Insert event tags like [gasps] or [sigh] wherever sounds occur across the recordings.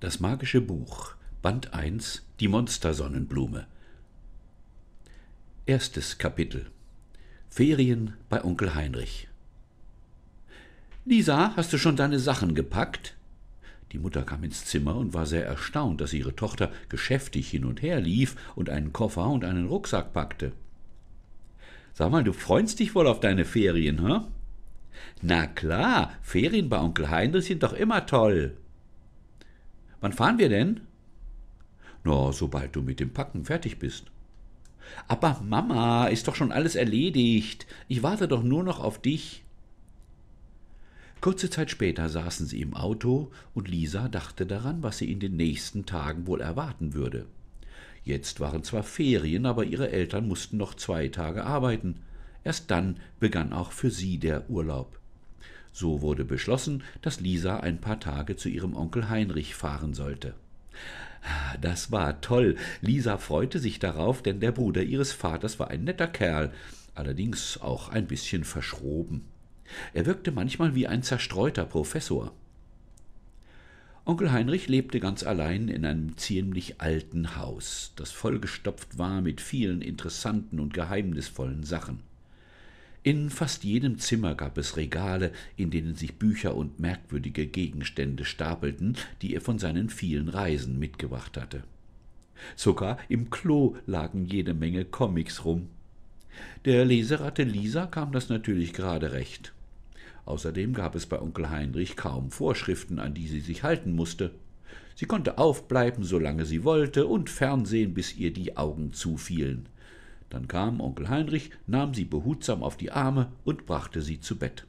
Das magische Buch, Band 1, die Monstersonnenblume. Erstes Kapitel. Ferien bei Onkel Heinrich. Lisa, hast du schon deine Sachen gepackt? Die Mutter kam ins Zimmer und war sehr erstaunt, dass ihre Tochter geschäftig hin und her lief und einen Koffer und einen Rucksack packte. Sag mal, du freust dich wohl auf deine Ferien, hä? Na klar, Ferien bei Onkel Heinrich sind doch immer toll. Wann fahren wir denn? Na, sobald du mit dem Packen fertig bist. Aber Mama, ist doch schon alles erledigt. Ich warte doch nur noch auf dich. Kurze Zeit später saßen sie im Auto und Lisa dachte daran, was sie in den nächsten Tagen wohl erwarten würde. Jetzt waren zwar Ferien, aber ihre Eltern mussten noch zwei Tage arbeiten. Erst dann begann auch für sie der Urlaub. So wurde beschlossen, dass Lisa ein paar Tage zu ihrem Onkel Heinrich fahren sollte. Ah, das war toll. Lisa freute sich darauf, denn der Bruder ihres Vaters war ein netter Kerl, allerdings auch ein bisschen verschroben. Er wirkte manchmal wie ein zerstreuter Professor. Onkel Heinrich lebte ganz allein in einem ziemlich alten Haus, das vollgestopft war mit vielen interessanten und geheimnisvollen Sachen. In fast jedem Zimmer gab es Regale, in denen sich Bücher und merkwürdige Gegenstände stapelten, die er von seinen vielen Reisen mitgebracht hatte. Sogar im Klo lagen jede Menge Comics rum. Der Leseratte Lisa kam das natürlich gerade recht. Außerdem gab es bei Onkel Heinrich kaum Vorschriften, an die sie sich halten musste. Sie konnte aufbleiben, solange sie wollte, und Fernsehen, bis ihr die Augen zufielen. Dann kam Onkel Heinrich, nahm sie behutsam auf die Arme und brachte sie zu Bett.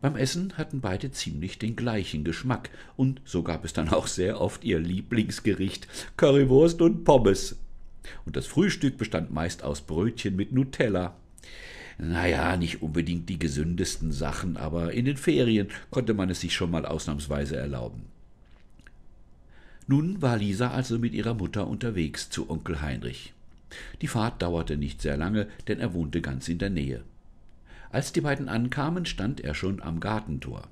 Beim Essen hatten beide ziemlich den gleichen Geschmack, und so gab es dann auch sehr oft ihr Lieblingsgericht Currywurst und Pommes. Und das Frühstück bestand meist aus Brötchen mit Nutella. Naja, nicht unbedingt die gesündesten Sachen, aber in den Ferien konnte man es sich schon mal ausnahmsweise erlauben. Nun war Lisa also mit ihrer Mutter unterwegs zu Onkel Heinrich. Die Fahrt dauerte nicht sehr lange, denn er wohnte ganz in der Nähe. Als die beiden ankamen, stand er schon am Gartentor.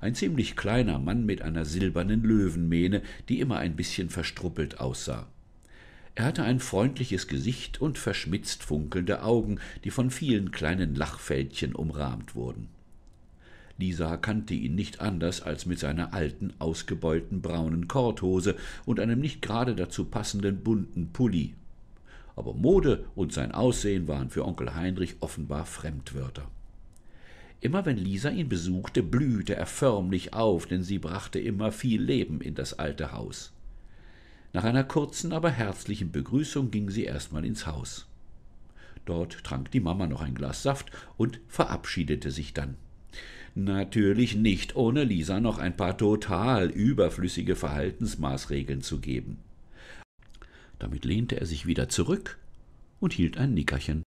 Ein ziemlich kleiner Mann mit einer silbernen Löwenmähne, die immer ein bisschen verstruppelt aussah. Er hatte ein freundliches Gesicht und verschmitzt funkelnde Augen, die von vielen kleinen Lachfältchen umrahmt wurden. Lisa kannte ihn nicht anders als mit seiner alten, ausgebeulten braunen Korthose und einem nicht gerade dazu passenden bunten Pulli aber Mode und sein Aussehen waren für Onkel Heinrich offenbar Fremdwörter. Immer wenn Lisa ihn besuchte, blühte er förmlich auf, denn sie brachte immer viel Leben in das alte Haus. Nach einer kurzen, aber herzlichen Begrüßung ging sie erstmal ins Haus. Dort trank die Mama noch ein Glas Saft und verabschiedete sich dann. Natürlich nicht, ohne Lisa noch ein paar total überflüssige Verhaltensmaßregeln zu geben. Damit lehnte er sich wieder zurück und hielt ein Nickerchen.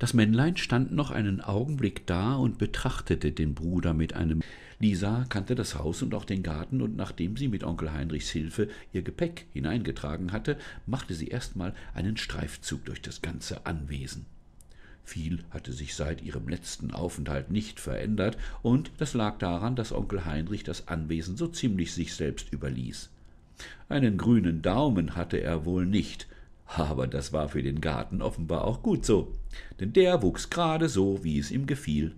Das Männlein stand noch einen Augenblick da und betrachtete den Bruder mit einem. Lisa kannte das Haus und auch den Garten, und nachdem sie mit Onkel Heinrichs Hilfe ihr Gepäck hineingetragen hatte, machte sie erstmal einen Streifzug durch das ganze Anwesen. Viel hatte sich seit ihrem letzten Aufenthalt nicht verändert, und das lag daran, dass Onkel Heinrich das Anwesen so ziemlich sich selbst überließ. Einen grünen Daumen hatte er wohl nicht, aber das war für den Garten offenbar auch gut so, denn der wuchs gerade so, wie es ihm gefiel.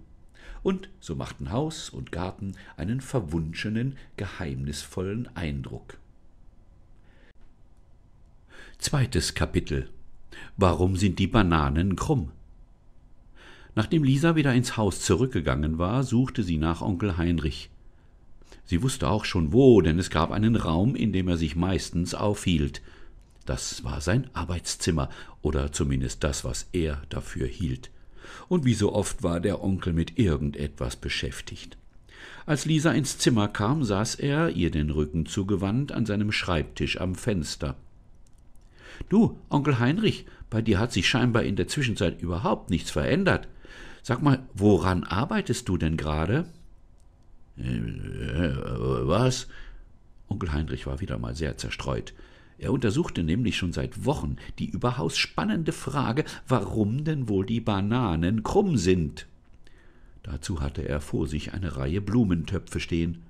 Und so machten Haus und Garten einen verwunschenen, geheimnisvollen Eindruck. Zweites Kapitel Warum sind die Bananen krumm? Nachdem Lisa wieder ins Haus zurückgegangen war, suchte sie nach Onkel Heinrich. Sie wusste auch schon wo, denn es gab einen Raum, in dem er sich meistens aufhielt. Das war sein Arbeitszimmer, oder zumindest das, was er dafür hielt. Und wie so oft war der Onkel mit irgendetwas beschäftigt. Als Lisa ins Zimmer kam, saß er, ihr den Rücken zugewandt, an seinem Schreibtisch am Fenster. Du, Onkel Heinrich, bei dir hat sich scheinbar in der Zwischenzeit überhaupt nichts verändert. Sag mal, woran arbeitest du denn gerade? Äh, was? Onkel Heinrich war wieder mal sehr zerstreut. Er untersuchte nämlich schon seit Wochen die überaus spannende Frage, warum denn wohl die Bananen krumm sind. Dazu hatte er vor sich eine Reihe Blumentöpfe stehen.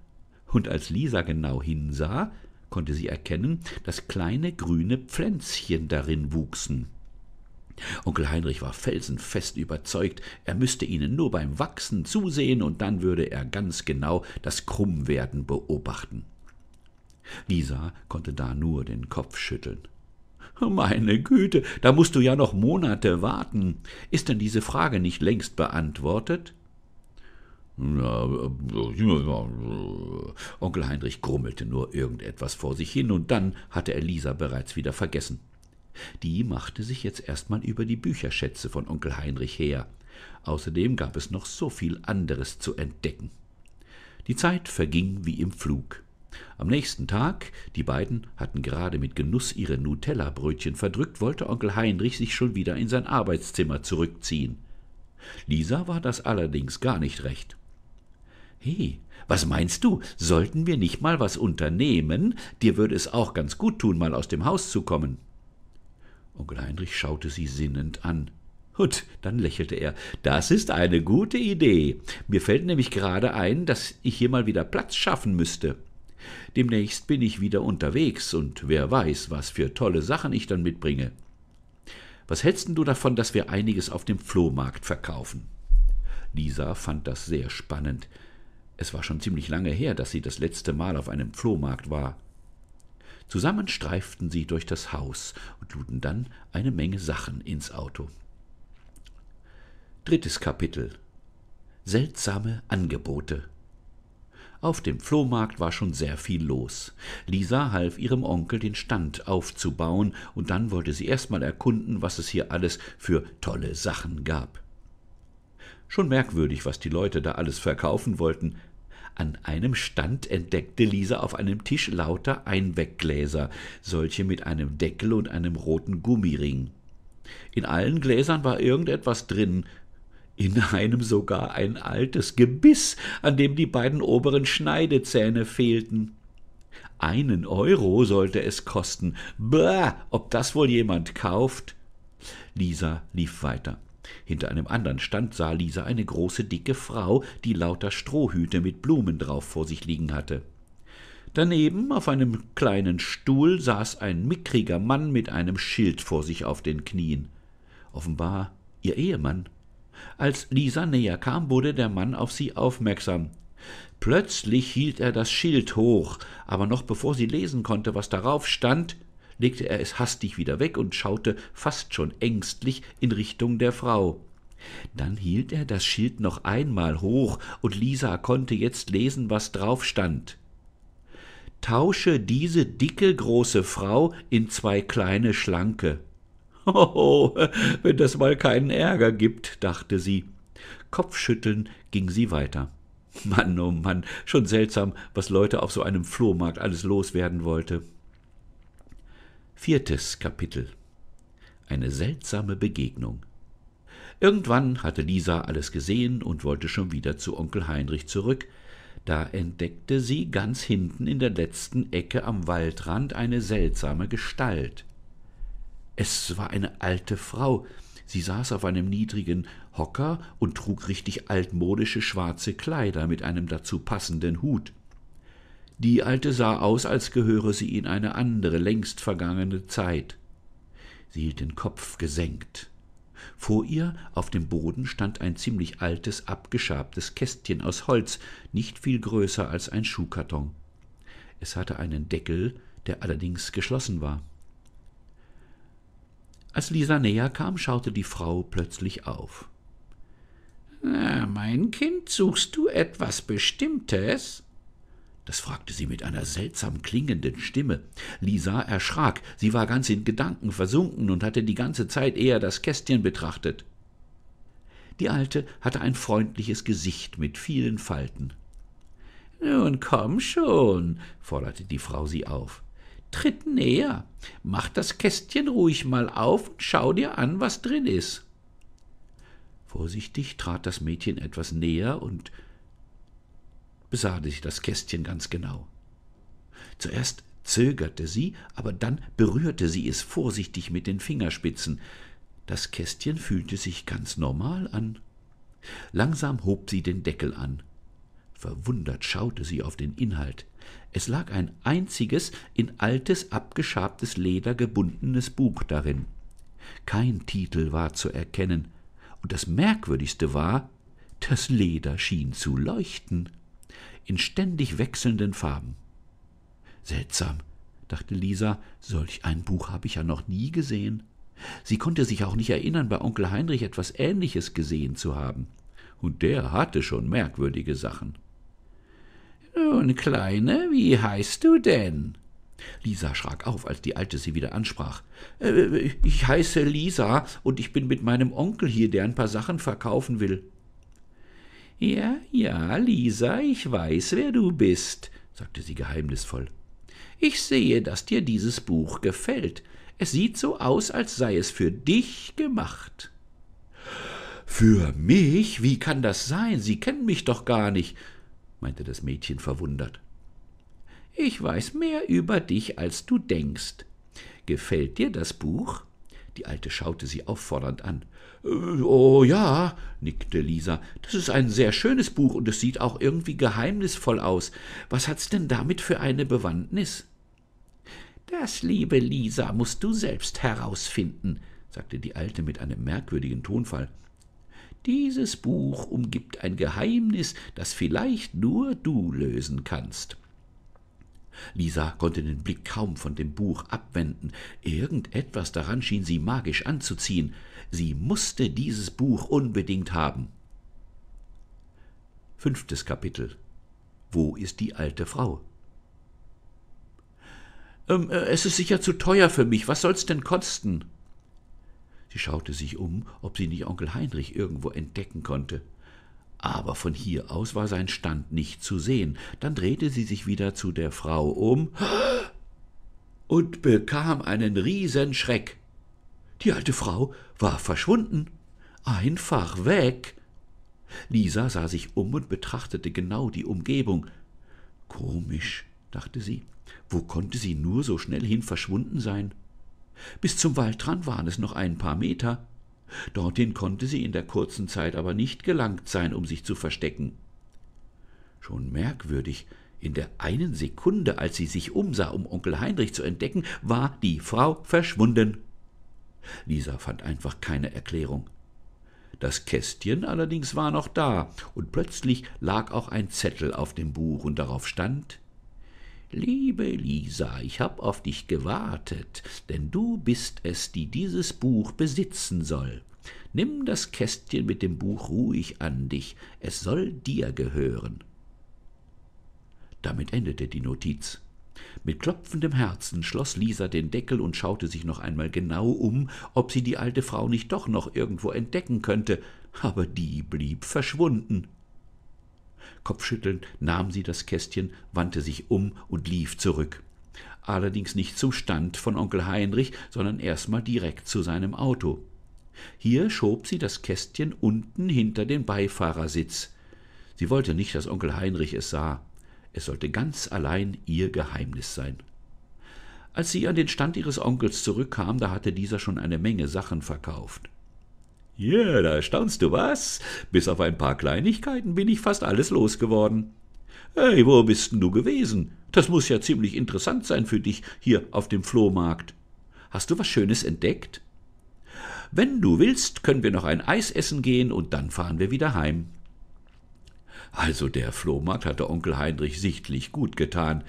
Und als Lisa genau hinsah, konnte sie erkennen, dass kleine grüne Pflänzchen darin wuchsen. Onkel Heinrich war felsenfest überzeugt, er müsste ihnen nur beim Wachsen zusehen und dann würde er ganz genau das Krummwerden beobachten. Lisa konnte da nur den Kopf schütteln. Meine Güte, da mußt du ja noch Monate warten. Ist denn diese Frage nicht längst beantwortet? Äh, äh, äh, Onkel Heinrich grummelte nur irgendetwas vor sich hin, und dann hatte er Lisa bereits wieder vergessen. Die machte sich jetzt erstmal über die Bücherschätze von Onkel Heinrich her. Außerdem gab es noch so viel anderes zu entdecken. Die Zeit verging wie im Flug. Am nächsten Tag, die beiden hatten gerade mit Genuss ihre Nutella-Brötchen verdrückt, wollte Onkel Heinrich sich schon wieder in sein Arbeitszimmer zurückziehen. Lisa war das allerdings gar nicht recht. He, was meinst du, sollten wir nicht mal was unternehmen? Dir würde es auch ganz gut tun, mal aus dem Haus zu kommen. Onkel Heinrich schaute sie sinnend an. Und dann lächelte er. Das ist eine gute Idee. Mir fällt nämlich gerade ein, dass ich hier mal wieder Platz schaffen müsste. Demnächst bin ich wieder unterwegs, und wer weiß, was für tolle Sachen ich dann mitbringe. Was hältst du davon, dass wir einiges auf dem Flohmarkt verkaufen? Lisa fand das sehr spannend. Es war schon ziemlich lange her, dass sie das letzte Mal auf einem Flohmarkt war. Zusammen streiften sie durch das Haus und luden dann eine Menge Sachen ins Auto. Drittes Kapitel Seltsame Angebote auf dem Flohmarkt war schon sehr viel los. Lisa half ihrem Onkel, den Stand aufzubauen, und dann wollte sie erst mal erkunden, was es hier alles für tolle Sachen gab. Schon merkwürdig, was die Leute da alles verkaufen wollten, an einem Stand entdeckte Lisa auf einem Tisch lauter Einweggläser, solche mit einem Deckel und einem roten Gummiring. In allen Gläsern war irgendetwas drin, in einem sogar ein altes Gebiss, an dem die beiden oberen Schneidezähne fehlten. Einen Euro sollte es kosten. Bah, ob das wohl jemand kauft? Lisa lief weiter. Hinter einem anderen Stand sah Lisa eine große, dicke Frau, die lauter Strohhüte mit Blumen drauf vor sich liegen hatte. Daneben auf einem kleinen Stuhl saß ein mickriger Mann mit einem Schild vor sich auf den Knien. Offenbar ihr Ehemann. Als Lisa näher kam, wurde der Mann auf sie aufmerksam. Plötzlich hielt er das Schild hoch, aber noch bevor sie lesen konnte, was darauf stand, legte er es hastig wieder weg und schaute fast schon ängstlich in Richtung der Frau. Dann hielt er das Schild noch einmal hoch, und Lisa konnte jetzt lesen, was drauf stand. Tausche diese dicke große Frau in zwei kleine schlanke. [laughs] Hoho, wenn das mal keinen Ärger gibt, dachte sie. Kopfschütteln ging sie weiter. Mann, oh Mann, schon seltsam, was Leute auf so einem Flohmarkt alles loswerden wollte. Viertes Kapitel Eine seltsame Begegnung Irgendwann hatte Lisa alles gesehen und wollte schon wieder zu Onkel Heinrich zurück, da entdeckte sie ganz hinten in der letzten Ecke am Waldrand eine seltsame Gestalt. Es war eine alte Frau, sie saß auf einem niedrigen Hocker und trug richtig altmodische schwarze Kleider mit einem dazu passenden Hut. Die Alte sah aus, als gehöre sie in eine andere, längst vergangene Zeit. Sie hielt den Kopf gesenkt. Vor ihr auf dem Boden stand ein ziemlich altes, abgeschabtes Kästchen aus Holz, nicht viel größer als ein Schuhkarton. Es hatte einen Deckel, der allerdings geschlossen war. Als Lisa näher kam, schaute die Frau plötzlich auf. Na, ah, mein Kind, suchst du etwas Bestimmtes? Das fragte sie mit einer seltsam klingenden Stimme. Lisa erschrak, sie war ganz in Gedanken versunken und hatte die ganze Zeit eher das Kästchen betrachtet. Die Alte hatte ein freundliches Gesicht mit vielen Falten. Nun komm schon, forderte die Frau sie auf. Tritt näher, mach das Kästchen ruhig mal auf und schau dir an, was drin ist. Vorsichtig trat das Mädchen etwas näher und besah sich das Kästchen ganz genau. Zuerst zögerte sie, aber dann berührte sie es vorsichtig mit den Fingerspitzen. Das Kästchen fühlte sich ganz normal an. Langsam hob sie den Deckel an. Verwundert schaute sie auf den Inhalt. Es lag ein einziges, in altes, abgeschabtes Leder gebundenes Buch darin. Kein Titel war zu erkennen, und das Merkwürdigste war, das Leder schien zu leuchten in ständig wechselnden Farben. Seltsam, dachte Lisa, solch ein Buch habe ich ja noch nie gesehen. Sie konnte sich auch nicht erinnern, bei Onkel Heinrich etwas Ähnliches gesehen zu haben. Und der hatte schon merkwürdige Sachen. Nun, Kleine, wie heißt du denn? Lisa schrak auf, als die Alte sie wieder ansprach. Äh, ich heiße Lisa und ich bin mit meinem Onkel hier, der ein paar Sachen verkaufen will. Ja, ja, Lisa, ich weiß, wer du bist, sagte sie geheimnisvoll. Ich sehe, dass dir dieses Buch gefällt. Es sieht so aus, als sei es für dich gemacht. Für mich? Wie kann das sein? Sie kennen mich doch gar nicht, meinte das Mädchen verwundert. Ich weiß mehr über dich, als du denkst. Gefällt dir das Buch? Die Alte schaute sie auffordernd an. Äh, oh ja, nickte Lisa, das ist ein sehr schönes Buch und es sieht auch irgendwie geheimnisvoll aus. Was hat's denn damit für eine Bewandtnis? Das, liebe Lisa, musst du selbst herausfinden, sagte die Alte mit einem merkwürdigen Tonfall. Dieses Buch umgibt ein Geheimnis, das vielleicht nur du lösen kannst. Lisa konnte den Blick kaum von dem Buch abwenden. Irgendetwas daran schien sie magisch anzuziehen sie musste dieses Buch unbedingt haben. Fünftes Kapitel Wo ist die alte Frau? Ähm, äh, es ist sicher zu teuer für mich, was soll's denn kosten? Sie schaute sich um, ob sie nicht Onkel Heinrich irgendwo entdecken konnte. Aber von hier aus war sein Stand nicht zu sehen. Dann drehte sie sich wieder zu der Frau um [gasps] und bekam einen Riesenschreck. Die alte Frau war verschwunden. Einfach weg. Lisa sah sich um und betrachtete genau die Umgebung. Komisch, dachte sie. Wo konnte sie nur so schnell hin verschwunden sein? Bis zum Waldrand waren es noch ein paar Meter. Dorthin konnte sie in der kurzen Zeit aber nicht gelangt sein, um sich zu verstecken. Schon merkwürdig, in der einen Sekunde, als sie sich umsah, um Onkel Heinrich zu entdecken, war die Frau verschwunden. Lisa fand einfach keine Erklärung. Das Kästchen allerdings war noch da, und plötzlich lag auch ein Zettel auf dem Buch, und darauf stand Liebe Lisa, ich hab auf dich gewartet, denn du bist es, die dieses Buch besitzen soll. Nimm das Kästchen mit dem Buch ruhig an dich, es soll dir gehören. Damit endete die Notiz. Mit klopfendem Herzen schloss Lisa den Deckel und schaute sich noch einmal genau um, ob sie die alte Frau nicht doch noch irgendwo entdecken könnte, aber die blieb verschwunden. Kopfschüttelnd nahm sie das Kästchen, wandte sich um und lief zurück. Allerdings nicht zum Stand von Onkel Heinrich, sondern erstmal direkt zu seinem Auto. Hier schob sie das Kästchen unten hinter den Beifahrersitz. Sie wollte nicht, dass Onkel Heinrich es sah es sollte ganz allein ihr Geheimnis sein. Als sie an den Stand ihres Onkels zurückkam, da hatte dieser schon eine Menge Sachen verkauft. Ja, yeah, da staunst du was? Bis auf ein paar Kleinigkeiten bin ich fast alles losgeworden. Hey, wo bist denn du gewesen? Das muss ja ziemlich interessant sein für dich hier auf dem Flohmarkt. Hast du was Schönes entdeckt? Wenn du willst, können wir noch ein Eis essen gehen und dann fahren wir wieder heim. Also der Flohmarkt hatte Onkel Heinrich sichtlich gut getan,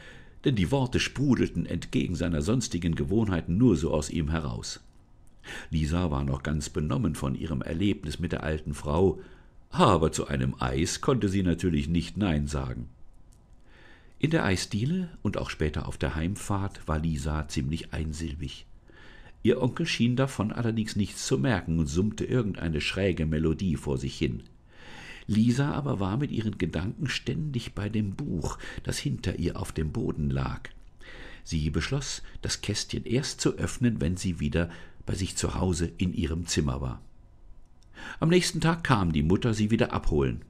denn die Worte sprudelten entgegen seiner sonstigen Gewohnheiten nur so aus ihm heraus. Lisa war noch ganz benommen von ihrem Erlebnis mit der alten Frau, aber zu einem Eis konnte sie natürlich nicht Nein sagen. In der Eisdiele und auch später auf der Heimfahrt war Lisa ziemlich einsilbig. Ihr Onkel schien davon allerdings nichts zu merken und summte irgendeine schräge Melodie vor sich hin. Lisa aber war mit ihren Gedanken ständig bei dem Buch, das hinter ihr auf dem Boden lag. Sie beschloss, das Kästchen erst zu öffnen, wenn sie wieder bei sich zu Hause in ihrem Zimmer war. Am nächsten Tag kam die Mutter sie wieder abholen.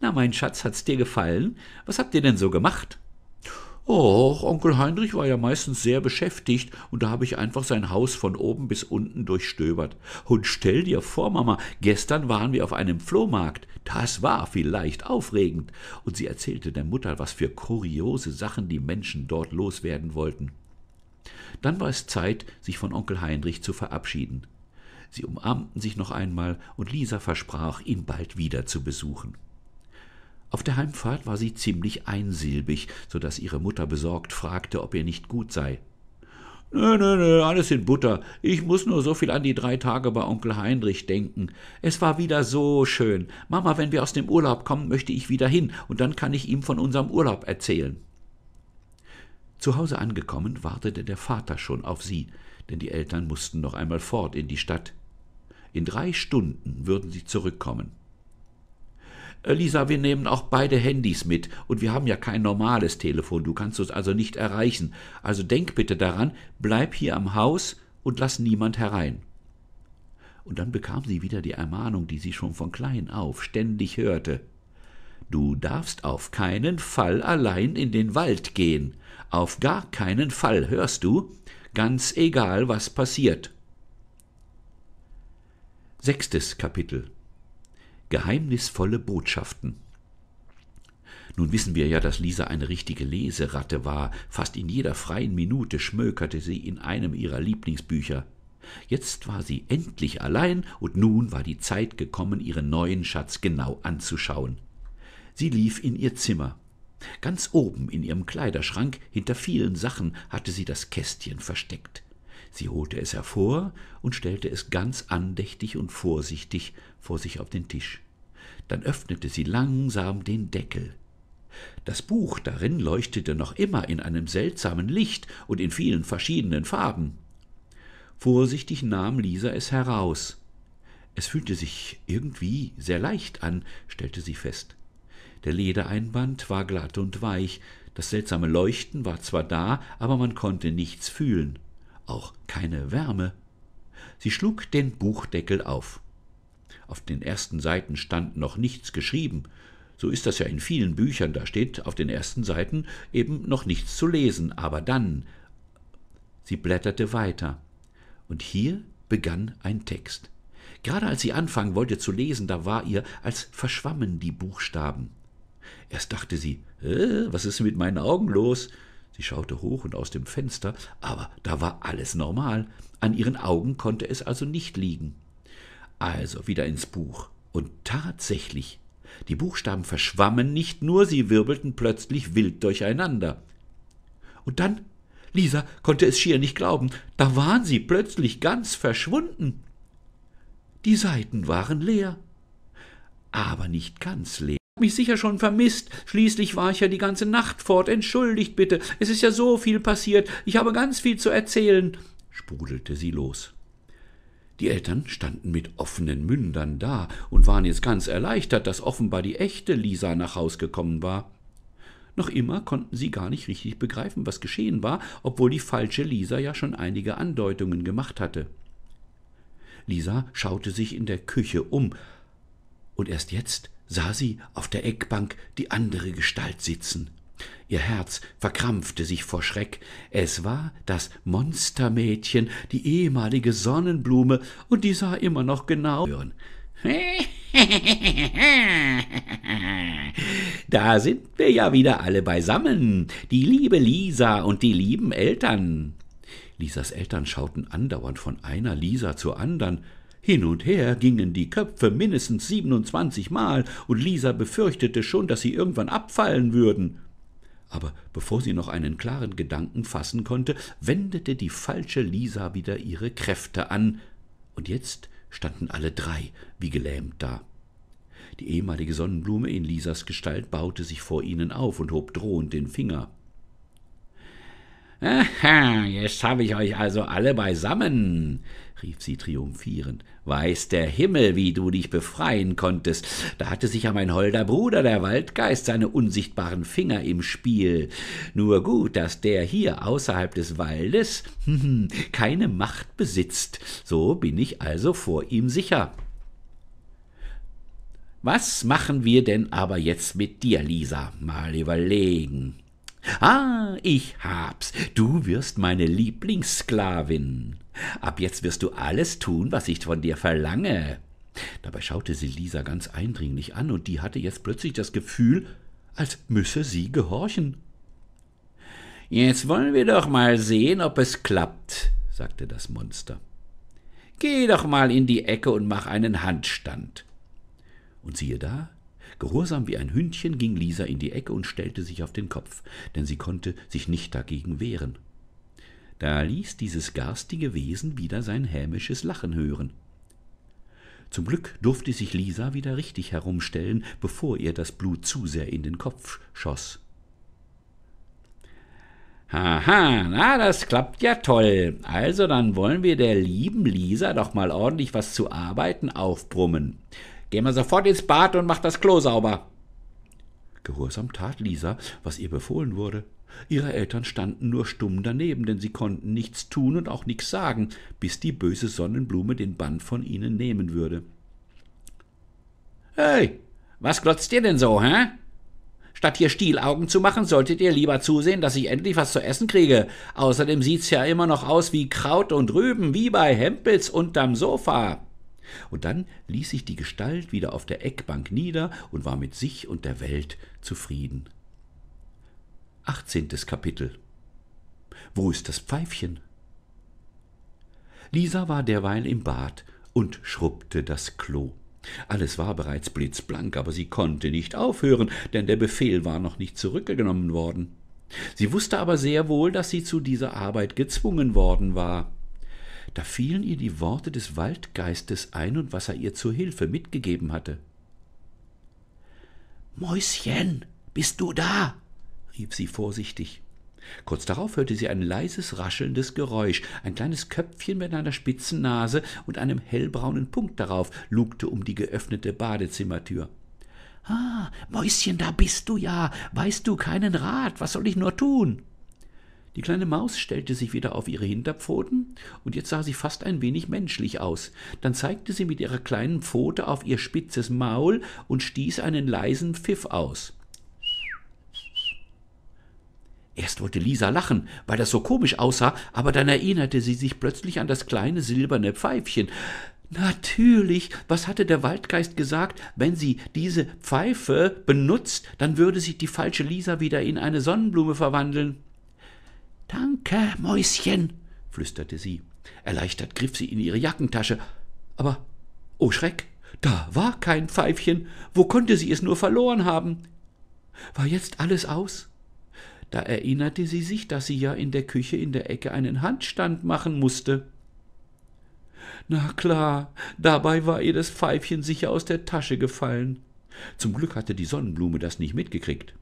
Na, mein Schatz, hat's dir gefallen? Was habt ihr denn so gemacht? Och, Onkel Heinrich war ja meistens sehr beschäftigt und da habe ich einfach sein Haus von oben bis unten durchstöbert. Und stell dir vor, Mama, gestern waren wir auf einem Flohmarkt. Das war vielleicht aufregend. Und sie erzählte der Mutter, was für kuriose Sachen die Menschen dort loswerden wollten. Dann war es Zeit, sich von Onkel Heinrich zu verabschieden. Sie umarmten sich noch einmal und Lisa versprach, ihn bald wieder zu besuchen. Auf der Heimfahrt war sie ziemlich einsilbig, so daß ihre Mutter besorgt fragte, ob ihr nicht gut sei. Nö, nö, nö, alles in Butter. Ich muß nur so viel an die drei Tage bei Onkel Heinrich denken. Es war wieder so schön. Mama, wenn wir aus dem Urlaub kommen, möchte ich wieder hin, und dann kann ich ihm von unserem Urlaub erzählen. Zu Hause angekommen, wartete der Vater schon auf sie, denn die Eltern mussten noch einmal fort in die Stadt. In drei Stunden würden sie zurückkommen. Lisa, wir nehmen auch beide Handys mit und wir haben ja kein normales Telefon, du kannst uns also nicht erreichen. Also denk bitte daran, bleib hier am Haus und lass niemand herein. Und dann bekam sie wieder die Ermahnung, die sie schon von klein auf ständig hörte. Du darfst auf keinen Fall allein in den Wald gehen. Auf gar keinen Fall, hörst du? Ganz egal, was passiert. Sechstes Kapitel geheimnisvolle Botschaften. Nun wissen wir ja, dass Lisa eine richtige Leseratte war. Fast in jeder freien Minute schmökerte sie in einem ihrer Lieblingsbücher. Jetzt war sie endlich allein, und nun war die Zeit gekommen, ihren neuen Schatz genau anzuschauen. Sie lief in ihr Zimmer. Ganz oben in ihrem Kleiderschrank, hinter vielen Sachen, hatte sie das Kästchen versteckt. Sie holte es hervor und stellte es ganz andächtig und vorsichtig vor sich auf den Tisch. Dann öffnete sie langsam den Deckel. Das Buch darin leuchtete noch immer in einem seltsamen Licht und in vielen verschiedenen Farben. Vorsichtig nahm Lisa es heraus. Es fühlte sich irgendwie sehr leicht an, stellte sie fest. Der Ledereinband war glatt und weich, das seltsame Leuchten war zwar da, aber man konnte nichts fühlen, auch keine Wärme. Sie schlug den Buchdeckel auf auf den ersten Seiten stand noch nichts geschrieben, so ist das ja in vielen Büchern, da steht auf den ersten Seiten eben noch nichts zu lesen, aber dann. Sie blätterte weiter, und hier begann ein Text. Gerade als sie anfangen wollte zu lesen, da war ihr, als verschwammen die Buchstaben. Erst dachte sie, äh, was ist mit meinen Augen los? Sie schaute hoch und aus dem Fenster, aber da war alles normal. An ihren Augen konnte es also nicht liegen. Also wieder ins Buch. Und tatsächlich, die Buchstaben verschwammen nicht nur, sie wirbelten plötzlich wild durcheinander. Und dann, Lisa konnte es schier nicht glauben, da waren sie plötzlich ganz verschwunden. Die Seiten waren leer, aber nicht ganz leer Ich hab mich sicher schon vermisst. Schließlich war ich ja die ganze Nacht fort. Entschuldigt bitte. Es ist ja so viel passiert. Ich habe ganz viel zu erzählen, sprudelte sie los. Die Eltern standen mit offenen Mündern da und waren jetzt ganz erleichtert, dass offenbar die echte Lisa nach Haus gekommen war. Noch immer konnten sie gar nicht richtig begreifen, was geschehen war, obwohl die falsche Lisa ja schon einige Andeutungen gemacht hatte. Lisa schaute sich in der Küche um, und erst jetzt sah sie auf der Eckbank die andere Gestalt sitzen. Ihr Herz verkrampfte sich vor Schreck. Es war das Monstermädchen, die ehemalige Sonnenblume, und die sah immer noch genau. Hören. [laughs] Da sind wir ja wieder alle beisammen, die liebe Lisa und die lieben Eltern. Lisas Eltern schauten andauernd von einer Lisa zur andern. Hin und her gingen die Köpfe mindestens 27 Mal, und Lisa befürchtete schon, dass sie irgendwann abfallen würden aber bevor sie noch einen klaren Gedanken fassen konnte, wendete die falsche Lisa wieder ihre Kräfte an, und jetzt standen alle drei wie gelähmt da. Die ehemalige Sonnenblume in Lisas Gestalt baute sich vor ihnen auf und hob drohend den Finger. Aha, jetzt habe ich euch also alle beisammen rief sie triumphierend. Weiß der Himmel, wie du dich befreien konntest. Da hatte sicher mein holder Bruder, der Waldgeist, seine unsichtbaren Finger im Spiel. Nur gut, dass der hier außerhalb des Waldes hm, hm, keine Macht besitzt. So bin ich also vor ihm sicher. Was machen wir denn aber jetzt mit dir, Lisa? Mal überlegen. Ah, ich hab's. Du wirst meine Lieblingssklavin. Ab jetzt wirst du alles tun, was ich von dir verlange. Dabei schaute sie Lisa ganz eindringlich an, und die hatte jetzt plötzlich das Gefühl, als müsse sie gehorchen. Jetzt wollen wir doch mal sehen, ob es klappt, sagte das Monster. Geh doch mal in die Ecke und mach einen Handstand. Und siehe da, gehorsam wie ein Hündchen ging Lisa in die Ecke und stellte sich auf den Kopf, denn sie konnte sich nicht dagegen wehren da ließ dieses garstige Wesen wieder sein hämisches Lachen hören. Zum Glück durfte sich Lisa wieder richtig herumstellen, bevor ihr das Blut zu sehr in den Kopf schoss. Haha, na, das klappt ja toll. Also dann wollen wir der lieben Lisa doch mal ordentlich was zu arbeiten aufbrummen. Geh mal sofort ins Bad und mach das Klo sauber. Gehorsam tat Lisa, was ihr befohlen wurde. Ihre Eltern standen nur stumm daneben, denn sie konnten nichts tun und auch nichts sagen, bis die böse Sonnenblume den Bann von ihnen nehmen würde. Hey, was glotzt ihr denn so, hä? Statt hier Stielaugen zu machen, solltet ihr lieber zusehen, dass ich endlich was zu essen kriege. Außerdem sieht's ja immer noch aus wie Kraut und Rüben, wie bei Hempels unterm Sofa. Und dann ließ sich die Gestalt wieder auf der Eckbank nieder und war mit sich und der Welt zufrieden. Achtzehntes Kapitel Wo ist das Pfeifchen? Lisa war derweil im Bad und schrubbte das Klo. Alles war bereits blitzblank, aber sie konnte nicht aufhören, denn der Befehl war noch nicht zurückgenommen worden. Sie wusste aber sehr wohl, dass sie zu dieser Arbeit gezwungen worden war. Da fielen ihr die Worte des Waldgeistes ein und was er ihr zur Hilfe mitgegeben hatte. Mäuschen, bist du da? rief sie vorsichtig. Kurz darauf hörte sie ein leises, raschelndes Geräusch. Ein kleines Köpfchen mit einer spitzen Nase und einem hellbraunen Punkt darauf lugte um die geöffnete Badezimmertür. Ah, Mäuschen, da bist du ja. Weißt du keinen Rat? Was soll ich nur tun? Die kleine Maus stellte sich wieder auf ihre Hinterpfoten, und jetzt sah sie fast ein wenig menschlich aus. Dann zeigte sie mit ihrer kleinen Pfote auf ihr spitzes Maul und stieß einen leisen Pfiff aus. Erst wollte Lisa lachen, weil das so komisch aussah, aber dann erinnerte sie sich plötzlich an das kleine silberne Pfeifchen. Natürlich, was hatte der Waldgeist gesagt, wenn sie diese Pfeife benutzt, dann würde sich die falsche Lisa wieder in eine Sonnenblume verwandeln. Danke, Mäuschen, flüsterte sie. Erleichtert griff sie in ihre Jackentasche. Aber, oh Schreck, da war kein Pfeifchen. Wo konnte sie es nur verloren haben? War jetzt alles aus? Da erinnerte sie sich, dass sie ja in der Küche in der Ecke einen Handstand machen musste. Na klar, dabei war ihr das Pfeifchen sicher aus der Tasche gefallen. Zum Glück hatte die Sonnenblume das nicht mitgekriegt.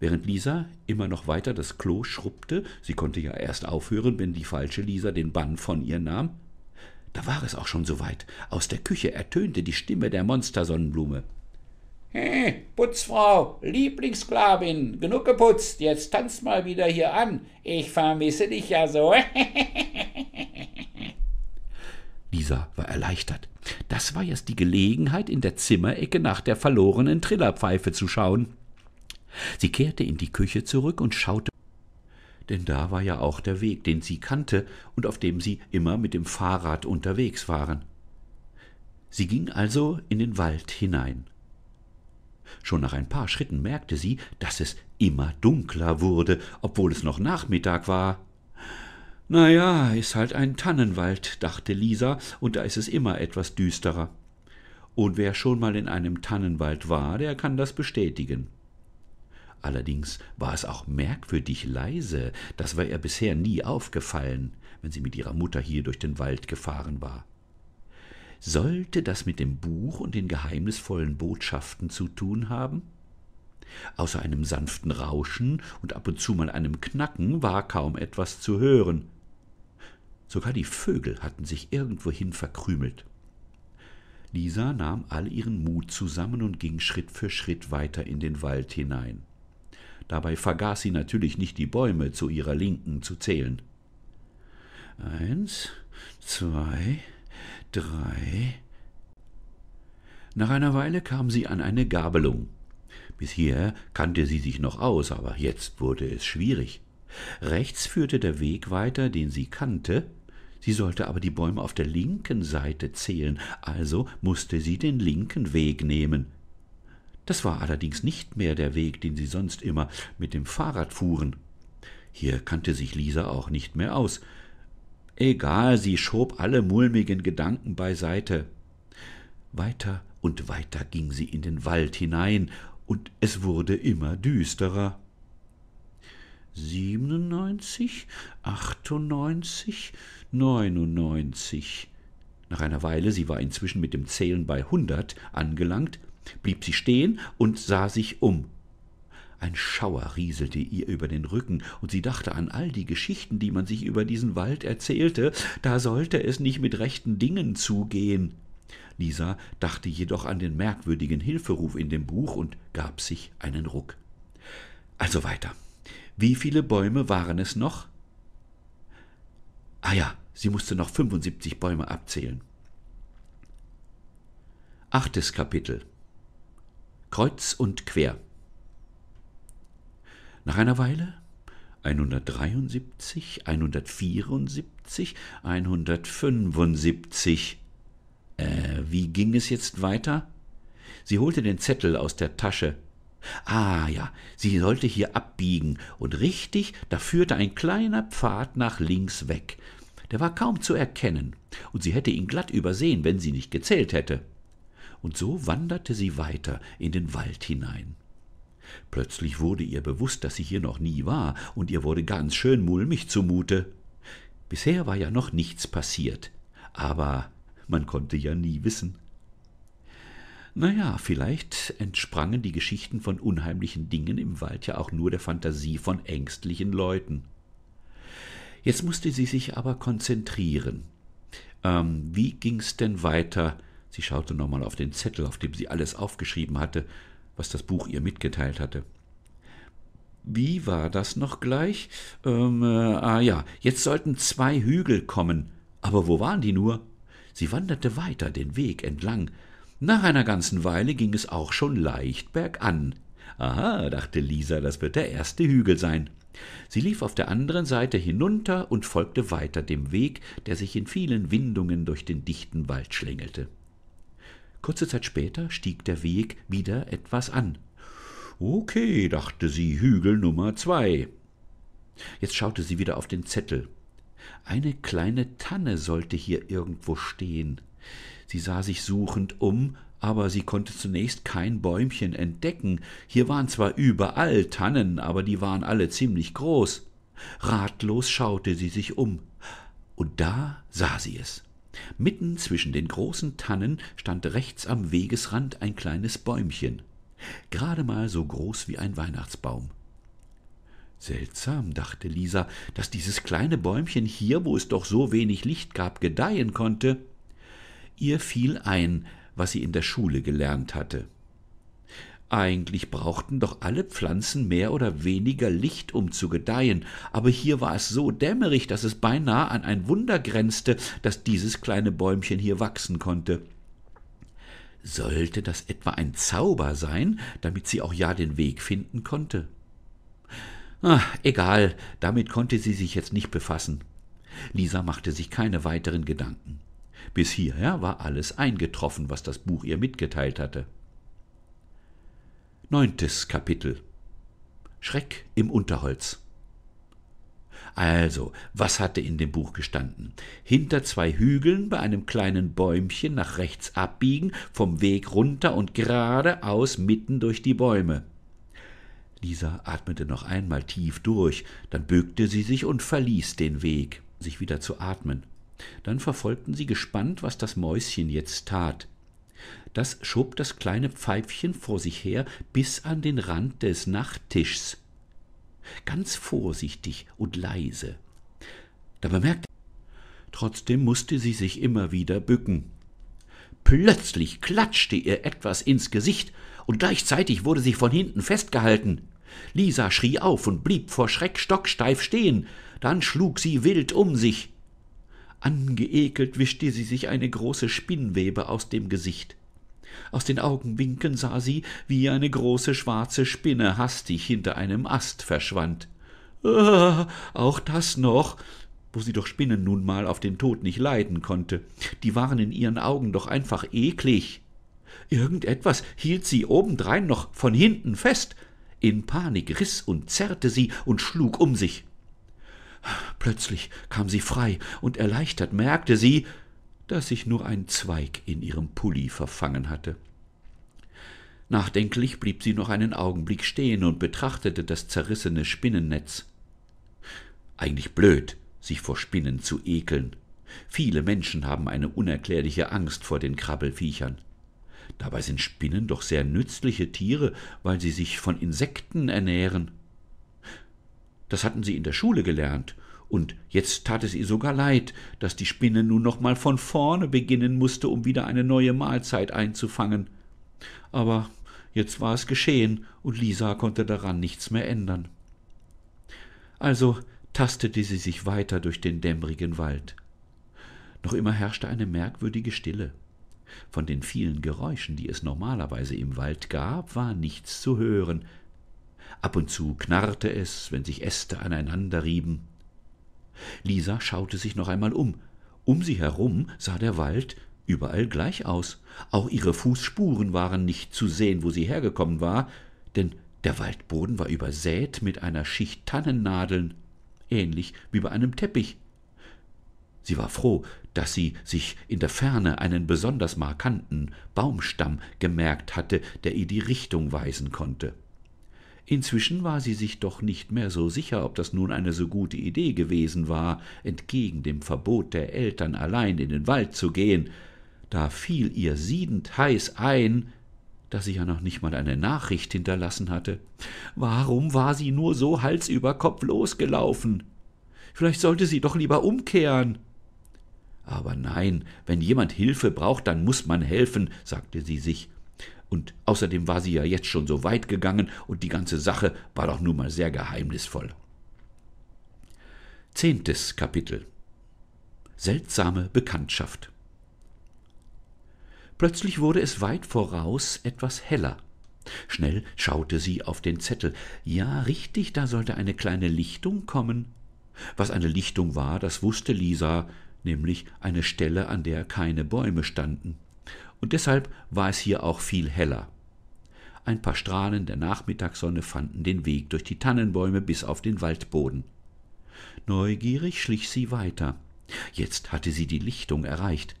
Während Lisa immer noch weiter das Klo schrubbte, sie konnte ja erst aufhören, wenn die falsche Lisa den Bann von ihr nahm, da war es auch schon soweit. Aus der Küche ertönte die Stimme der Monstersonnenblume. Hm, Putzfrau, Lieblingssklavin, genug geputzt, jetzt tanz mal wieder hier an. Ich vermisse dich ja so. [laughs] Dieser war erleichtert. Das war jetzt die Gelegenheit, in der Zimmerecke nach der verlorenen Trillerpfeife zu schauen. Sie kehrte in die Küche zurück und schaute denn da war ja auch der Weg, den sie kannte und auf dem sie immer mit dem Fahrrad unterwegs waren. Sie ging also in den Wald hinein. Schon nach ein paar Schritten merkte sie, dass es immer dunkler wurde, obwohl es noch Nachmittag war. Na ja, ist halt ein Tannenwald, dachte Lisa, und da ist es immer etwas düsterer. Und wer schon mal in einem Tannenwald war, der kann das bestätigen. Allerdings war es auch merkwürdig leise, das war ihr bisher nie aufgefallen, wenn sie mit ihrer Mutter hier durch den Wald gefahren war. Sollte das mit dem Buch und den geheimnisvollen Botschaften zu tun haben? Außer einem sanften Rauschen und ab und zu mal einem Knacken war kaum etwas zu hören. Sogar die Vögel hatten sich irgendwohin verkrümelt. Lisa nahm all ihren Mut zusammen und ging Schritt für Schritt weiter in den Wald hinein. Dabei vergaß sie natürlich nicht die Bäume zu ihrer Linken zu zählen. Eins, zwei, drei. Nach einer Weile kam sie an eine Gabelung. Bisher kannte sie sich noch aus, aber jetzt wurde es schwierig. Rechts führte der Weg weiter, den sie kannte, sie sollte aber die Bäume auf der linken Seite zählen, also musste sie den linken Weg nehmen. Das war allerdings nicht mehr der Weg, den sie sonst immer mit dem Fahrrad fuhren. Hier kannte sich Lisa auch nicht mehr aus, Egal, sie schob alle mulmigen Gedanken beiseite. Weiter und weiter ging sie in den Wald hinein, und es wurde immer düsterer. 97, 98, 99. Nach einer Weile, sie war inzwischen mit dem Zählen bei hundert angelangt, blieb sie stehen und sah sich um. Ein Schauer rieselte ihr über den Rücken, und sie dachte an all die Geschichten, die man sich über diesen Wald erzählte, da sollte es nicht mit rechten Dingen zugehen. Lisa dachte jedoch an den merkwürdigen Hilferuf in dem Buch und gab sich einen Ruck. Also weiter. Wie viele Bäume waren es noch? Ah ja, sie musste noch 75 Bäume abzählen. Achtes Kapitel Kreuz und Quer nach einer Weile 173, 174, 175. Äh, wie ging es jetzt weiter? Sie holte den Zettel aus der Tasche. Ah ja, sie sollte hier abbiegen, und richtig, da führte ein kleiner Pfad nach links weg. Der war kaum zu erkennen, und sie hätte ihn glatt übersehen, wenn sie nicht gezählt hätte. Und so wanderte sie weiter in den Wald hinein. Plötzlich wurde ihr bewusst, dass sie hier noch nie war, und ihr wurde ganz schön mulmig zumute. Bisher war ja noch nichts passiert, aber man konnte ja nie wissen. Na ja, vielleicht entsprangen die Geschichten von unheimlichen Dingen im Wald ja auch nur der Fantasie von ängstlichen Leuten. Jetzt musste sie sich aber konzentrieren. Ähm, wie ging's denn weiter? Sie schaute nochmal auf den Zettel, auf dem sie alles aufgeschrieben hatte was das Buch ihr mitgeteilt hatte. Wie war das noch gleich? Ähm, äh, ah ja, jetzt sollten zwei Hügel kommen. Aber wo waren die nur? Sie wanderte weiter den Weg entlang. Nach einer ganzen Weile ging es auch schon leicht bergan. Aha, dachte Lisa, das wird der erste Hügel sein. Sie lief auf der anderen Seite hinunter und folgte weiter dem Weg, der sich in vielen Windungen durch den dichten Wald schlängelte. Kurze Zeit später stieg der Weg wieder etwas an. Okay, dachte sie, Hügel Nummer zwei. Jetzt schaute sie wieder auf den Zettel. Eine kleine Tanne sollte hier irgendwo stehen. Sie sah sich suchend um, aber sie konnte zunächst kein Bäumchen entdecken. Hier waren zwar überall Tannen, aber die waren alle ziemlich groß. Ratlos schaute sie sich um, und da sah sie es mitten zwischen den großen tannen stand rechts am wegesrand ein kleines bäumchen gerade mal so groß wie ein weihnachtsbaum seltsam dachte lisa daß dieses kleine bäumchen hier wo es doch so wenig licht gab gedeihen konnte ihr fiel ein was sie in der schule gelernt hatte eigentlich brauchten doch alle Pflanzen mehr oder weniger Licht, um zu gedeihen, aber hier war es so dämmerig, dass es beinahe an ein Wunder grenzte, dass dieses kleine Bäumchen hier wachsen konnte. Sollte das etwa ein Zauber sein, damit sie auch ja den Weg finden konnte? Ach, egal, damit konnte sie sich jetzt nicht befassen. Lisa machte sich keine weiteren Gedanken. Bis hierher war alles eingetroffen, was das Buch ihr mitgeteilt hatte. Neuntes Kapitel Schreck im Unterholz also, was hatte in dem Buch gestanden? Hinter zwei Hügeln bei einem kleinen Bäumchen nach rechts abbiegen, vom Weg runter und geradeaus mitten durch die Bäume. Lisa atmete noch einmal tief durch, dann bückte sie sich und verließ den Weg, sich wieder zu atmen. Dann verfolgten sie gespannt, was das Mäuschen jetzt tat das schob das kleine pfeifchen vor sich her bis an den rand des nachttischs ganz vorsichtig und leise da bemerkte trotzdem mußte sie sich immer wieder bücken plötzlich klatschte ihr etwas ins gesicht und gleichzeitig wurde sie von hinten festgehalten lisa schrie auf und blieb vor schreck stocksteif stehen dann schlug sie wild um sich angeekelt wischte sie sich eine große spinnwebe aus dem gesicht aus den augenwinkeln sah sie wie eine große schwarze spinne hastig hinter einem ast verschwand ah auch das noch wo sie doch spinnen nun mal auf den tod nicht leiden konnte die waren in ihren augen doch einfach eklig Irgendetwas hielt sie obendrein noch von hinten fest in panik riß und zerrte sie und schlug um sich Plötzlich kam sie frei, und erleichtert merkte sie, daß sich nur ein Zweig in ihrem Pulli verfangen hatte. Nachdenklich blieb sie noch einen Augenblick stehen und betrachtete das zerrissene Spinnennetz. Eigentlich blöd, sich vor Spinnen zu ekeln. Viele Menschen haben eine unerklärliche Angst vor den Krabbelfiechern. Dabei sind Spinnen doch sehr nützliche Tiere, weil sie sich von Insekten ernähren. Das hatten sie in der Schule gelernt. Und jetzt tat es ihr sogar leid, dass die Spinne nun noch mal von vorne beginnen musste, um wieder eine neue Mahlzeit einzufangen. Aber jetzt war es geschehen, und Lisa konnte daran nichts mehr ändern. Also tastete sie sich weiter durch den dämmerigen Wald. Noch immer herrschte eine merkwürdige Stille. Von den vielen Geräuschen, die es normalerweise im Wald gab, war nichts zu hören, Ab und zu knarrte es, wenn sich Äste aneinander rieben. Lisa schaute sich noch einmal um. Um sie herum sah der Wald überall gleich aus. Auch ihre Fußspuren waren nicht zu sehen, wo sie hergekommen war, denn der Waldboden war übersät mit einer Schicht Tannennadeln, ähnlich wie bei einem Teppich. Sie war froh, dass sie sich in der Ferne einen besonders markanten Baumstamm gemerkt hatte, der ihr die Richtung weisen konnte inzwischen war sie sich doch nicht mehr so sicher ob das nun eine so gute idee gewesen war entgegen dem verbot der eltern allein in den wald zu gehen da fiel ihr siedend heiß ein daß sie ja noch nicht mal eine nachricht hinterlassen hatte warum war sie nur so hals über kopf losgelaufen vielleicht sollte sie doch lieber umkehren aber nein wenn jemand hilfe braucht dann muß man helfen sagte sie sich und außerdem war sie ja jetzt schon so weit gegangen und die ganze Sache war doch nun mal sehr geheimnisvoll. Zehntes Kapitel Seltsame Bekanntschaft Plötzlich wurde es weit voraus etwas heller. Schnell schaute sie auf den Zettel. Ja, richtig, da sollte eine kleine Lichtung kommen. Was eine Lichtung war, das wusste Lisa, nämlich eine Stelle, an der keine Bäume standen und deshalb war es hier auch viel heller. Ein paar Strahlen der Nachmittagssonne fanden den Weg durch die Tannenbäume bis auf den Waldboden. Neugierig schlich sie weiter. Jetzt hatte sie die Lichtung erreicht.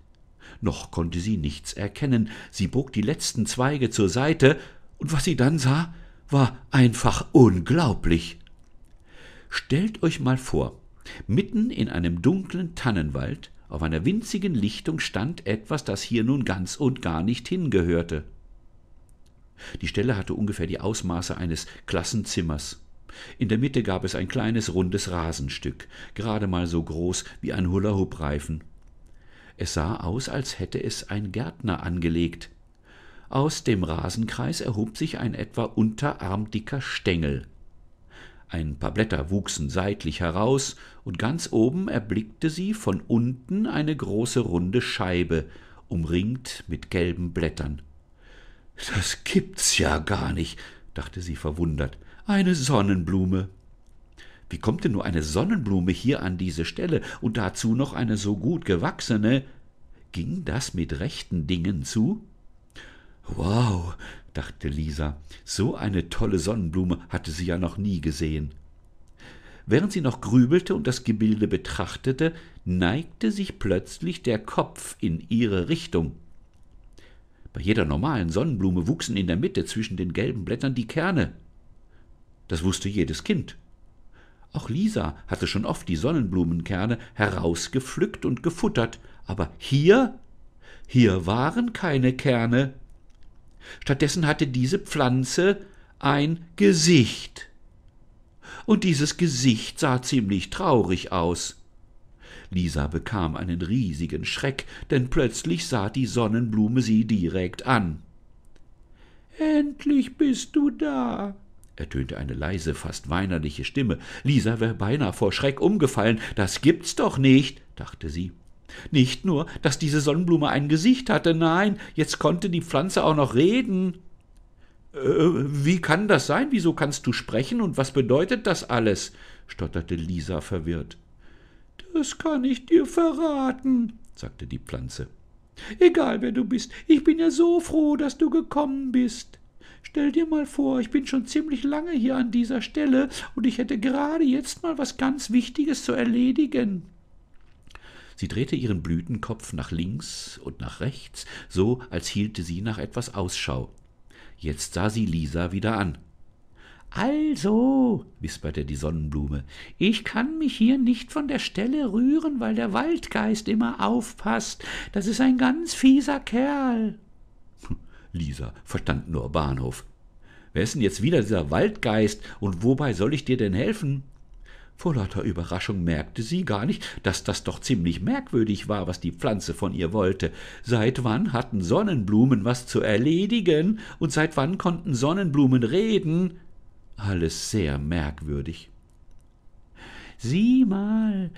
Noch konnte sie nichts erkennen. Sie bog die letzten Zweige zur Seite, und was sie dann sah, war einfach unglaublich. Stellt euch mal vor, mitten in einem dunklen Tannenwald auf einer winzigen Lichtung stand etwas, das hier nun ganz und gar nicht hingehörte. Die Stelle hatte ungefähr die Ausmaße eines Klassenzimmers. In der Mitte gab es ein kleines rundes Rasenstück, gerade mal so groß wie ein Hula-Hoop-Reifen. Es sah aus, als hätte es ein Gärtner angelegt. Aus dem Rasenkreis erhob sich ein etwa unterarmdicker Stängel ein paar Blätter wuchsen seitlich heraus, und ganz oben erblickte sie von unten eine große runde Scheibe, umringt mit gelben Blättern. Das gibt's ja gar nicht, dachte sie verwundert. Eine Sonnenblume. Wie kommt denn nur eine Sonnenblume hier an diese Stelle und dazu noch eine so gut gewachsene? Ging das mit rechten Dingen zu? Wow, dachte Lisa, so eine tolle Sonnenblume hatte sie ja noch nie gesehen. Während sie noch grübelte und das Gebilde betrachtete, neigte sich plötzlich der Kopf in ihre Richtung. Bei jeder normalen Sonnenblume wuchsen in der Mitte zwischen den gelben Blättern die Kerne. Das wusste jedes Kind. Auch Lisa hatte schon oft die Sonnenblumenkerne herausgepflückt und gefuttert, aber hier, hier waren keine Kerne. Stattdessen hatte diese Pflanze ein Gesicht. Und dieses Gesicht sah ziemlich traurig aus. Lisa bekam einen riesigen Schreck, denn plötzlich sah die Sonnenblume sie direkt an. Endlich bist du da, ertönte eine leise, fast weinerliche Stimme. Lisa wäre beinahe vor Schreck umgefallen. Das gibt's doch nicht, dachte sie. Nicht nur, dass diese Sonnenblume ein Gesicht hatte, nein, jetzt konnte die Pflanze auch noch reden. Äh, wie kann das sein? Wieso kannst du sprechen und was bedeutet das alles? stotterte Lisa verwirrt. Das kann ich dir verraten, sagte die Pflanze. Egal wer du bist, ich bin ja so froh, dass du gekommen bist. Stell dir mal vor, ich bin schon ziemlich lange hier an dieser Stelle und ich hätte gerade jetzt mal was ganz Wichtiges zu erledigen. Sie drehte ihren Blütenkopf nach links und nach rechts, so als hielte sie nach etwas Ausschau. Jetzt sah sie Lisa wieder an. Also, wisperte die Sonnenblume, ich kann mich hier nicht von der Stelle rühren, weil der Waldgeist immer aufpasst. Das ist ein ganz fieser Kerl. [laughs] Lisa verstand nur Bahnhof. Wer ist denn jetzt wieder dieser Waldgeist und wobei soll ich dir denn helfen? Vor lauter Überraschung merkte sie gar nicht, dass das doch ziemlich merkwürdig war, was die Pflanze von ihr wollte. Seit wann hatten Sonnenblumen was zu erledigen, und seit wann konnten Sonnenblumen reden? Alles sehr merkwürdig. Sieh mal,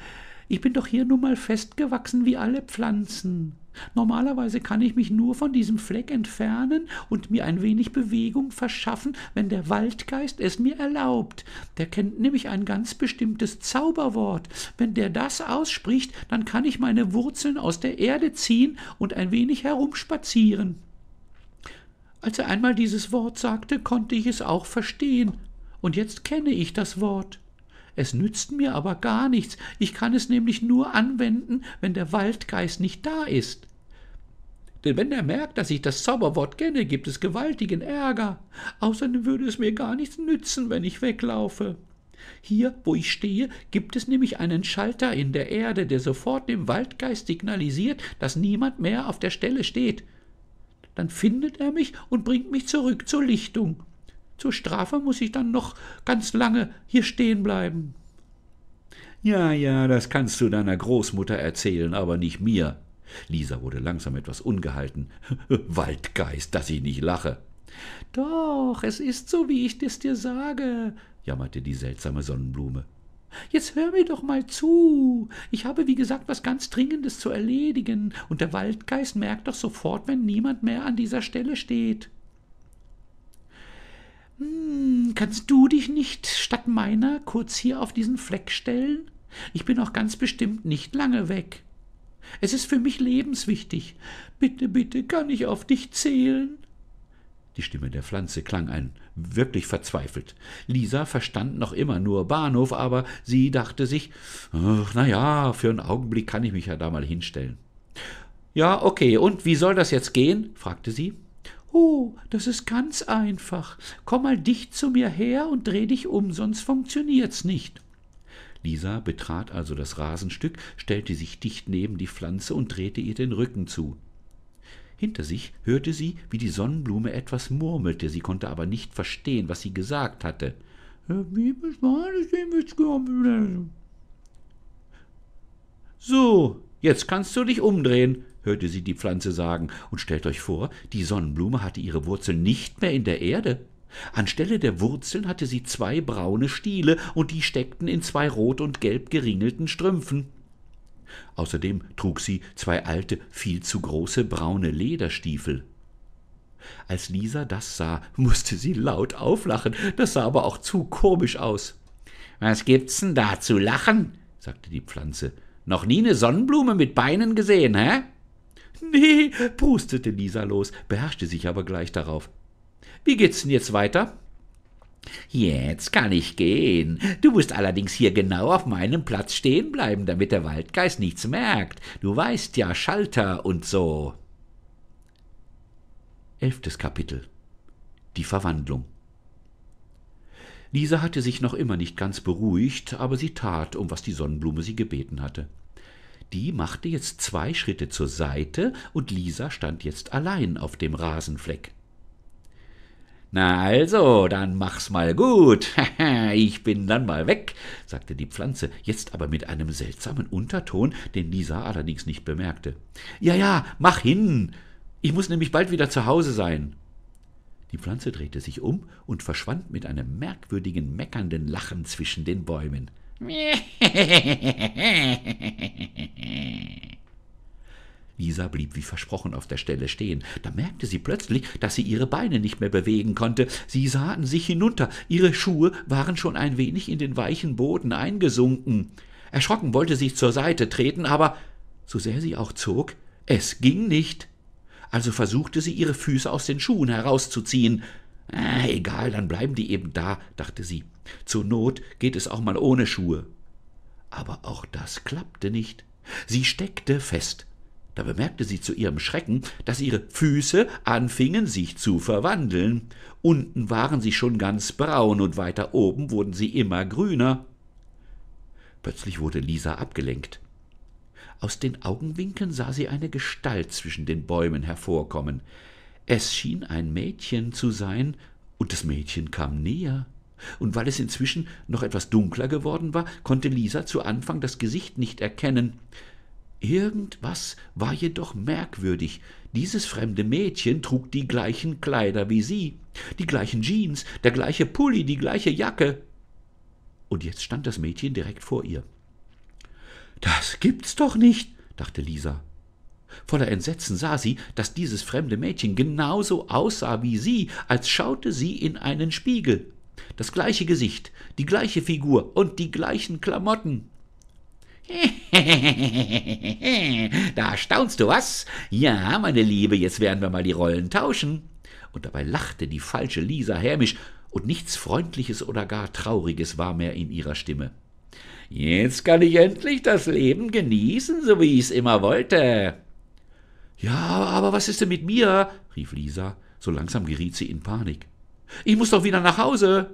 ich bin doch hier nun mal festgewachsen wie alle Pflanzen, Normalerweise kann ich mich nur von diesem Fleck entfernen und mir ein wenig Bewegung verschaffen, wenn der Waldgeist es mir erlaubt. Der kennt nämlich ein ganz bestimmtes Zauberwort. Wenn der das ausspricht, dann kann ich meine Wurzeln aus der Erde ziehen und ein wenig herumspazieren. Als er einmal dieses Wort sagte, konnte ich es auch verstehen, und jetzt kenne ich das Wort. Es nützt mir aber gar nichts, ich kann es nämlich nur anwenden, wenn der Waldgeist nicht da ist. Denn wenn er merkt, dass ich das Zauberwort kenne, gibt es gewaltigen Ärger. Außerdem würde es mir gar nichts nützen, wenn ich weglaufe. Hier, wo ich stehe, gibt es nämlich einen Schalter in der Erde, der sofort dem Waldgeist signalisiert, dass niemand mehr auf der Stelle steht. Dann findet er mich und bringt mich zurück zur Lichtung. Zur Strafe muss ich dann noch ganz lange hier stehen bleiben. Ja, ja, das kannst du deiner Großmutter erzählen, aber nicht mir. Lisa wurde langsam etwas ungehalten. [laughs] Waldgeist, dass ich nicht lache. Doch, es ist so, wie ich es dir sage, jammerte die seltsame Sonnenblume. Jetzt hör mir doch mal zu. Ich habe, wie gesagt, was ganz Dringendes zu erledigen, und der Waldgeist merkt doch sofort, wenn niemand mehr an dieser Stelle steht. Hm, kannst du dich nicht statt meiner kurz hier auf diesen Fleck stellen? Ich bin auch ganz bestimmt nicht lange weg. Es ist für mich lebenswichtig. Bitte, bitte, kann ich auf dich zählen? Die Stimme der Pflanze klang ein wirklich verzweifelt. Lisa verstand noch immer nur Bahnhof, aber sie dachte sich, na ja, für einen Augenblick kann ich mich ja da mal hinstellen. Ja, okay, und wie soll das jetzt gehen? fragte sie. Oh, das ist ganz einfach. Komm mal dicht zu mir her und dreh dich um, sonst funktioniert's nicht. Lisa betrat also das Rasenstück, stellte sich dicht neben die Pflanze und drehte ihr den Rücken zu. Hinter sich hörte sie, wie die Sonnenblume etwas murmelte, sie konnte aber nicht verstehen, was sie gesagt hatte. So, jetzt kannst du dich umdrehen, hörte sie die Pflanze sagen, und stellt euch vor, die Sonnenblume hatte ihre Wurzeln nicht mehr in der Erde. Anstelle der Wurzeln hatte sie zwei braune Stiele, und die steckten in zwei rot und gelb geringelten Strümpfen. Außerdem trug sie zwei alte, viel zu große braune Lederstiefel. Als Lisa das sah, mußte sie laut auflachen, das sah aber auch zu komisch aus. Was gibt's denn da zu lachen? sagte die Pflanze. Noch nie ne Sonnenblume mit Beinen gesehen, hä? Nee, prustete Lisa los, beherrschte sich aber gleich darauf. Wie geht's denn jetzt weiter? Jetzt kann ich gehen. Du musst allerdings hier genau auf meinem Platz stehen bleiben, damit der Waldgeist nichts merkt. Du weißt ja, Schalter und so. Elftes Kapitel Die Verwandlung Lisa hatte sich noch immer nicht ganz beruhigt, aber sie tat, um was die Sonnenblume sie gebeten hatte. Die machte jetzt zwei Schritte zur Seite und Lisa stand jetzt allein auf dem Rasenfleck. Na also, dann mach's mal gut. [laughs] ich bin dann mal weg, sagte die Pflanze, jetzt aber mit einem seltsamen Unterton, den Lisa allerdings nicht bemerkte. Ja, ja, mach hin. Ich muss nämlich bald wieder zu Hause sein. Die Pflanze drehte sich um und verschwand mit einem merkwürdigen, meckernden Lachen zwischen den Bäumen. [laughs] Lisa blieb wie versprochen auf der Stelle stehen. Da merkte sie plötzlich, dass sie ihre Beine nicht mehr bewegen konnte. Sie sahen sich hinunter. Ihre Schuhe waren schon ein wenig in den weichen Boden eingesunken. Erschrocken wollte sie zur Seite treten, aber so sehr sie auch zog, es ging nicht. Also versuchte sie, ihre Füße aus den Schuhen herauszuziehen. Äh, egal, dann bleiben die eben da, dachte sie. Zur Not geht es auch mal ohne Schuhe. Aber auch das klappte nicht. Sie steckte fest. Da bemerkte sie zu ihrem Schrecken, dass ihre Füße anfingen sich zu verwandeln. Unten waren sie schon ganz braun und weiter oben wurden sie immer grüner. Plötzlich wurde Lisa abgelenkt. Aus den Augenwinkeln sah sie eine Gestalt zwischen den Bäumen hervorkommen. Es schien ein Mädchen zu sein, und das Mädchen kam näher. Und weil es inzwischen noch etwas dunkler geworden war, konnte Lisa zu Anfang das Gesicht nicht erkennen. Irgendwas war jedoch merkwürdig. Dieses fremde Mädchen trug die gleichen Kleider wie sie, die gleichen Jeans, der gleiche Pulli, die gleiche Jacke. Und jetzt stand das Mädchen direkt vor ihr. Das gibt's doch nicht, dachte Lisa. Voller Entsetzen sah sie, dass dieses fremde Mädchen genauso aussah wie sie, als schaute sie in einen Spiegel. Das gleiche Gesicht, die gleiche Figur und die gleichen Klamotten. [laughs] da staunst du was? Ja, meine Liebe, jetzt werden wir mal die Rollen tauschen. Und dabei lachte die falsche Lisa hämisch, und nichts Freundliches oder gar Trauriges war mehr in ihrer Stimme. Jetzt kann ich endlich das Leben genießen, so wie ich's immer wollte. Ja, aber was ist denn mit mir? rief Lisa. So langsam geriet sie in Panik. Ich muss doch wieder nach Hause.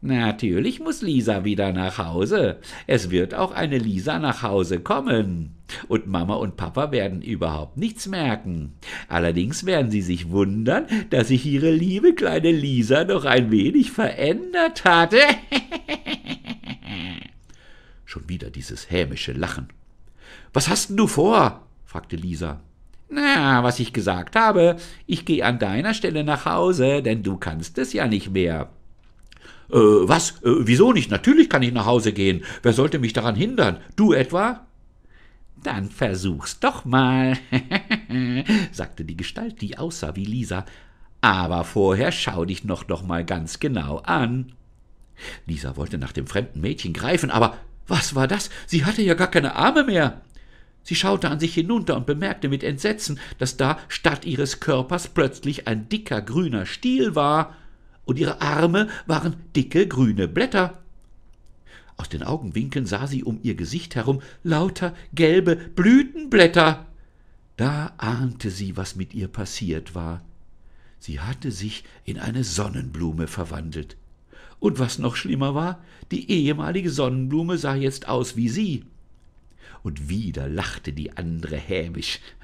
Natürlich muss Lisa wieder nach Hause. Es wird auch eine Lisa nach Hause kommen. Und Mama und Papa werden überhaupt nichts merken. Allerdings werden sie sich wundern, dass sich ihre liebe kleine Lisa noch ein wenig verändert hatte. [laughs] Schon wieder dieses hämische Lachen. Was hast denn du vor? fragte Lisa. Na, was ich gesagt habe, ich gehe an deiner Stelle nach Hause, denn du kannst es ja nicht mehr. Äh, was? Äh, wieso nicht? Natürlich kann ich nach Hause gehen. Wer sollte mich daran hindern? Du etwa? Dann versuch's doch mal, [laughs] sagte die Gestalt, die aussah wie Lisa. Aber vorher schau dich noch doch mal ganz genau an. Lisa wollte nach dem fremden Mädchen greifen, aber was war das? Sie hatte ja gar keine Arme mehr. Sie schaute an sich hinunter und bemerkte mit Entsetzen, dass da statt ihres Körpers plötzlich ein dicker grüner Stiel war, und ihre Arme waren dicke grüne Blätter. Aus den Augenwinkeln sah sie um ihr Gesicht herum lauter gelbe Blütenblätter. Da ahnte sie, was mit ihr passiert war. Sie hatte sich in eine Sonnenblume verwandelt. Und was noch schlimmer war, die ehemalige Sonnenblume sah jetzt aus wie sie und wieder lachte die andere hämisch. [laughs]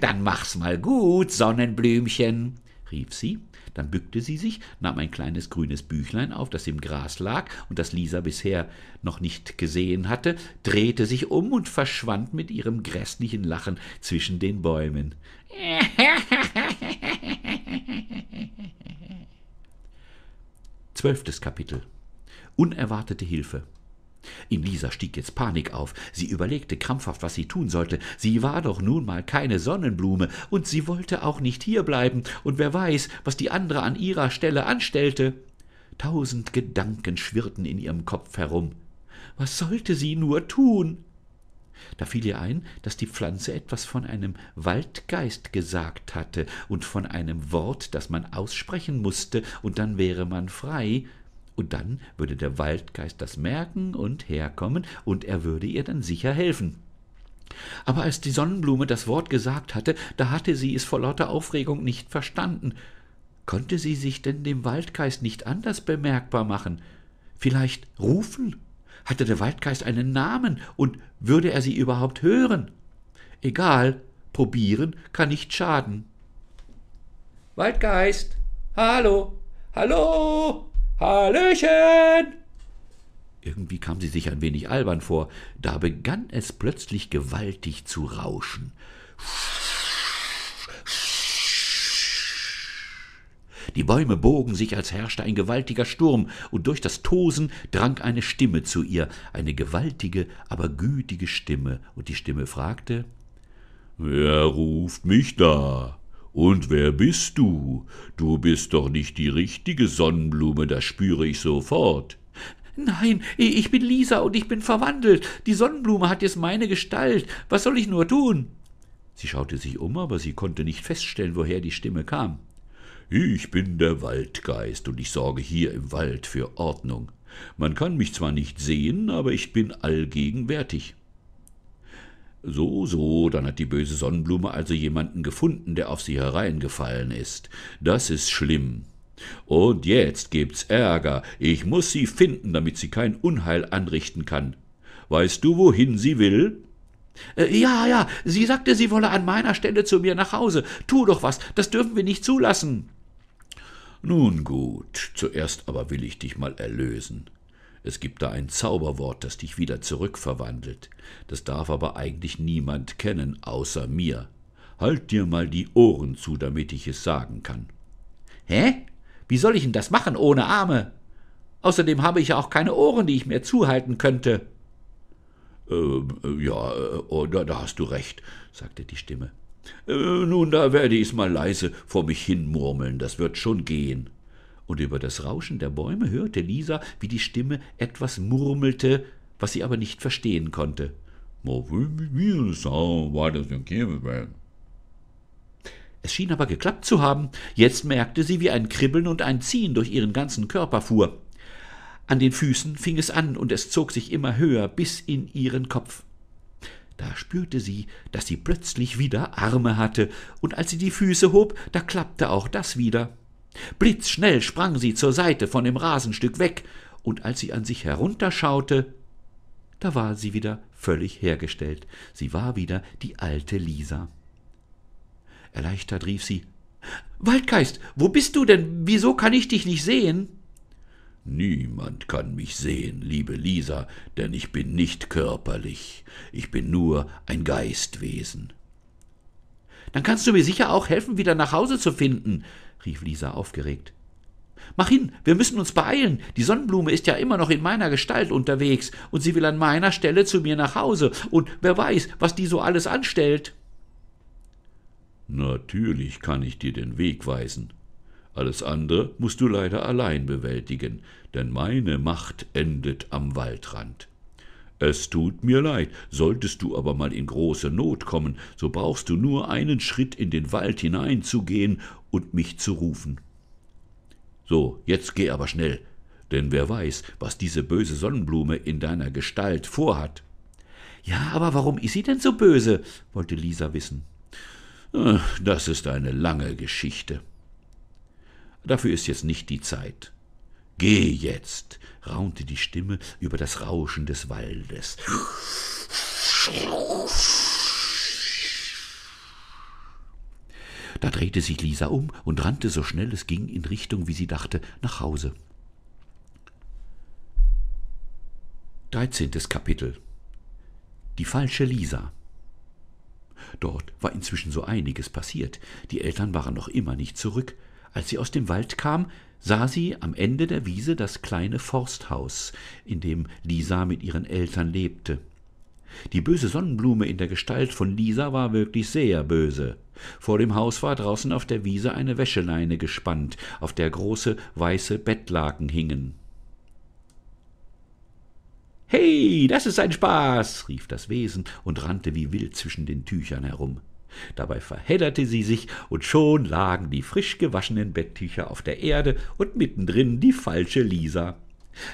Dann mach's mal gut, Sonnenblümchen, rief sie. Dann bückte sie sich, nahm ein kleines grünes Büchlein auf, das im Gras lag und das Lisa bisher noch nicht gesehen hatte, drehte sich um und verschwand mit ihrem grässlichen Lachen zwischen den Bäumen. [laughs] Zwölftes Kapitel Unerwartete Hilfe in Lisa stieg jetzt Panik auf. Sie überlegte krampfhaft, was sie tun sollte. Sie war doch nun mal keine Sonnenblume und sie wollte auch nicht hierbleiben und wer weiß, was die andere an ihrer Stelle anstellte. Tausend Gedanken schwirrten in ihrem Kopf herum. Was sollte sie nur tun? Da fiel ihr ein, daß die Pflanze etwas von einem Waldgeist gesagt hatte und von einem Wort, das man aussprechen mußte und dann wäre man frei, und dann würde der Waldgeist das merken und herkommen, und er würde ihr dann sicher helfen. Aber als die Sonnenblume das Wort gesagt hatte, da hatte sie es vor lauter Aufregung nicht verstanden. Konnte sie sich denn dem Waldgeist nicht anders bemerkbar machen? Vielleicht rufen? Hatte der Waldgeist einen Namen und würde er sie überhaupt hören? Egal, probieren kann nicht schaden. Waldgeist! Hallo! Hallo! Hallöchen! Irgendwie kam sie sich ein wenig albern vor. Da begann es plötzlich gewaltig zu rauschen. Die Bäume bogen sich, als herrschte ein gewaltiger Sturm, und durch das Tosen drang eine Stimme zu ihr, eine gewaltige, aber gütige Stimme, und die Stimme fragte Wer ruft mich da? Und wer bist du? Du bist doch nicht die richtige Sonnenblume, das spüre ich sofort. Nein, ich bin Lisa und ich bin verwandelt. Die Sonnenblume hat jetzt meine Gestalt. Was soll ich nur tun? Sie schaute sich um, aber sie konnte nicht feststellen, woher die Stimme kam. Ich bin der Waldgeist und ich sorge hier im Wald für Ordnung. Man kann mich zwar nicht sehen, aber ich bin allgegenwärtig. So, so, dann hat die böse Sonnenblume also jemanden gefunden, der auf sie hereingefallen ist. Das ist schlimm. Und jetzt gibt's Ärger. Ich muß sie finden, damit sie kein Unheil anrichten kann. Weißt du, wohin sie will? Äh, ja, ja, sie sagte, sie wolle an meiner Stelle zu mir nach Hause. Tu doch was, das dürfen wir nicht zulassen. Nun gut, zuerst aber will ich dich mal erlösen. Es gibt da ein Zauberwort, das dich wieder zurückverwandelt. Das darf aber eigentlich niemand kennen, außer mir. Halt dir mal die Ohren zu, damit ich es sagen kann. Hä? Wie soll ich denn das machen ohne Arme? Außerdem habe ich ja auch keine Ohren, die ich mir zuhalten könnte. Ähm, äh, ja, äh, oh, da, da hast du recht, sagte die Stimme. Äh, nun, da werde ich's mal leise vor mich hinmurmeln, das wird schon gehen und über das Rauschen der Bäume hörte Lisa, wie die Stimme etwas murmelte, was sie aber nicht verstehen konnte. Es schien aber geklappt zu haben. Jetzt merkte sie, wie ein Kribbeln und ein Ziehen durch ihren ganzen Körper fuhr. An den Füßen fing es an und es zog sich immer höher bis in ihren Kopf. Da spürte sie, dass sie plötzlich wieder Arme hatte, und als sie die Füße hob, da klappte auch das wieder. Blitzschnell sprang sie zur Seite von dem Rasenstück weg, und als sie an sich herunterschaute, da war sie wieder völlig hergestellt. Sie war wieder die alte Lisa. Erleichtert rief sie Waldgeist, wo bist du denn? Wieso kann ich dich nicht sehen? Niemand kann mich sehen, liebe Lisa, denn ich bin nicht körperlich, ich bin nur ein Geistwesen. Dann kannst du mir sicher auch helfen, wieder nach Hause zu finden, rief Lisa aufgeregt. Mach hin, wir müssen uns beeilen. Die Sonnenblume ist ja immer noch in meiner Gestalt unterwegs, und sie will an meiner Stelle zu mir nach Hause, und wer weiß, was die so alles anstellt. Natürlich kann ich dir den Weg weisen. Alles andere musst du leider allein bewältigen, denn meine Macht endet am Waldrand es tut mir leid, solltest du aber mal in große Not kommen, so brauchst du nur einen Schritt in den Wald hineinzugehen und mich zu rufen. So, jetzt geh aber schnell, denn wer weiß, was diese böse Sonnenblume in deiner Gestalt vorhat. Ja, aber warum ist sie denn so böse? wollte Lisa wissen. Das ist eine lange Geschichte. Dafür ist jetzt nicht die Zeit. Geh jetzt, raunte die Stimme über das Rauschen des Waldes. Da drehte sich Lisa um und rannte so schnell es ging in Richtung, wie sie dachte, nach Hause. Dreizehntes Kapitel Die falsche Lisa Dort war inzwischen so einiges passiert. Die Eltern waren noch immer nicht zurück. Als sie aus dem Wald kam, sah sie am Ende der Wiese das kleine Forsthaus, in dem Lisa mit ihren Eltern lebte. Die böse Sonnenblume in der Gestalt von Lisa war wirklich sehr böse. Vor dem Haus war draußen auf der Wiese eine Wäscheleine gespannt, auf der große weiße Bettlaken hingen. Hey, das ist ein Spaß, rief das Wesen und rannte wie wild zwischen den Tüchern herum. Dabei verhedderte sie sich, und schon lagen die frisch gewaschenen Betttücher auf der Erde und mittendrin die falsche Lisa.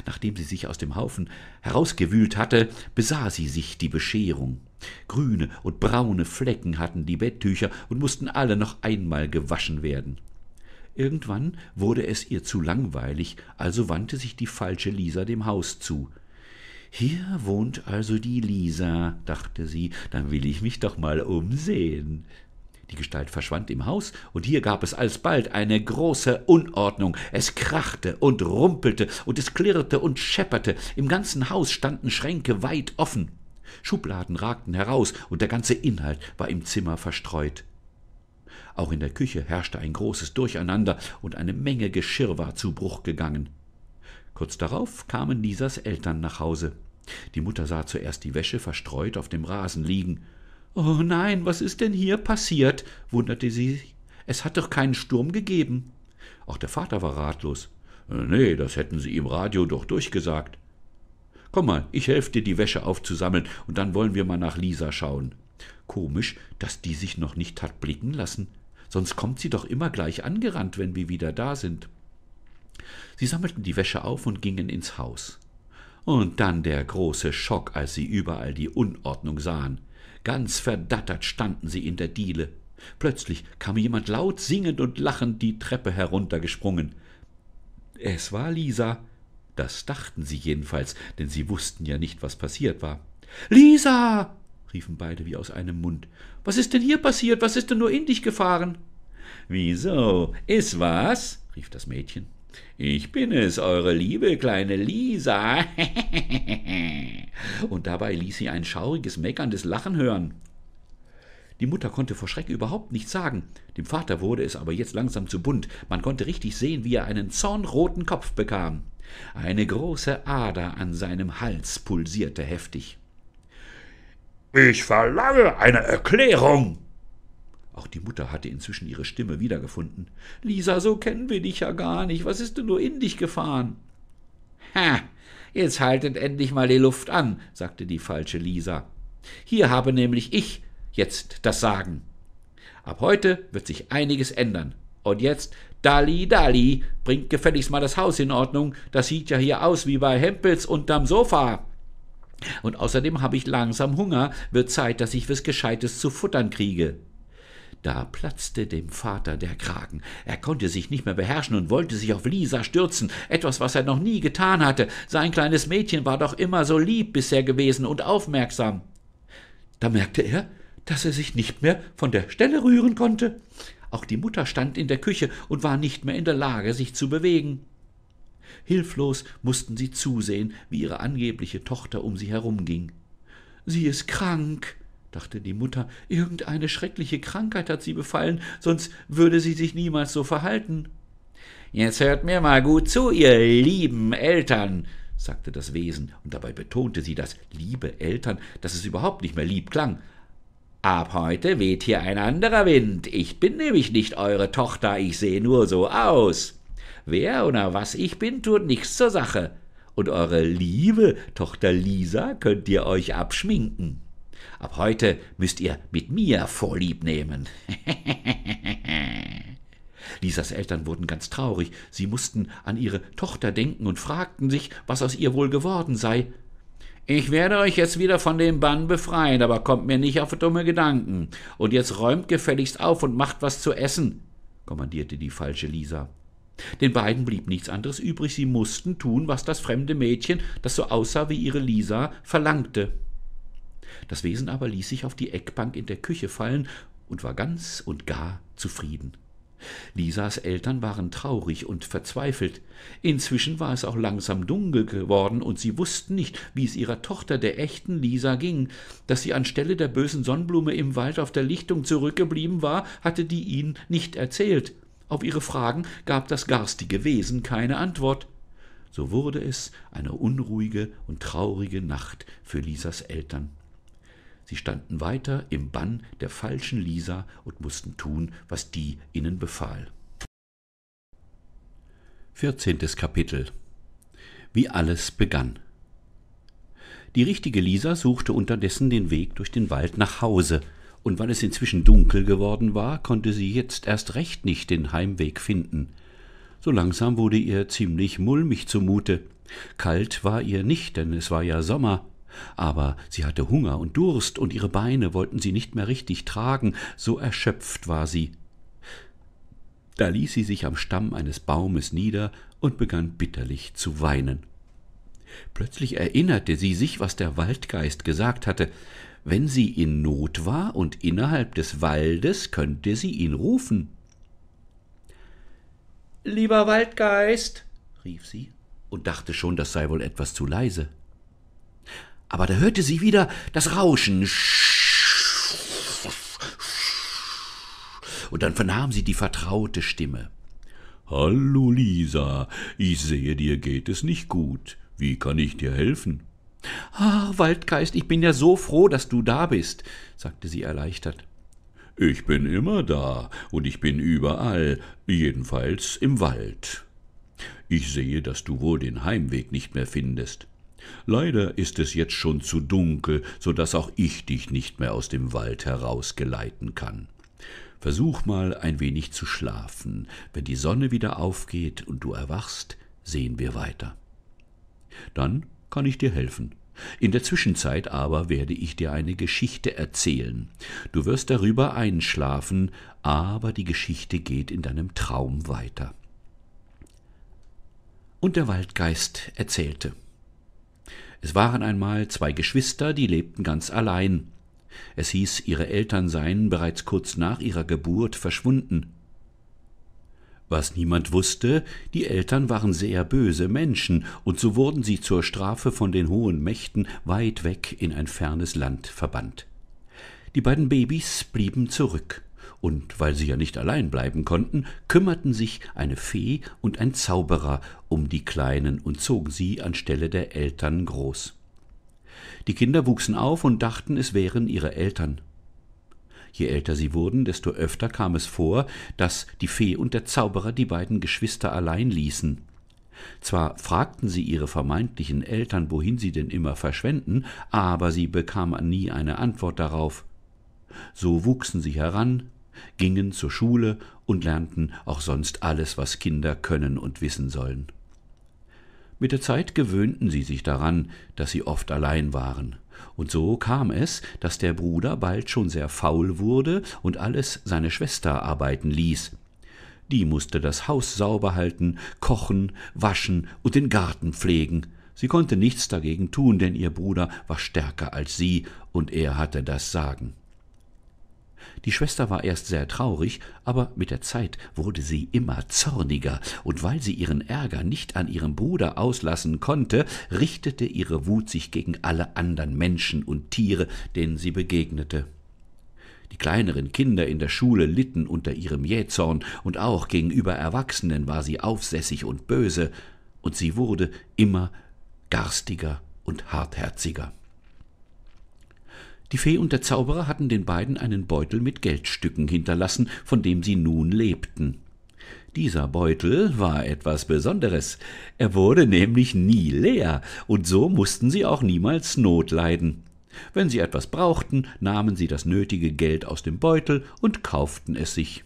Nachdem sie sich aus dem Haufen herausgewühlt hatte, besah sie sich die Bescherung. Grüne und braune Flecken hatten die Betttücher und mussten alle noch einmal gewaschen werden. Irgendwann wurde es ihr zu langweilig, also wandte sich die falsche Lisa dem Haus zu. Hier wohnt also die Lisa, dachte sie, dann will ich mich doch mal umsehen. Die Gestalt verschwand im Haus, und hier gab es alsbald eine große Unordnung. Es krachte und rumpelte, und es klirrte und schepperte. Im ganzen Haus standen Schränke weit offen. Schubladen ragten heraus, und der ganze Inhalt war im Zimmer verstreut. Auch in der Küche herrschte ein großes Durcheinander, und eine Menge Geschirr war zu Bruch gegangen. Kurz darauf kamen Lisas Eltern nach Hause. Die Mutter sah zuerst die Wäsche verstreut auf dem Rasen liegen. Oh nein, was ist denn hier passiert? wunderte sie. Es hat doch keinen Sturm gegeben. Auch der Vater war ratlos. Äh, nee, das hätten sie im Radio doch durchgesagt. Komm mal, ich helfe dir, die Wäsche aufzusammeln, und dann wollen wir mal nach Lisa schauen. Komisch, dass die sich noch nicht hat blicken lassen. Sonst kommt sie doch immer gleich angerannt, wenn wir wieder da sind. Sie sammelten die Wäsche auf und gingen ins Haus. Und dann der große Schock, als sie überall die Unordnung sahen. Ganz verdattert standen sie in der Diele. Plötzlich kam jemand laut singend und lachend die Treppe heruntergesprungen. Es war Lisa. Das dachten sie jedenfalls, denn sie wussten ja nicht, was passiert war. Lisa! riefen beide wie aus einem Mund. Was ist denn hier passiert? Was ist denn nur in dich gefahren? Wieso? Ist was? rief das Mädchen. Ich bin es, eure liebe kleine Lisa. [laughs] und dabei ließ sie ein schauriges, meckerndes Lachen hören. Die Mutter konnte vor Schreck überhaupt nichts sagen. Dem Vater wurde es aber jetzt langsam zu bunt. Man konnte richtig sehen, wie er einen zornroten Kopf bekam. Eine große Ader an seinem Hals pulsierte heftig. Ich verlange eine Erklärung, auch die Mutter hatte inzwischen ihre Stimme wiedergefunden. Lisa, so kennen wir dich ja gar nicht. Was ist denn nur in dich gefahren? Ha, jetzt haltet endlich mal die Luft an, sagte die falsche Lisa. Hier habe nämlich ich jetzt das Sagen. Ab heute wird sich einiges ändern. Und jetzt, Dali, Dali, bringt gefälligst mal das Haus in Ordnung. Das sieht ja hier aus wie bei Hempels unterm Sofa. Und außerdem habe ich langsam Hunger, wird Zeit, dass ich was Gescheites zu futtern kriege. Da platzte dem Vater der Kragen. Er konnte sich nicht mehr beherrschen und wollte sich auf Lisa stürzen, etwas, was er noch nie getan hatte. Sein kleines Mädchen war doch immer so lieb bisher gewesen und aufmerksam. Da merkte er, dass er sich nicht mehr von der Stelle rühren konnte. Auch die Mutter stand in der Küche und war nicht mehr in der Lage, sich zu bewegen. Hilflos mussten sie zusehen, wie ihre angebliche Tochter um sie herumging. Sie ist krank, dachte die Mutter, irgendeine schreckliche Krankheit hat sie befallen, sonst würde sie sich niemals so verhalten. Jetzt hört mir mal gut zu, ihr lieben Eltern, sagte das Wesen, und dabei betonte sie das liebe Eltern, dass es überhaupt nicht mehr lieb klang. Ab heute weht hier ein anderer Wind. Ich bin nämlich nicht eure Tochter, ich sehe nur so aus. Wer oder was ich bin, tut nichts zur Sache. Und eure liebe Tochter Lisa könnt ihr euch abschminken. Ab heute müsst ihr mit mir Vorlieb nehmen. [laughs] Lisas Eltern wurden ganz traurig, sie mussten an ihre Tochter denken und fragten sich, was aus ihr wohl geworden sei. Ich werde euch jetzt wieder von dem Bann befreien, aber kommt mir nicht auf dumme Gedanken. Und jetzt räumt gefälligst auf und macht was zu essen, kommandierte die falsche Lisa. Den beiden blieb nichts anderes übrig, sie mussten tun, was das fremde Mädchen, das so aussah wie ihre Lisa, verlangte. Das Wesen aber ließ sich auf die Eckbank in der Küche fallen und war ganz und gar zufrieden. Lisas Eltern waren traurig und verzweifelt. Inzwischen war es auch langsam dunkel geworden, und sie wußten nicht, wie es ihrer Tochter, der echten Lisa, ging. Dass sie anstelle der bösen Sonnenblume im Wald auf der Lichtung zurückgeblieben war, hatte die ihnen nicht erzählt. Auf ihre Fragen gab das garstige Wesen keine Antwort. So wurde es eine unruhige und traurige Nacht für Lisas Eltern. Sie standen weiter im Bann der falschen Lisa und mussten tun, was die ihnen befahl. 14. Kapitel Wie alles begann. Die richtige Lisa suchte unterdessen den Weg durch den Wald nach Hause, und weil es inzwischen dunkel geworden war, konnte sie jetzt erst recht nicht den Heimweg finden. So langsam wurde ihr ziemlich mulmig zumute. Kalt war ihr nicht, denn es war ja Sommer, aber sie hatte Hunger und Durst, und ihre Beine wollten sie nicht mehr richtig tragen, so erschöpft war sie. Da ließ sie sich am Stamm eines Baumes nieder und begann bitterlich zu weinen. Plötzlich erinnerte sie sich, was der Waldgeist gesagt hatte. Wenn sie in Not war und innerhalb des Waldes, könnte sie ihn rufen. Lieber Waldgeist, rief sie und dachte schon, das sei wohl etwas zu leise aber da hörte sie wieder das Rauschen. Und dann vernahm sie die vertraute Stimme. Hallo Lisa, ich sehe, dir geht es nicht gut. Wie kann ich dir helfen? Ah, Waldgeist, ich bin ja so froh, dass du da bist, sagte sie erleichtert. Ich bin immer da und ich bin überall, jedenfalls im Wald. Ich sehe, dass du wohl den Heimweg nicht mehr findest. Leider ist es jetzt schon zu dunkel, so daß auch ich dich nicht mehr aus dem Wald herausgeleiten kann. Versuch mal ein wenig zu schlafen. Wenn die Sonne wieder aufgeht und du erwachst, sehen wir weiter. Dann kann ich dir helfen. In der Zwischenzeit aber werde ich dir eine Geschichte erzählen. Du wirst darüber einschlafen, aber die Geschichte geht in deinem Traum weiter. Und der Waldgeist erzählte. Es waren einmal zwei Geschwister, die lebten ganz allein. Es hieß, ihre Eltern seien bereits kurz nach ihrer Geburt verschwunden. Was niemand wusste, die Eltern waren sehr böse Menschen, und so wurden sie zur Strafe von den hohen Mächten weit weg in ein fernes Land verbannt. Die beiden Babys blieben zurück und weil sie ja nicht allein bleiben konnten, kümmerten sich eine Fee und ein Zauberer um die Kleinen und zogen sie anstelle der Eltern groß. Die Kinder wuchsen auf und dachten, es wären ihre Eltern. Je älter sie wurden, desto öfter kam es vor, dass die Fee und der Zauberer die beiden Geschwister allein ließen. Zwar fragten sie ihre vermeintlichen Eltern, wohin sie denn immer verschwenden, aber sie bekamen nie eine Antwort darauf. So wuchsen sie heran, gingen zur Schule und lernten auch sonst alles, was Kinder können und wissen sollen. Mit der Zeit gewöhnten sie sich daran, dass sie oft allein waren, und so kam es, dass der Bruder bald schon sehr faul wurde und alles seine Schwester arbeiten ließ. Die musste das Haus sauber halten, kochen, waschen und den Garten pflegen. Sie konnte nichts dagegen tun, denn ihr Bruder war stärker als sie, und er hatte das Sagen. Die Schwester war erst sehr traurig, aber mit der Zeit wurde sie immer zorniger, und weil sie ihren Ärger nicht an ihrem Bruder auslassen konnte, richtete ihre Wut sich gegen alle anderen Menschen und Tiere, denen sie begegnete. Die kleineren Kinder in der Schule litten unter ihrem Jähzorn, und auch gegenüber Erwachsenen war sie aufsässig und böse, und sie wurde immer garstiger und hartherziger. Die Fee und der Zauberer hatten den beiden einen Beutel mit Geldstücken hinterlassen, von dem sie nun lebten. Dieser Beutel war etwas Besonderes. Er wurde nämlich nie leer, und so mussten sie auch niemals Not leiden. Wenn sie etwas brauchten, nahmen sie das nötige Geld aus dem Beutel und kauften es sich.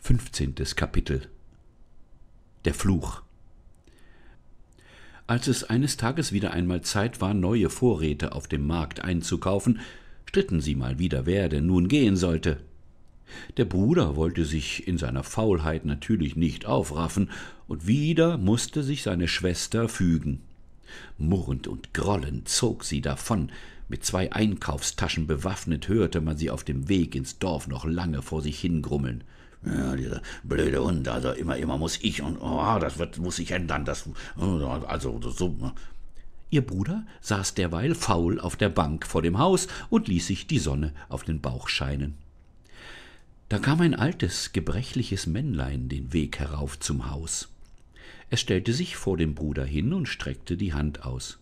15. Kapitel Der Fluch als es eines Tages wieder einmal Zeit war, neue Vorräte auf dem Markt einzukaufen, stritten sie mal wieder, wer denn nun gehen sollte. Der Bruder wollte sich in seiner Faulheit natürlich nicht aufraffen, und wieder mußte sich seine Schwester fügen. Murrend und grollend zog sie davon, mit zwei Einkaufstaschen bewaffnet hörte man sie auf dem Weg ins Dorf noch lange vor sich hingrummeln. Ja, dieser blöde Hund, also immer, immer muss ich und oh, das wird, muss ich ändern, das, also so. Ne. Ihr Bruder saß derweil faul auf der Bank vor dem Haus und ließ sich die Sonne auf den Bauch scheinen. Da kam ein altes, gebrechliches Männlein den Weg herauf zum Haus. Es stellte sich vor dem Bruder hin und streckte die Hand aus.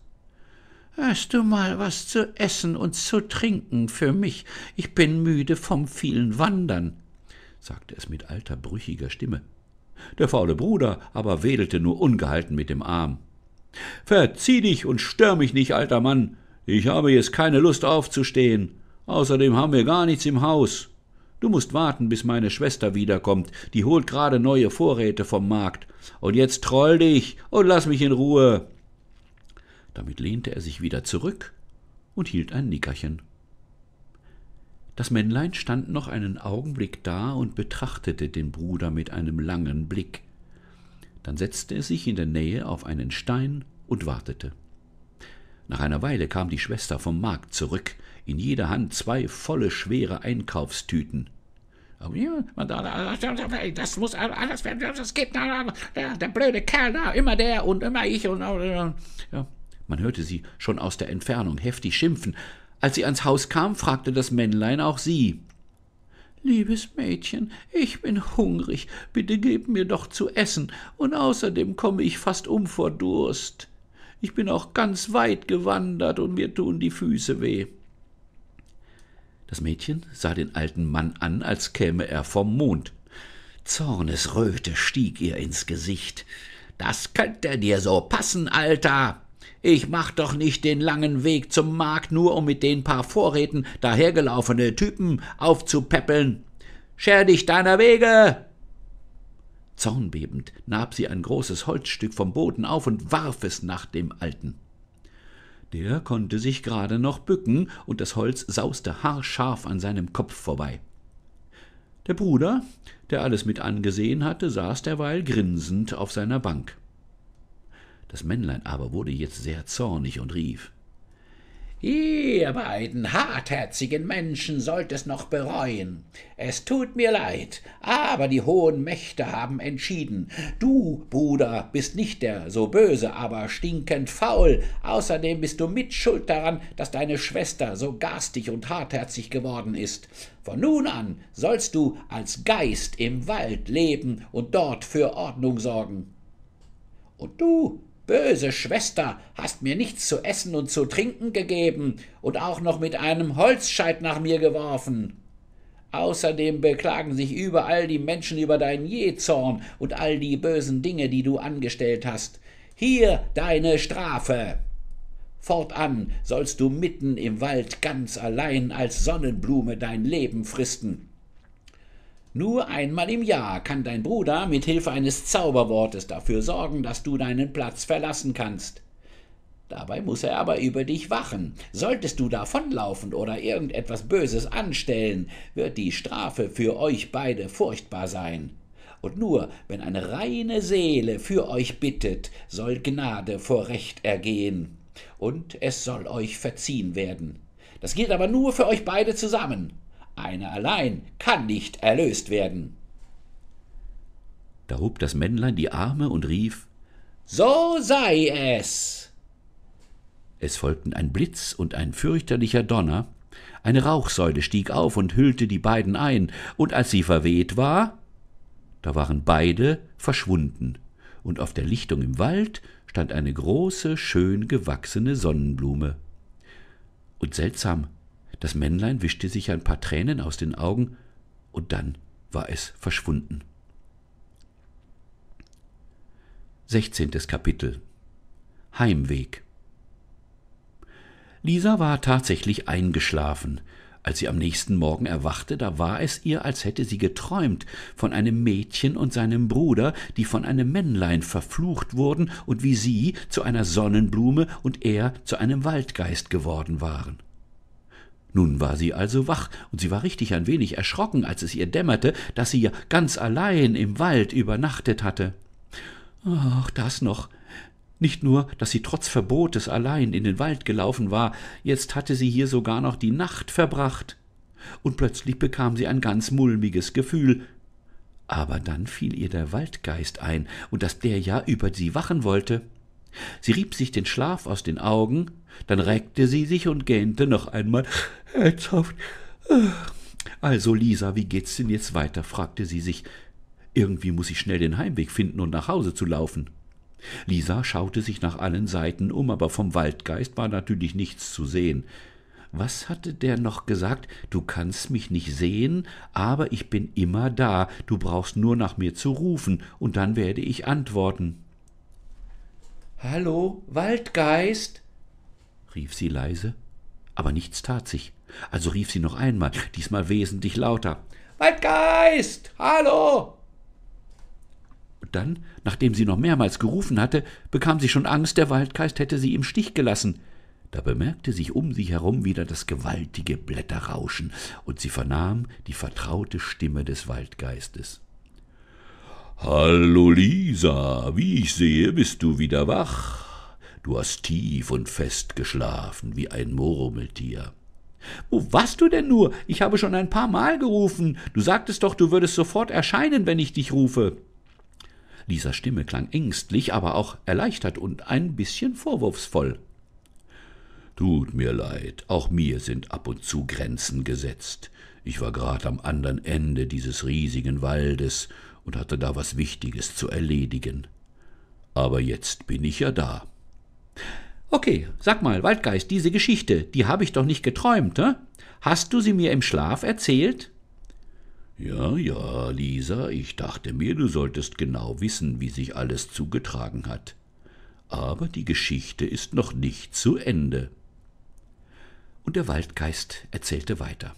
Hast du mal was zu essen und zu trinken für mich? Ich bin müde vom vielen Wandern, sagte es mit alter, brüchiger Stimme. Der faule Bruder aber wedelte nur ungehalten mit dem Arm. Verzieh dich und stör mich nicht, alter Mann. Ich habe jetzt keine Lust aufzustehen. Außerdem haben wir gar nichts im Haus. Du musst warten, bis meine Schwester wiederkommt. Die holt gerade neue Vorräte vom Markt. Und jetzt troll dich und lass mich in Ruhe. Damit lehnte er sich wieder zurück und hielt ein Nickerchen. Das Männlein stand noch einen Augenblick da und betrachtete den Bruder mit einem langen Blick. Dann setzte es sich in der Nähe auf einen Stein und wartete. Nach einer Weile kam die Schwester vom Markt zurück, in jeder Hand zwei volle schwere Einkaufstüten. Oh, äh, äh, äh, das muss alles werden, das geht, der, der blöde Kerl da, immer der und immer ich und. Ja. Man hörte sie schon aus der Entfernung heftig schimpfen. Als sie ans Haus kam, fragte das Männlein auch sie. Liebes Mädchen, ich bin hungrig, bitte gib mir doch zu essen, und außerdem komme ich fast um vor Durst. Ich bin auch ganz weit gewandert, und mir tun die Füße weh. Das Mädchen sah den alten Mann an, als käme er vom Mond. Zornesröte stieg ihr ins Gesicht. Das könnte dir so passen, Alter, ich mach doch nicht den langen Weg zum Markt, nur um mit den paar Vorräten dahergelaufene Typen aufzupäppeln. Scher dich deiner Wege! Zornbebend nahm sie ein großes Holzstück vom Boden auf und warf es nach dem Alten. Der konnte sich gerade noch bücken, und das Holz sauste haarscharf an seinem Kopf vorbei. Der Bruder, der alles mit angesehen hatte, saß derweil grinsend auf seiner Bank. Das Männlein aber wurde jetzt sehr zornig und rief Ihr beiden hartherzigen Menschen sollt es noch bereuen. Es tut mir leid, aber die hohen Mächte haben entschieden. Du, Bruder, bist nicht der so böse, aber stinkend faul. Außerdem bist du mit schuld daran, dass deine Schwester so garstig und hartherzig geworden ist. Von nun an sollst du als Geist im Wald leben und dort für Ordnung sorgen. Und du, Böse Schwester, hast mir nichts zu essen und zu trinken gegeben und auch noch mit einem Holzscheit nach mir geworfen. Außerdem beklagen sich überall die Menschen über deinen Jezorn und all die bösen Dinge, die du angestellt hast. Hier deine Strafe. Fortan sollst du mitten im Wald ganz allein als Sonnenblume dein Leben fristen. Nur einmal im Jahr kann dein Bruder mit Hilfe eines Zauberwortes dafür sorgen, dass du deinen Platz verlassen kannst. Dabei muss er aber über dich wachen. Solltest du davonlaufen oder irgendetwas Böses anstellen, wird die Strafe für euch beide furchtbar sein. Und nur wenn eine reine Seele für euch bittet, soll Gnade vor Recht ergehen, und es soll euch verziehen werden. Das gilt aber nur für euch beide zusammen. Einer allein kann nicht erlöst werden. Da hob das Männlein die Arme und rief So sei es. Es folgten ein Blitz und ein fürchterlicher Donner, eine Rauchsäule stieg auf und hüllte die beiden ein, und als sie verweht war, da waren beide verschwunden, und auf der Lichtung im Wald stand eine große, schön gewachsene Sonnenblume. Und seltsam, das Männlein wischte sich ein paar Tränen aus den Augen und dann war es verschwunden. 16. Kapitel Heimweg Lisa war tatsächlich eingeschlafen. Als sie am nächsten Morgen erwachte, da war es ihr, als hätte sie geträumt von einem Mädchen und seinem Bruder, die von einem Männlein verflucht wurden und wie sie zu einer Sonnenblume und er zu einem Waldgeist geworden waren. Nun war sie also wach, und sie war richtig ein wenig erschrocken, als es ihr dämmerte, daß sie ja ganz allein im Wald übernachtet hatte. Ach, das noch. Nicht nur, daß sie trotz Verbotes allein in den Wald gelaufen war, jetzt hatte sie hier sogar noch die Nacht verbracht. Und plötzlich bekam sie ein ganz mulmiges Gefühl. Aber dann fiel ihr der Waldgeist ein, und daß der ja über sie wachen wollte. Sie rieb sich den Schlaf aus den Augen, dann reckte sie sich und gähnte noch einmal herzhaft. Also, Lisa, wie geht's denn jetzt weiter? fragte sie sich. Irgendwie muß ich schnell den Heimweg finden und um nach Hause zu laufen. Lisa schaute sich nach allen Seiten um, aber vom Waldgeist war natürlich nichts zu sehen. Was hatte der noch gesagt? Du kannst mich nicht sehen, aber ich bin immer da, du brauchst nur nach mir zu rufen, und dann werde ich antworten. Hallo, Waldgeist! rief sie leise, aber nichts tat sich. Also rief sie noch einmal, diesmal wesentlich lauter. Waldgeist! Hallo! Und dann, nachdem sie noch mehrmals gerufen hatte, bekam sie schon Angst, der Waldgeist hätte sie im Stich gelassen. Da bemerkte sich um sie herum wieder das gewaltige Blätterrauschen, und sie vernahm die vertraute Stimme des Waldgeistes. Hallo Lisa, wie ich sehe, bist du wieder wach. Du hast tief und fest geschlafen wie ein Murmeltier. Wo warst du denn nur? Ich habe schon ein paar Mal gerufen. Du sagtest doch, du würdest sofort erscheinen, wenn ich dich rufe. Lisas Stimme klang ängstlich, aber auch erleichtert und ein bisschen vorwurfsvoll. Tut mir leid, auch mir sind ab und zu Grenzen gesetzt. Ich war gerade am anderen Ende dieses riesigen Waldes und hatte da was Wichtiges zu erledigen. Aber jetzt bin ich ja da. Okay, sag mal, Waldgeist, diese Geschichte, die habe ich doch nicht geträumt, ne? Hast du sie mir im Schlaf erzählt? Ja, ja, Lisa, ich dachte mir, du solltest genau wissen, wie sich alles zugetragen hat. Aber die Geschichte ist noch nicht zu Ende. Und der Waldgeist erzählte weiter.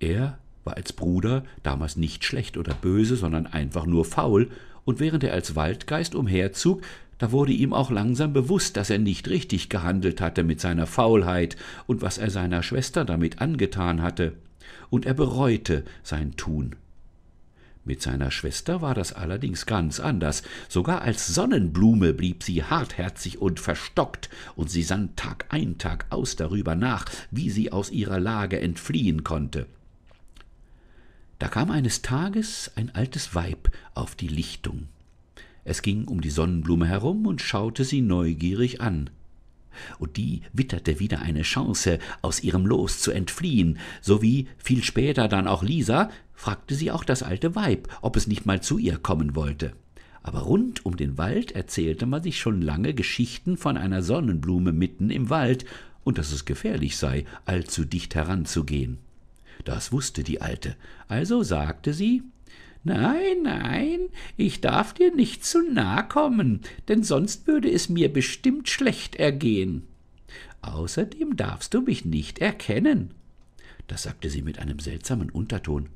Er war als Bruder damals nicht schlecht oder böse, sondern einfach nur faul, und während er als Waldgeist umherzog, da wurde ihm auch langsam bewusst, dass er nicht richtig gehandelt hatte mit seiner Faulheit und was er seiner Schwester damit angetan hatte, und er bereute sein Tun. Mit seiner Schwester war das allerdings ganz anders. Sogar als Sonnenblume blieb sie hartherzig und verstockt, und sie sann Tag ein, Tag aus darüber nach, wie sie aus ihrer Lage entfliehen konnte. Da kam eines Tages ein altes Weib auf die Lichtung. Es ging um die Sonnenblume herum und schaute sie neugierig an. Und die witterte wieder eine Chance, aus ihrem Los zu entfliehen, so wie viel später dann auch Lisa, fragte sie auch das alte Weib, ob es nicht mal zu ihr kommen wollte. Aber rund um den Wald erzählte man sich schon lange Geschichten von einer Sonnenblume mitten im Wald und dass es gefährlich sei, allzu dicht heranzugehen. Das wußte die Alte. Also sagte sie Nein, nein, ich darf dir nicht zu nahe kommen, denn sonst würde es mir bestimmt schlecht ergehen. Außerdem darfst du mich nicht erkennen. Das sagte sie mit einem seltsamen Unterton.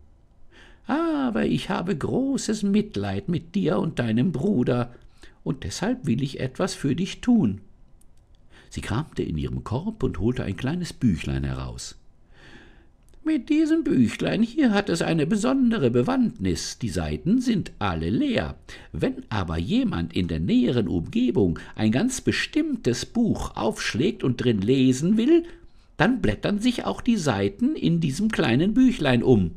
Aber ich habe großes Mitleid mit dir und deinem Bruder, und deshalb will ich etwas für dich tun. Sie kramte in ihrem Korb und holte ein kleines Büchlein heraus. Mit diesem Büchlein hier hat es eine besondere Bewandtnis. Die Seiten sind alle leer. Wenn aber jemand in der näheren Umgebung ein ganz bestimmtes Buch aufschlägt und drin lesen will, dann blättern sich auch die Seiten in diesem kleinen Büchlein um.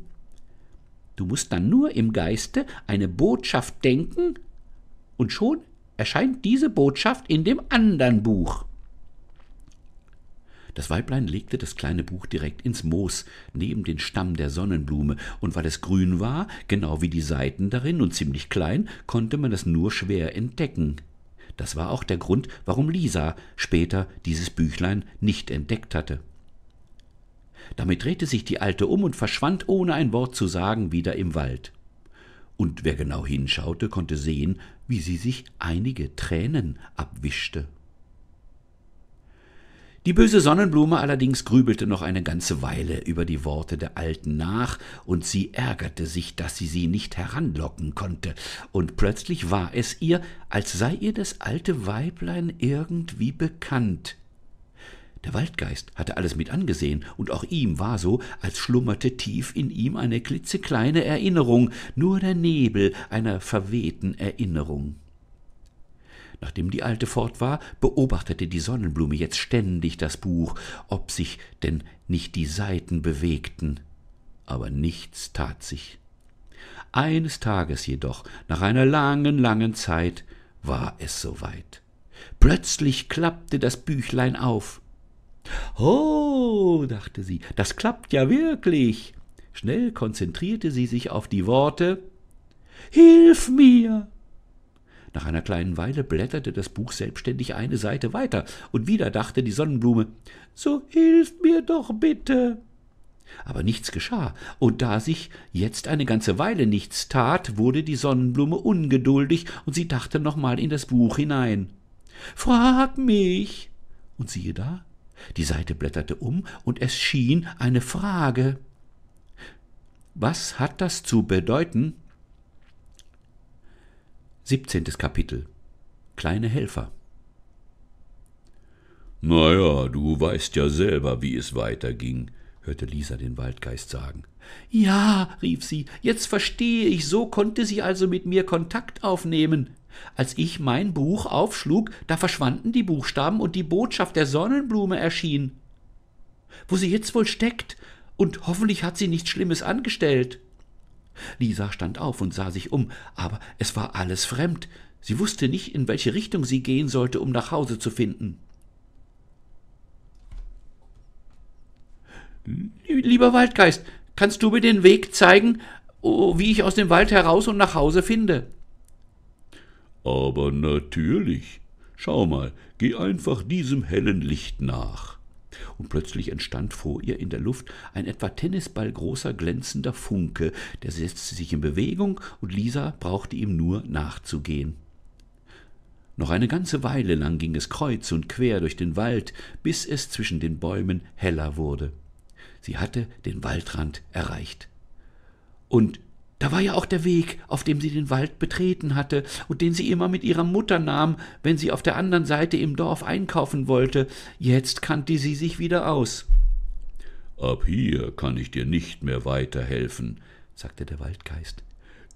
Du musst dann nur im Geiste eine Botschaft denken, und schon erscheint diese Botschaft in dem anderen Buch. Das Weiblein legte das kleine Buch direkt ins Moos, neben den Stamm der Sonnenblume, und weil es grün war, genau wie die Seiten darin und ziemlich klein, konnte man es nur schwer entdecken. Das war auch der Grund, warum Lisa später dieses Büchlein nicht entdeckt hatte. Damit drehte sich die Alte um und verschwand, ohne ein Wort zu sagen, wieder im Wald. Und wer genau hinschaute, konnte sehen, wie sie sich einige Tränen abwischte. Die böse Sonnenblume allerdings grübelte noch eine ganze Weile über die Worte der Alten nach, und sie ärgerte sich, dass sie sie nicht heranlocken konnte, und plötzlich war es ihr, als sei ihr das alte Weiblein irgendwie bekannt. Der Waldgeist hatte alles mit angesehen, und auch ihm war so, als schlummerte tief in ihm eine klitzekleine Erinnerung, nur der Nebel einer verwehten Erinnerung. Nachdem die Alte fort war, beobachtete die Sonnenblume jetzt ständig das Buch, ob sich denn nicht die Seiten bewegten. Aber nichts tat sich. Eines Tages jedoch, nach einer langen, langen Zeit, war es soweit. Plötzlich klappte das Büchlein auf. Oh, dachte sie, das klappt ja wirklich. Schnell konzentrierte sie sich auf die Worte Hilf mir. Nach einer kleinen Weile blätterte das Buch selbstständig eine Seite weiter, und wieder dachte die Sonnenblume, so hilf mir doch bitte. Aber nichts geschah, und da sich jetzt eine ganze Weile nichts tat, wurde die Sonnenblume ungeduldig, und sie dachte nochmal in das Buch hinein. Frag mich. Und siehe da, die Seite blätterte um, und es schien eine Frage. Was hat das zu bedeuten? 17. Kapitel Kleine Helfer Na ja, du weißt ja selber, wie es weiterging, hörte Lisa den Waldgeist sagen. Ja, rief sie, jetzt verstehe ich, so konnte sie also mit mir Kontakt aufnehmen. Als ich mein Buch aufschlug, da verschwanden die Buchstaben und die Botschaft der Sonnenblume erschien. Wo sie jetzt wohl steckt, und hoffentlich hat sie nichts Schlimmes angestellt. Lisa stand auf und sah sich um, aber es war alles fremd. Sie wusste nicht, in welche Richtung sie gehen sollte, um nach Hause zu finden. Lieber Waldgeist, kannst du mir den Weg zeigen, wie ich aus dem Wald heraus und nach Hause finde? Aber natürlich. Schau mal, geh einfach diesem hellen Licht nach und plötzlich entstand vor ihr in der Luft ein etwa Tennisball großer glänzender Funke, der setzte sich in Bewegung, und Lisa brauchte ihm nur nachzugehen. Noch eine ganze Weile lang ging es kreuz und quer durch den Wald, bis es zwischen den Bäumen heller wurde. Sie hatte den Waldrand erreicht. Und da war ja auch der Weg, auf dem sie den Wald betreten hatte und den sie immer mit ihrer Mutter nahm, wenn sie auf der anderen Seite im Dorf einkaufen wollte. Jetzt kannte sie sich wieder aus. Ab hier kann ich dir nicht mehr weiterhelfen, sagte der Waldgeist.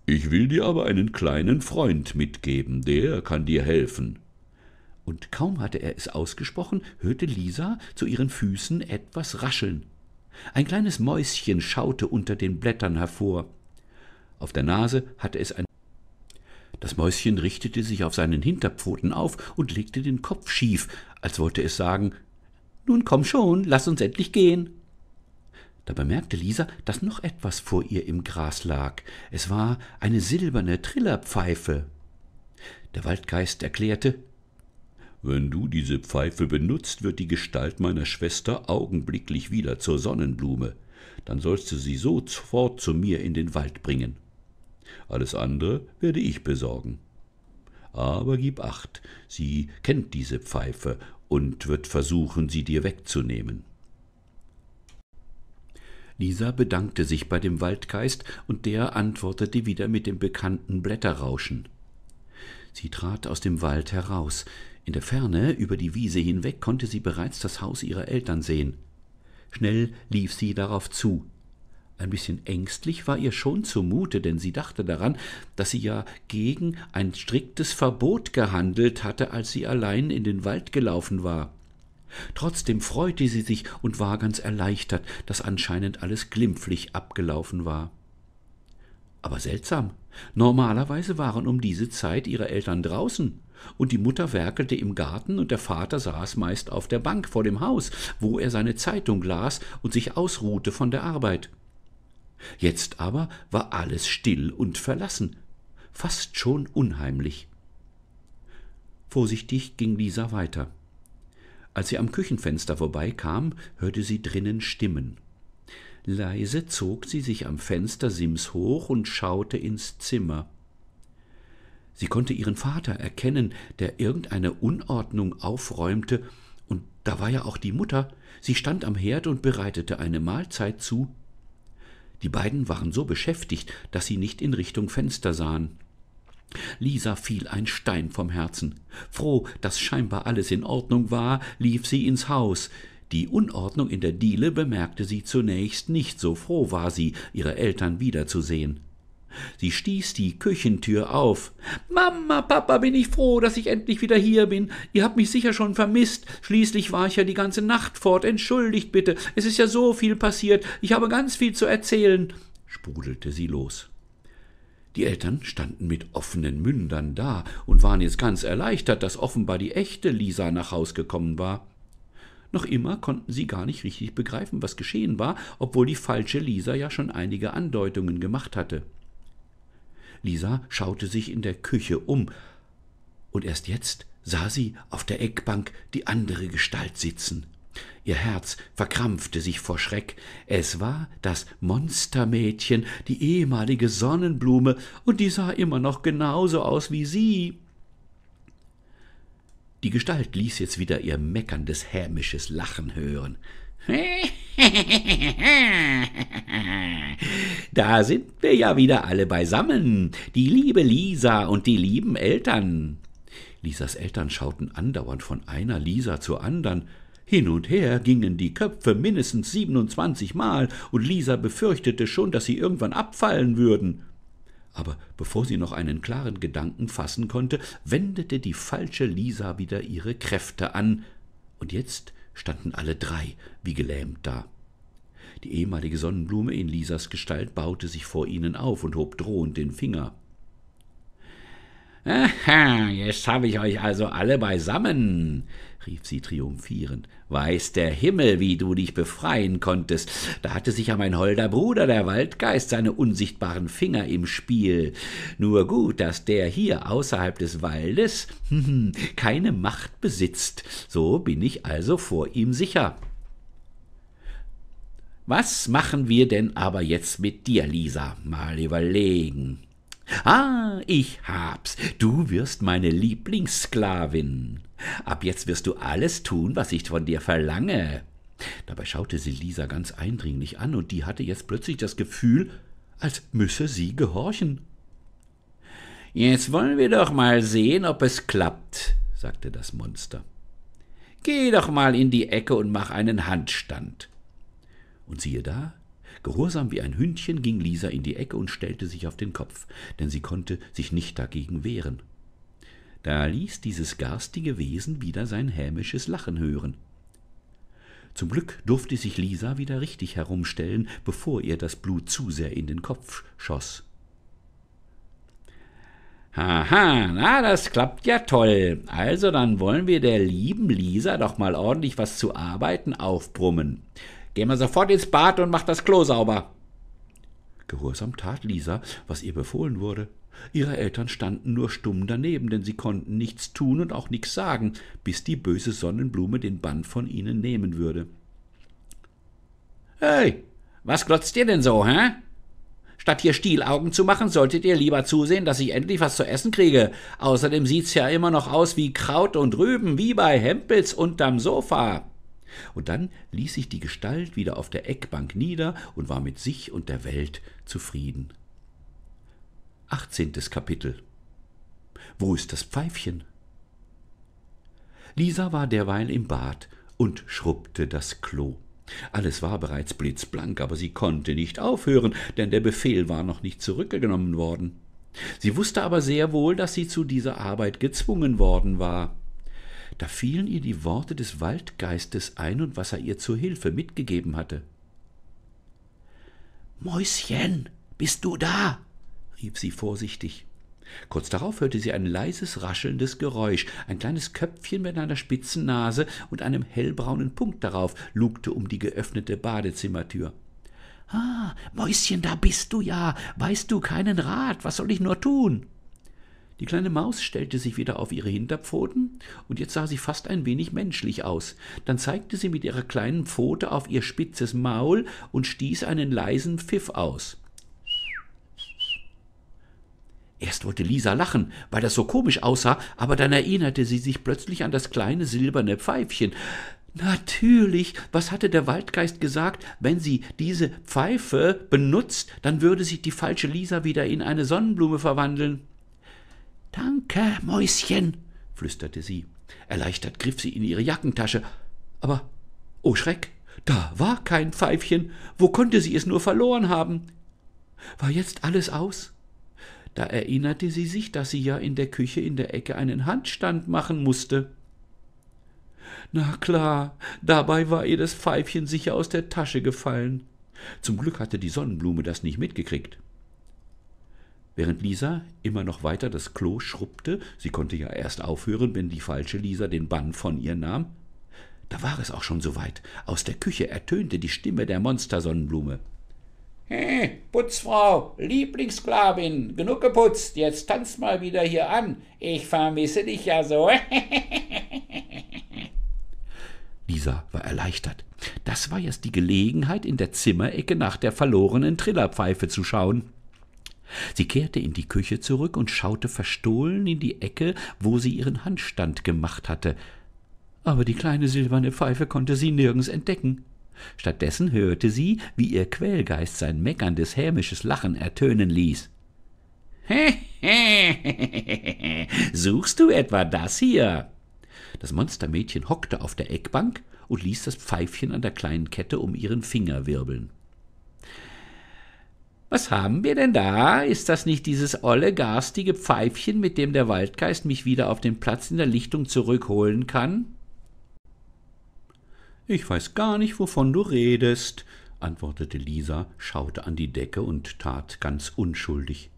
Ich will dir aber einen kleinen Freund mitgeben, der kann dir helfen. Und kaum hatte er es ausgesprochen, hörte Lisa zu ihren Füßen etwas rascheln. Ein kleines Mäuschen schaute unter den Blättern hervor. Auf der Nase hatte es ein das Mäuschen richtete sich auf seinen Hinterpfoten auf und legte den Kopf schief, als wollte es sagen Nun komm schon, lass uns endlich gehen. Da bemerkte Lisa, dass noch etwas vor ihr im Gras lag. Es war eine silberne Trillerpfeife. Der Waldgeist erklärte Wenn du diese Pfeife benutzt, wird die Gestalt meiner Schwester augenblicklich wieder zur Sonnenblume. Dann sollst du sie sofort zu mir in den Wald bringen alles andere werde ich besorgen. Aber gib acht, sie kennt diese Pfeife und wird versuchen, sie dir wegzunehmen. Lisa bedankte sich bei dem Waldgeist, und der antwortete wieder mit dem bekannten Blätterrauschen. Sie trat aus dem Wald heraus. In der Ferne, über die Wiese hinweg, konnte sie bereits das Haus ihrer Eltern sehen. Schnell lief sie darauf zu. Ein bisschen ängstlich war ihr schon zumute, denn sie dachte daran, dass sie ja gegen ein striktes Verbot gehandelt hatte, als sie allein in den Wald gelaufen war. Trotzdem freute sie sich und war ganz erleichtert, dass anscheinend alles glimpflich abgelaufen war. Aber seltsam. Normalerweise waren um diese Zeit ihre Eltern draußen, und die Mutter werkelte im Garten und der Vater saß meist auf der Bank vor dem Haus, wo er seine Zeitung las und sich ausruhte von der Arbeit. Jetzt aber war alles still und verlassen, fast schon unheimlich. Vorsichtig ging Lisa weiter. Als sie am Küchenfenster vorbeikam, hörte sie drinnen Stimmen. Leise zog sie sich am Fenstersims hoch und schaute ins Zimmer. Sie konnte ihren Vater erkennen, der irgendeine Unordnung aufräumte, und da war ja auch die Mutter, sie stand am Herd und bereitete eine Mahlzeit zu. Die beiden waren so beschäftigt, dass sie nicht in Richtung Fenster sahen. Lisa fiel ein Stein vom Herzen. Froh, dass scheinbar alles in Ordnung war, lief sie ins Haus. Die Unordnung in der Diele bemerkte sie zunächst nicht, so froh war sie, ihre Eltern wiederzusehen. Sie stieß die Küchentür auf. Mama, Papa, bin ich froh, dass ich endlich wieder hier bin. Ihr habt mich sicher schon vermisst. Schließlich war ich ja die ganze Nacht fort. Entschuldigt bitte. Es ist ja so viel passiert. Ich habe ganz viel zu erzählen, sprudelte sie los. Die Eltern standen mit offenen Mündern da und waren jetzt ganz erleichtert, dass offenbar die echte Lisa nach Haus gekommen war. Noch immer konnten sie gar nicht richtig begreifen, was geschehen war, obwohl die falsche Lisa ja schon einige Andeutungen gemacht hatte. Lisa schaute sich in der Küche um, und erst jetzt sah sie auf der Eckbank die andere Gestalt sitzen. Ihr Herz verkrampfte sich vor Schreck. Es war das Monstermädchen, die ehemalige Sonnenblume, und die sah immer noch genauso aus wie sie. Die Gestalt ließ jetzt wieder ihr meckerndes hämisches Lachen hören. [laughs] [laughs] da sind wir ja wieder alle beisammen, die liebe Lisa und die lieben Eltern. Lisas Eltern schauten andauernd von einer Lisa zur andern, hin und her gingen die Köpfe mindestens 27 Mal, und Lisa befürchtete schon, dass sie irgendwann abfallen würden. Aber bevor sie noch einen klaren Gedanken fassen konnte, wendete die falsche Lisa wieder ihre Kräfte an, und jetzt standen alle drei wie gelähmt da. Die ehemalige Sonnenblume in Lisas Gestalt baute sich vor ihnen auf und hob drohend den Finger. Aha, jetzt habe ich euch also alle beisammen, rief sie triumphierend. Weiß der Himmel, wie du dich befreien konntest. Da hatte sicher mein holder Bruder, der Waldgeist, seine unsichtbaren Finger im Spiel. Nur gut, dass der hier außerhalb des Waldes [laughs] keine Macht besitzt. So bin ich also vor ihm sicher. Was machen wir denn aber jetzt mit dir, Lisa? Mal überlegen. Ah, ich hab's. Du wirst meine Lieblingssklavin. Ab jetzt wirst du alles tun, was ich von dir verlange. Dabei schaute sie Lisa ganz eindringlich an, und die hatte jetzt plötzlich das Gefühl, als müsse sie gehorchen. Jetzt wollen wir doch mal sehen, ob es klappt, sagte das Monster. Geh doch mal in die Ecke und mach einen Handstand. Und siehe da, gehorsam wie ein Hündchen ging Lisa in die Ecke und stellte sich auf den Kopf, denn sie konnte sich nicht dagegen wehren. Da ließ dieses garstige Wesen wieder sein hämisches Lachen hören. Zum Glück durfte sich Lisa wieder richtig herumstellen, bevor ihr das Blut zu sehr in den Kopf schoss. Haha, na, das klappt ja toll. Also dann wollen wir der lieben Lisa doch mal ordentlich was zu arbeiten aufbrummen. Geh mal sofort ins Bad und mach das Klo sauber. Gehorsam tat Lisa, was ihr befohlen wurde. Ihre Eltern standen nur stumm daneben, denn sie konnten nichts tun und auch nichts sagen, bis die böse Sonnenblume den Bann von ihnen nehmen würde. Hey, was glotzt ihr denn so, hä? Statt hier Stielaugen zu machen, solltet ihr lieber zusehen, dass ich endlich was zu essen kriege. Außerdem sieht's ja immer noch aus wie Kraut und Rüben, wie bei Hempels unterm Sofa. Und dann ließ sich die Gestalt wieder auf der Eckbank nieder und war mit sich und der Welt zufrieden. 18. Kapitel Wo ist das Pfeifchen? Lisa war derweil im Bad und schrubbte das Klo. Alles war bereits blitzblank, aber sie konnte nicht aufhören, denn der Befehl war noch nicht zurückgenommen worden. Sie wusste aber sehr wohl, dass sie zu dieser Arbeit gezwungen worden war. Da fielen ihr die Worte des Waldgeistes ein und was er ihr zur Hilfe mitgegeben hatte. Mäuschen, bist du da? rief sie vorsichtig. Kurz darauf hörte sie ein leises, raschelndes Geräusch. Ein kleines Köpfchen mit einer spitzen Nase und einem hellbraunen Punkt darauf lugte um die geöffnete Badezimmertür. Ah, Mäuschen, da bist du ja. Weißt du keinen Rat? Was soll ich nur tun? Die kleine Maus stellte sich wieder auf ihre Hinterpfoten, und jetzt sah sie fast ein wenig menschlich aus. Dann zeigte sie mit ihrer kleinen Pfote auf ihr spitzes Maul und stieß einen leisen Pfiff aus. Erst wollte Lisa lachen, weil das so komisch aussah, aber dann erinnerte sie sich plötzlich an das kleine silberne Pfeifchen. Natürlich, was hatte der Waldgeist gesagt, wenn sie diese Pfeife benutzt, dann würde sich die falsche Lisa wieder in eine Sonnenblume verwandeln. Danke, Mäuschen, flüsterte sie. Erleichtert griff sie in ihre Jackentasche. Aber, oh Schreck, da war kein Pfeifchen. Wo konnte sie es nur verloren haben? War jetzt alles aus? Da erinnerte sie sich, dass sie ja in der Küche in der Ecke einen Handstand machen mußte. Na klar, dabei war ihr das Pfeifchen sicher aus der Tasche gefallen. Zum Glück hatte die Sonnenblume das nicht mitgekriegt. Während Lisa immer noch weiter das Klo schrubbte, sie konnte ja erst aufhören, wenn die falsche Lisa den Bann von ihr nahm, da war es auch schon soweit. Aus der Küche ertönte die Stimme der Monstersonnenblume. »He, Putzfrau, Lieblingssklavin, genug geputzt, jetzt tanz mal wieder hier an. Ich vermisse dich ja so. [laughs] Lisa war erleichtert. Das war jetzt die Gelegenheit, in der Zimmerecke nach der verlorenen Trillerpfeife zu schauen. Sie kehrte in die Küche zurück und schaute verstohlen in die Ecke, wo sie ihren Handstand gemacht hatte. Aber die kleine silberne Pfeife konnte sie nirgends entdecken. Stattdessen hörte sie, wie ihr Quälgeist sein meckerndes hämisches Lachen ertönen ließ. [laughs] Suchst du etwa das hier? Das Monstermädchen hockte auf der Eckbank und ließ das Pfeifchen an der kleinen Kette um ihren Finger wirbeln. Was haben wir denn da? Ist das nicht dieses olle, garstige Pfeifchen, mit dem der Waldgeist mich wieder auf den Platz in der Lichtung zurückholen kann? Ich weiß gar nicht, wovon du redest, antwortete Lisa, schaute an die Decke und tat ganz unschuldig.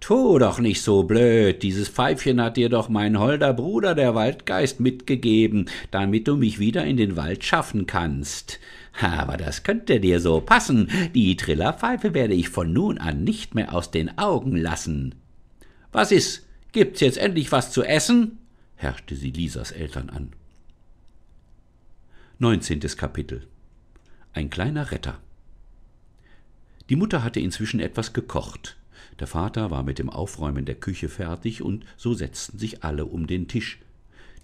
Tu doch nicht so blöd, dieses Pfeifchen hat dir doch mein holder Bruder, der Waldgeist, mitgegeben, damit du mich wieder in den Wald schaffen kannst. Aber das könnte dir so passen. Die Trillerpfeife werde ich von nun an nicht mehr aus den Augen lassen. Was ist? Gibt's jetzt endlich was zu essen? herrschte sie Lisas Eltern an. Neunzehntes Kapitel Ein kleiner Retter Die Mutter hatte inzwischen etwas gekocht. Der Vater war mit dem Aufräumen der Küche fertig, und so setzten sich alle um den Tisch.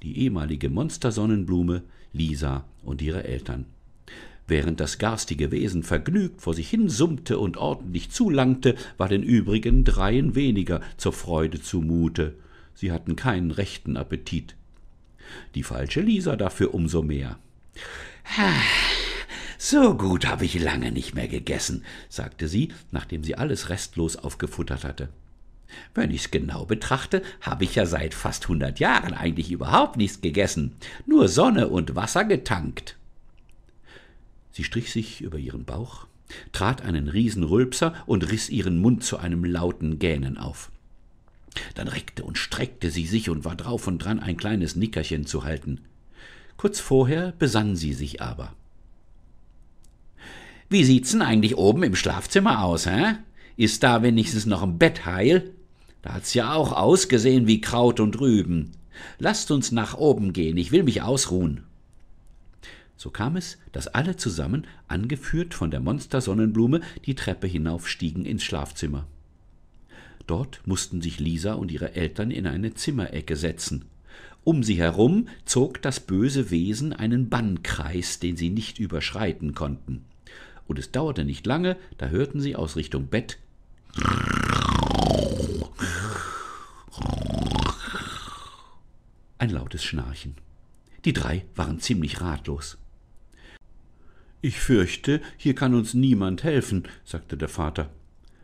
Die ehemalige Monstersonnenblume, Lisa und ihre Eltern während das garstige Wesen vergnügt vor sich hin summte und ordentlich zulangte, war den übrigen dreien weniger zur Freude zumute. Sie hatten keinen rechten Appetit. Die falsche Lisa dafür umso mehr. so gut habe ich lange nicht mehr gegessen, sagte sie, nachdem sie alles restlos aufgefuttert hatte. Wenn ich's genau betrachte, habe ich ja seit fast hundert Jahren eigentlich überhaupt nichts gegessen, nur Sonne und Wasser getankt. Sie strich sich über ihren Bauch, trat einen Riesenrülpser und riß ihren Mund zu einem lauten Gähnen auf. Dann reckte und streckte sie sich und war drauf und dran, ein kleines Nickerchen zu halten. Kurz vorher besann sie sich aber. Wie sieht's denn eigentlich oben im Schlafzimmer aus, hä? Ist da wenigstens noch ein Bett heil? Da hat's ja auch ausgesehen wie Kraut und Rüben. Lasst uns nach oben gehen, ich will mich ausruhen. So kam es, dass alle zusammen, angeführt von der Monstersonnenblume, die Treppe hinaufstiegen ins Schlafzimmer. Dort mussten sich Lisa und ihre Eltern in eine Zimmerecke setzen. Um sie herum zog das böse Wesen einen Bannkreis, den sie nicht überschreiten konnten. Und es dauerte nicht lange, da hörten sie aus Richtung Bett ein lautes Schnarchen. Die drei waren ziemlich ratlos. Ich fürchte, hier kann uns niemand helfen, sagte der Vater.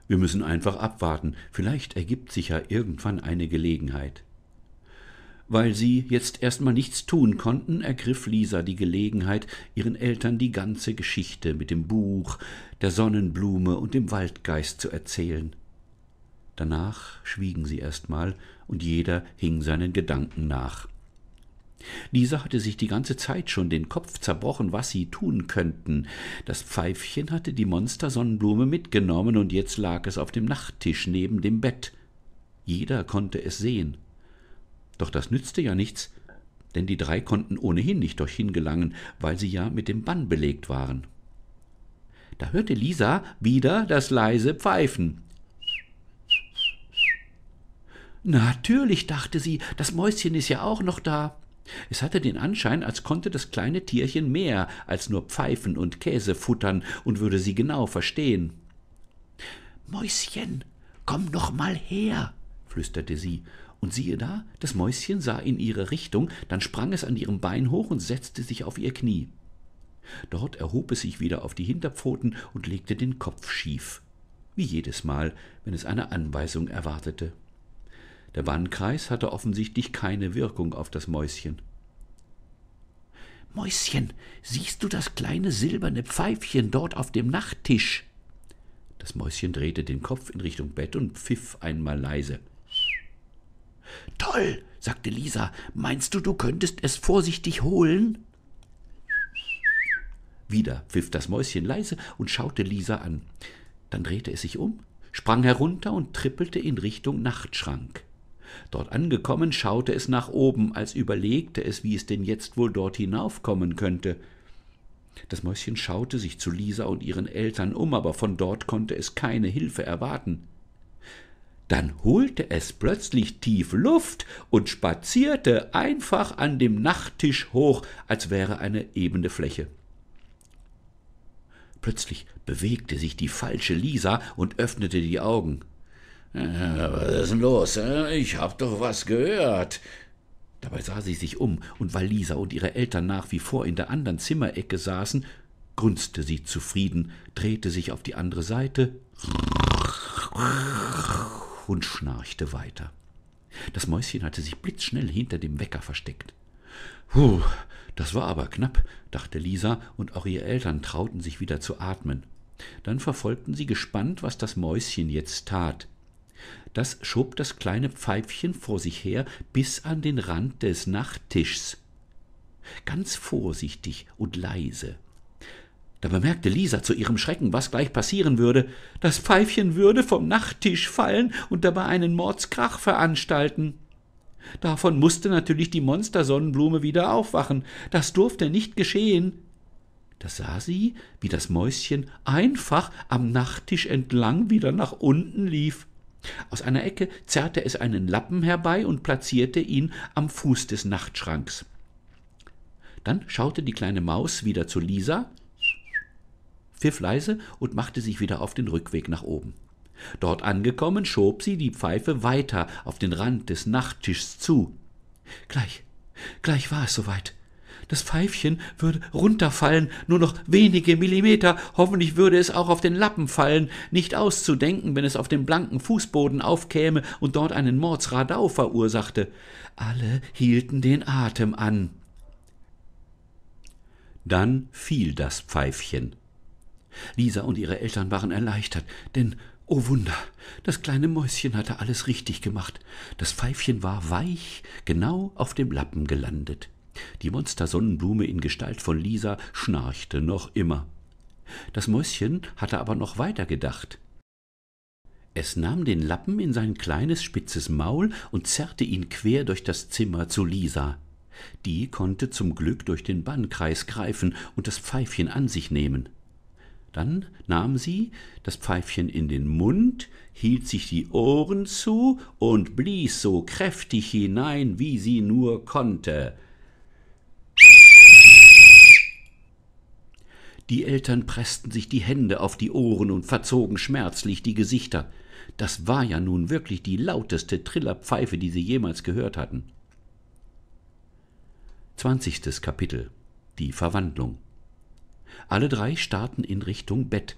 Wir müssen einfach abwarten, vielleicht ergibt sich ja irgendwann eine Gelegenheit. Weil sie jetzt erstmal nichts tun konnten, ergriff Lisa die Gelegenheit, ihren Eltern die ganze Geschichte mit dem Buch, der Sonnenblume und dem Waldgeist zu erzählen. Danach schwiegen sie erstmal und jeder hing seinen Gedanken nach. Diese hatte sich die ganze Zeit schon den Kopf zerbrochen, was sie tun könnten. Das Pfeifchen hatte die Monstersonnenblume mitgenommen, und jetzt lag es auf dem Nachttisch neben dem Bett. Jeder konnte es sehen. Doch das nützte ja nichts, denn die drei konnten ohnehin nicht dorthin gelangen, weil sie ja mit dem Bann belegt waren. Da hörte Lisa wieder das leise Pfeifen. Natürlich, dachte sie, das Mäuschen ist ja auch noch da. Es hatte den Anschein, als konnte das kleine Tierchen mehr als nur Pfeifen und Käse futtern und würde sie genau verstehen. Mäuschen, komm noch mal her, flüsterte sie, und siehe da, das Mäuschen sah in ihre Richtung, dann sprang es an ihrem Bein hoch und setzte sich auf ihr Knie. Dort erhob es sich wieder auf die Hinterpfoten und legte den Kopf schief, wie jedes Mal, wenn es eine Anweisung erwartete. Der Wannkreis hatte offensichtlich keine Wirkung auf das Mäuschen. Mäuschen, siehst du das kleine silberne Pfeifchen dort auf dem Nachttisch? Das Mäuschen drehte den Kopf in Richtung Bett und pfiff einmal leise. Toll, sagte Lisa, meinst du, du könntest es vorsichtig holen? Wieder pfiff das Mäuschen leise und schaute Lisa an. Dann drehte es sich um, sprang herunter und trippelte in Richtung Nachtschrank. Dort angekommen schaute es nach oben, als überlegte es, wie es denn jetzt wohl dort hinaufkommen könnte. Das Mäuschen schaute sich zu Lisa und ihren Eltern um, aber von dort konnte es keine Hilfe erwarten. Dann holte es plötzlich tief Luft und spazierte einfach an dem Nachttisch hoch, als wäre eine ebene Fläche. Plötzlich bewegte sich die falsche Lisa und öffnete die Augen. Was ist denn los? Ich hab doch was gehört. Dabei sah sie sich um, und weil Lisa und ihre Eltern nach wie vor in der anderen Zimmerecke saßen, grunzte sie zufrieden, drehte sich auf die andere Seite und schnarchte weiter. Das Mäuschen hatte sich blitzschnell hinter dem Wecker versteckt. Puh, das war aber knapp, dachte Lisa, und auch ihre Eltern trauten sich wieder zu atmen. Dann verfolgten sie gespannt, was das Mäuschen jetzt tat das schob das kleine pfeifchen vor sich her bis an den rand des nachttischs ganz vorsichtig und leise da bemerkte lisa zu ihrem schrecken was gleich passieren würde das pfeifchen würde vom nachttisch fallen und dabei einen mordskrach veranstalten davon mußte natürlich die monstersonnenblume wieder aufwachen das durfte nicht geschehen da sah sie wie das mäuschen einfach am nachttisch entlang wieder nach unten lief aus einer Ecke zerrte es einen Lappen herbei und platzierte ihn am Fuß des Nachtschranks. Dann schaute die kleine Maus wieder zu Lisa, pfiff leise und machte sich wieder auf den Rückweg nach oben. Dort angekommen, schob sie die Pfeife weiter auf den Rand des Nachttischs zu. Gleich, gleich war es soweit. Das Pfeifchen würde runterfallen, nur noch wenige Millimeter, hoffentlich würde es auch auf den Lappen fallen, nicht auszudenken, wenn es auf dem blanken Fußboden aufkäme und dort einen Mordsradau verursachte. Alle hielten den Atem an. Dann fiel das Pfeifchen. Lisa und ihre Eltern waren erleichtert, denn Oh Wunder, das kleine Mäuschen hatte alles richtig gemacht. Das Pfeifchen war weich, genau auf dem Lappen gelandet. Die Monstersonnenblume in Gestalt von Lisa schnarchte noch immer. Das Mäuschen hatte aber noch weiter gedacht. Es nahm den Lappen in sein kleines spitzes Maul und zerrte ihn quer durch das Zimmer zu Lisa. Die konnte zum Glück durch den Bannkreis greifen und das Pfeifchen an sich nehmen. Dann nahm sie das Pfeifchen in den Mund, hielt sich die Ohren zu und blies so kräftig hinein, wie sie nur konnte. Die Eltern pressten sich die Hände auf die Ohren und verzogen schmerzlich die Gesichter. Das war ja nun wirklich die lauteste Trillerpfeife, die sie jemals gehört hatten. Zwanzigstes Kapitel Die Verwandlung Alle drei starrten in Richtung Bett,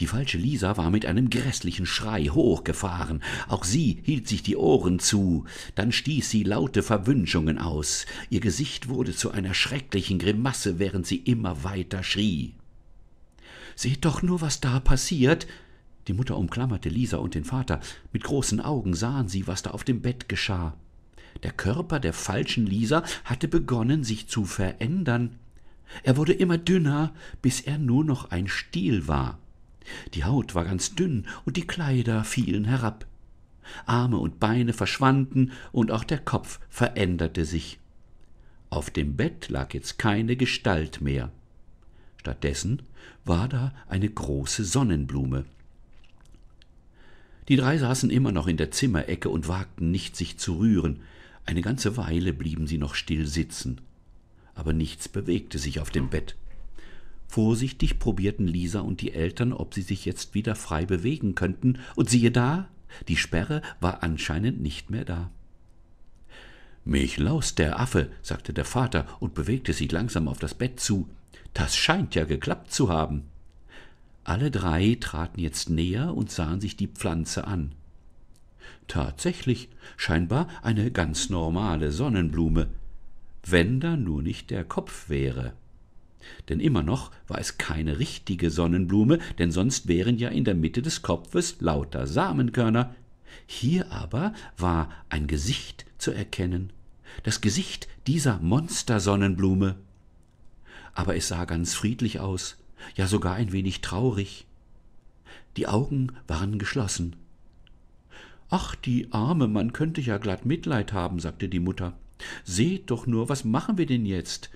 die falsche Lisa war mit einem grässlichen Schrei hochgefahren, auch sie hielt sich die Ohren zu, dann stieß sie laute Verwünschungen aus, ihr Gesicht wurde zu einer schrecklichen Grimasse, während sie immer weiter schrie. Seht doch nur, was da passiert, die Mutter umklammerte Lisa und den Vater. Mit großen Augen sahen sie, was da auf dem Bett geschah. Der Körper der falschen Lisa hatte begonnen, sich zu verändern. Er wurde immer dünner, bis er nur noch ein Stiel war. Die Haut war ganz dünn und die Kleider fielen herab. Arme und Beine verschwanden und auch der Kopf veränderte sich. Auf dem Bett lag jetzt keine Gestalt mehr. Stattdessen war da eine große Sonnenblume. Die drei saßen immer noch in der Zimmerecke und wagten nicht, sich zu rühren. Eine ganze Weile blieben sie noch still sitzen. Aber nichts bewegte sich auf dem Bett. Vorsichtig probierten Lisa und die Eltern, ob sie sich jetzt wieder frei bewegen könnten, und siehe da, die Sperre war anscheinend nicht mehr da. Mich laust der Affe, sagte der Vater und bewegte sich langsam auf das Bett zu. Das scheint ja geklappt zu haben. Alle drei traten jetzt näher und sahen sich die Pflanze an. Tatsächlich, scheinbar eine ganz normale Sonnenblume, wenn da nur nicht der Kopf wäre. Denn immer noch war es keine richtige Sonnenblume, denn sonst wären ja in der Mitte des Kopfes lauter Samenkörner. Hier aber war ein Gesicht zu erkennen, das Gesicht dieser Monstersonnenblume. Aber es sah ganz friedlich aus, ja sogar ein wenig traurig. Die Augen waren geschlossen. Ach, die Arme, man könnte ja glatt Mitleid haben, sagte die Mutter. Seht doch nur, was machen wir denn jetzt?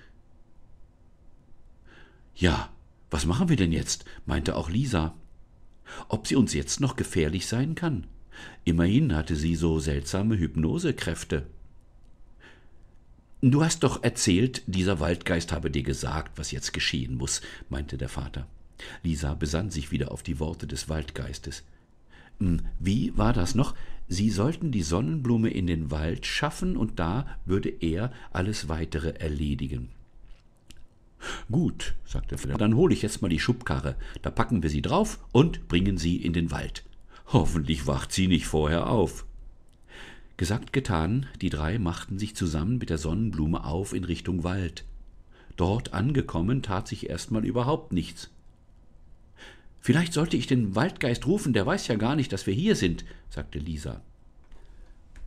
Ja, was machen wir denn jetzt? meinte auch Lisa. Ob sie uns jetzt noch gefährlich sein kann? Immerhin hatte sie so seltsame Hypnosekräfte. Du hast doch erzählt, dieser Waldgeist habe dir gesagt, was jetzt geschehen muß, meinte der Vater. Lisa besann sich wieder auf die Worte des Waldgeistes. Hm, wie war das noch? Sie sollten die Sonnenblume in den Wald schaffen, und da würde er alles weitere erledigen. Gut, sagte Flair, dann hole ich jetzt mal die Schubkarre, da packen wir sie drauf und bringen sie in den Wald. Hoffentlich wacht sie nicht vorher auf. Gesagt, getan, die drei machten sich zusammen mit der Sonnenblume auf in Richtung Wald. Dort angekommen tat sich erstmal überhaupt nichts. Vielleicht sollte ich den Waldgeist rufen, der weiß ja gar nicht, dass wir hier sind, sagte Lisa.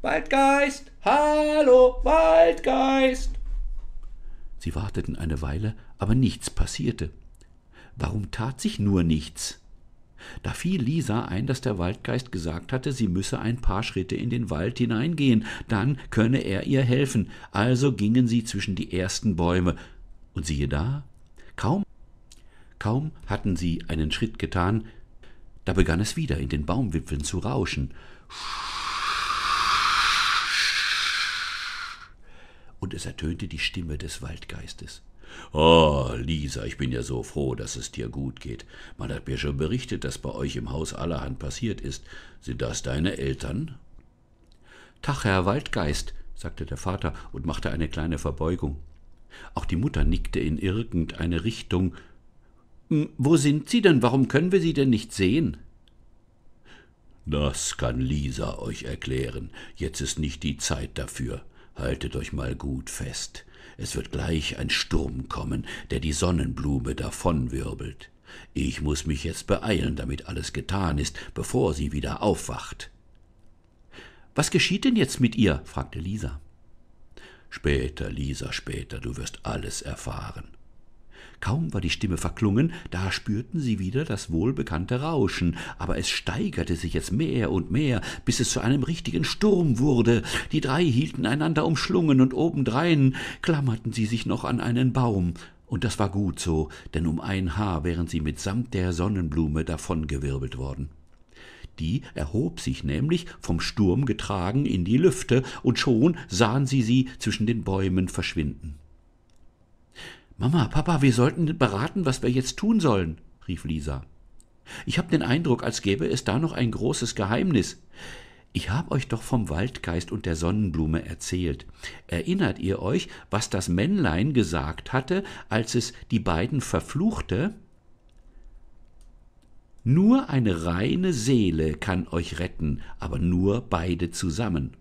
Waldgeist! Hallo, Waldgeist! Sie warteten eine Weile, aber nichts passierte. Warum tat sich nur nichts? Da fiel Lisa ein, dass der Waldgeist gesagt hatte, sie müsse ein paar Schritte in den Wald hineingehen, dann könne er ihr helfen. Also gingen sie zwischen die ersten Bäume. Und siehe da, kaum, kaum hatten sie einen Schritt getan, da begann es wieder in den Baumwipfeln zu rauschen. und es ertönte die Stimme des Waldgeistes. Oh, Lisa, ich bin ja so froh, dass es dir gut geht. Man hat mir schon berichtet, dass bei euch im Haus allerhand passiert ist. Sind das deine Eltern? Tach, Herr Waldgeist, sagte der Vater und machte eine kleine Verbeugung. Auch die Mutter nickte in irgendeine Richtung. Hm, wo sind Sie denn? Warum können wir Sie denn nicht sehen? Das kann Lisa euch erklären. Jetzt ist nicht die Zeit dafür. Haltet euch mal gut fest, es wird gleich ein Sturm kommen, der die Sonnenblume davonwirbelt. Ich muß mich jetzt beeilen, damit alles getan ist, bevor sie wieder aufwacht. Was geschieht denn jetzt mit ihr? fragte Lisa. Später, Lisa, später, du wirst alles erfahren. Kaum war die Stimme verklungen, da spürten sie wieder das wohlbekannte Rauschen, aber es steigerte sich jetzt mehr und mehr, bis es zu einem richtigen Sturm wurde. Die drei hielten einander umschlungen und obendrein klammerten sie sich noch an einen Baum. Und das war gut so, denn um ein Haar wären sie mitsamt der Sonnenblume davongewirbelt worden. Die erhob sich nämlich, vom Sturm getragen, in die Lüfte, und schon sahen sie sie zwischen den Bäumen verschwinden. Mama, Papa, wir sollten beraten, was wir jetzt tun sollen, rief Lisa. Ich habe den Eindruck, als gäbe es da noch ein großes Geheimnis. Ich habe euch doch vom Waldgeist und der Sonnenblume erzählt. Erinnert ihr euch, was das Männlein gesagt hatte, als es die beiden verfluchte? Nur eine reine Seele kann euch retten, aber nur beide zusammen.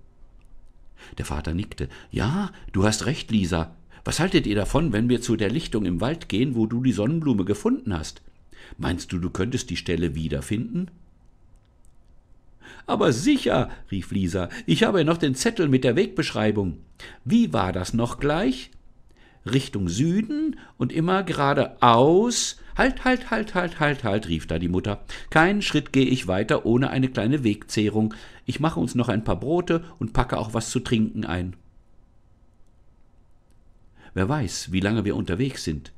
Der Vater nickte. Ja, du hast recht, Lisa. Was haltet ihr davon, wenn wir zu der Lichtung im Wald gehen, wo du die Sonnenblume gefunden hast? Meinst du, du könntest die Stelle wiederfinden? Aber sicher, rief Lisa, ich habe ja noch den Zettel mit der Wegbeschreibung. Wie war das noch gleich? Richtung Süden und immer geradeaus. Halt, halt, halt, halt, halt, halt, rief da die Mutter. Keinen Schritt gehe ich weiter ohne eine kleine Wegzehrung. Ich mache uns noch ein paar Brote und packe auch was zu trinken ein. Wer weiß, wie lange wir unterwegs sind.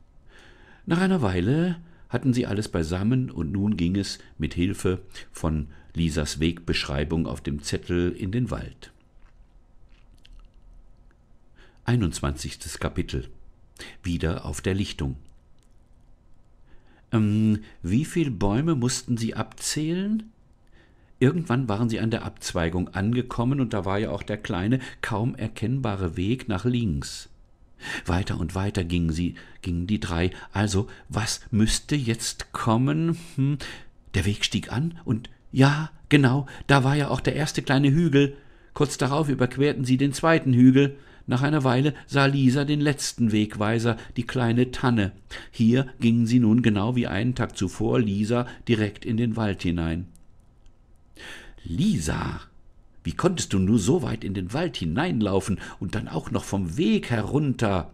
Nach einer Weile hatten sie alles beisammen und nun ging es mit Hilfe von Lisas Wegbeschreibung auf dem Zettel in den Wald. 21. Kapitel Wieder auf der Lichtung. Ähm, wie viele Bäume mussten Sie abzählen? Irgendwann waren sie an der Abzweigung angekommen und da war ja auch der kleine, kaum erkennbare Weg nach links. Weiter und weiter gingen sie, gingen die drei. Also, was müsste jetzt kommen? Hm. Der Weg stieg an und ja, genau, da war ja auch der erste kleine Hügel. Kurz darauf überquerten sie den zweiten Hügel. Nach einer Weile sah Lisa den letzten Wegweiser, die kleine Tanne. Hier gingen sie nun genau wie einen Tag zuvor Lisa direkt in den Wald hinein. Lisa, wie konntest du nur so weit in den Wald hineinlaufen und dann auch noch vom Weg herunter?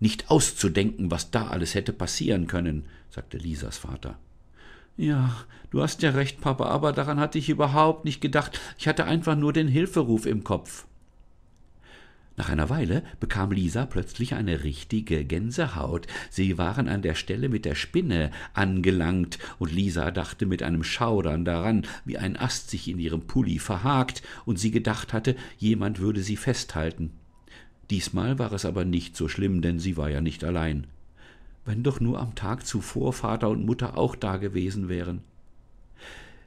Nicht auszudenken, was da alles hätte passieren können, sagte Lisas Vater. Ja, du hast ja recht, Papa, aber daran hatte ich überhaupt nicht gedacht. Ich hatte einfach nur den Hilferuf im Kopf. Nach einer Weile bekam Lisa plötzlich eine richtige Gänsehaut. Sie waren an der Stelle mit der Spinne angelangt, und Lisa dachte mit einem Schaudern daran, wie ein Ast sich in ihrem Pulli verhakt, und sie gedacht hatte, jemand würde sie festhalten. Diesmal war es aber nicht so schlimm, denn sie war ja nicht allein. Wenn doch nur am Tag zuvor Vater und Mutter auch da gewesen wären.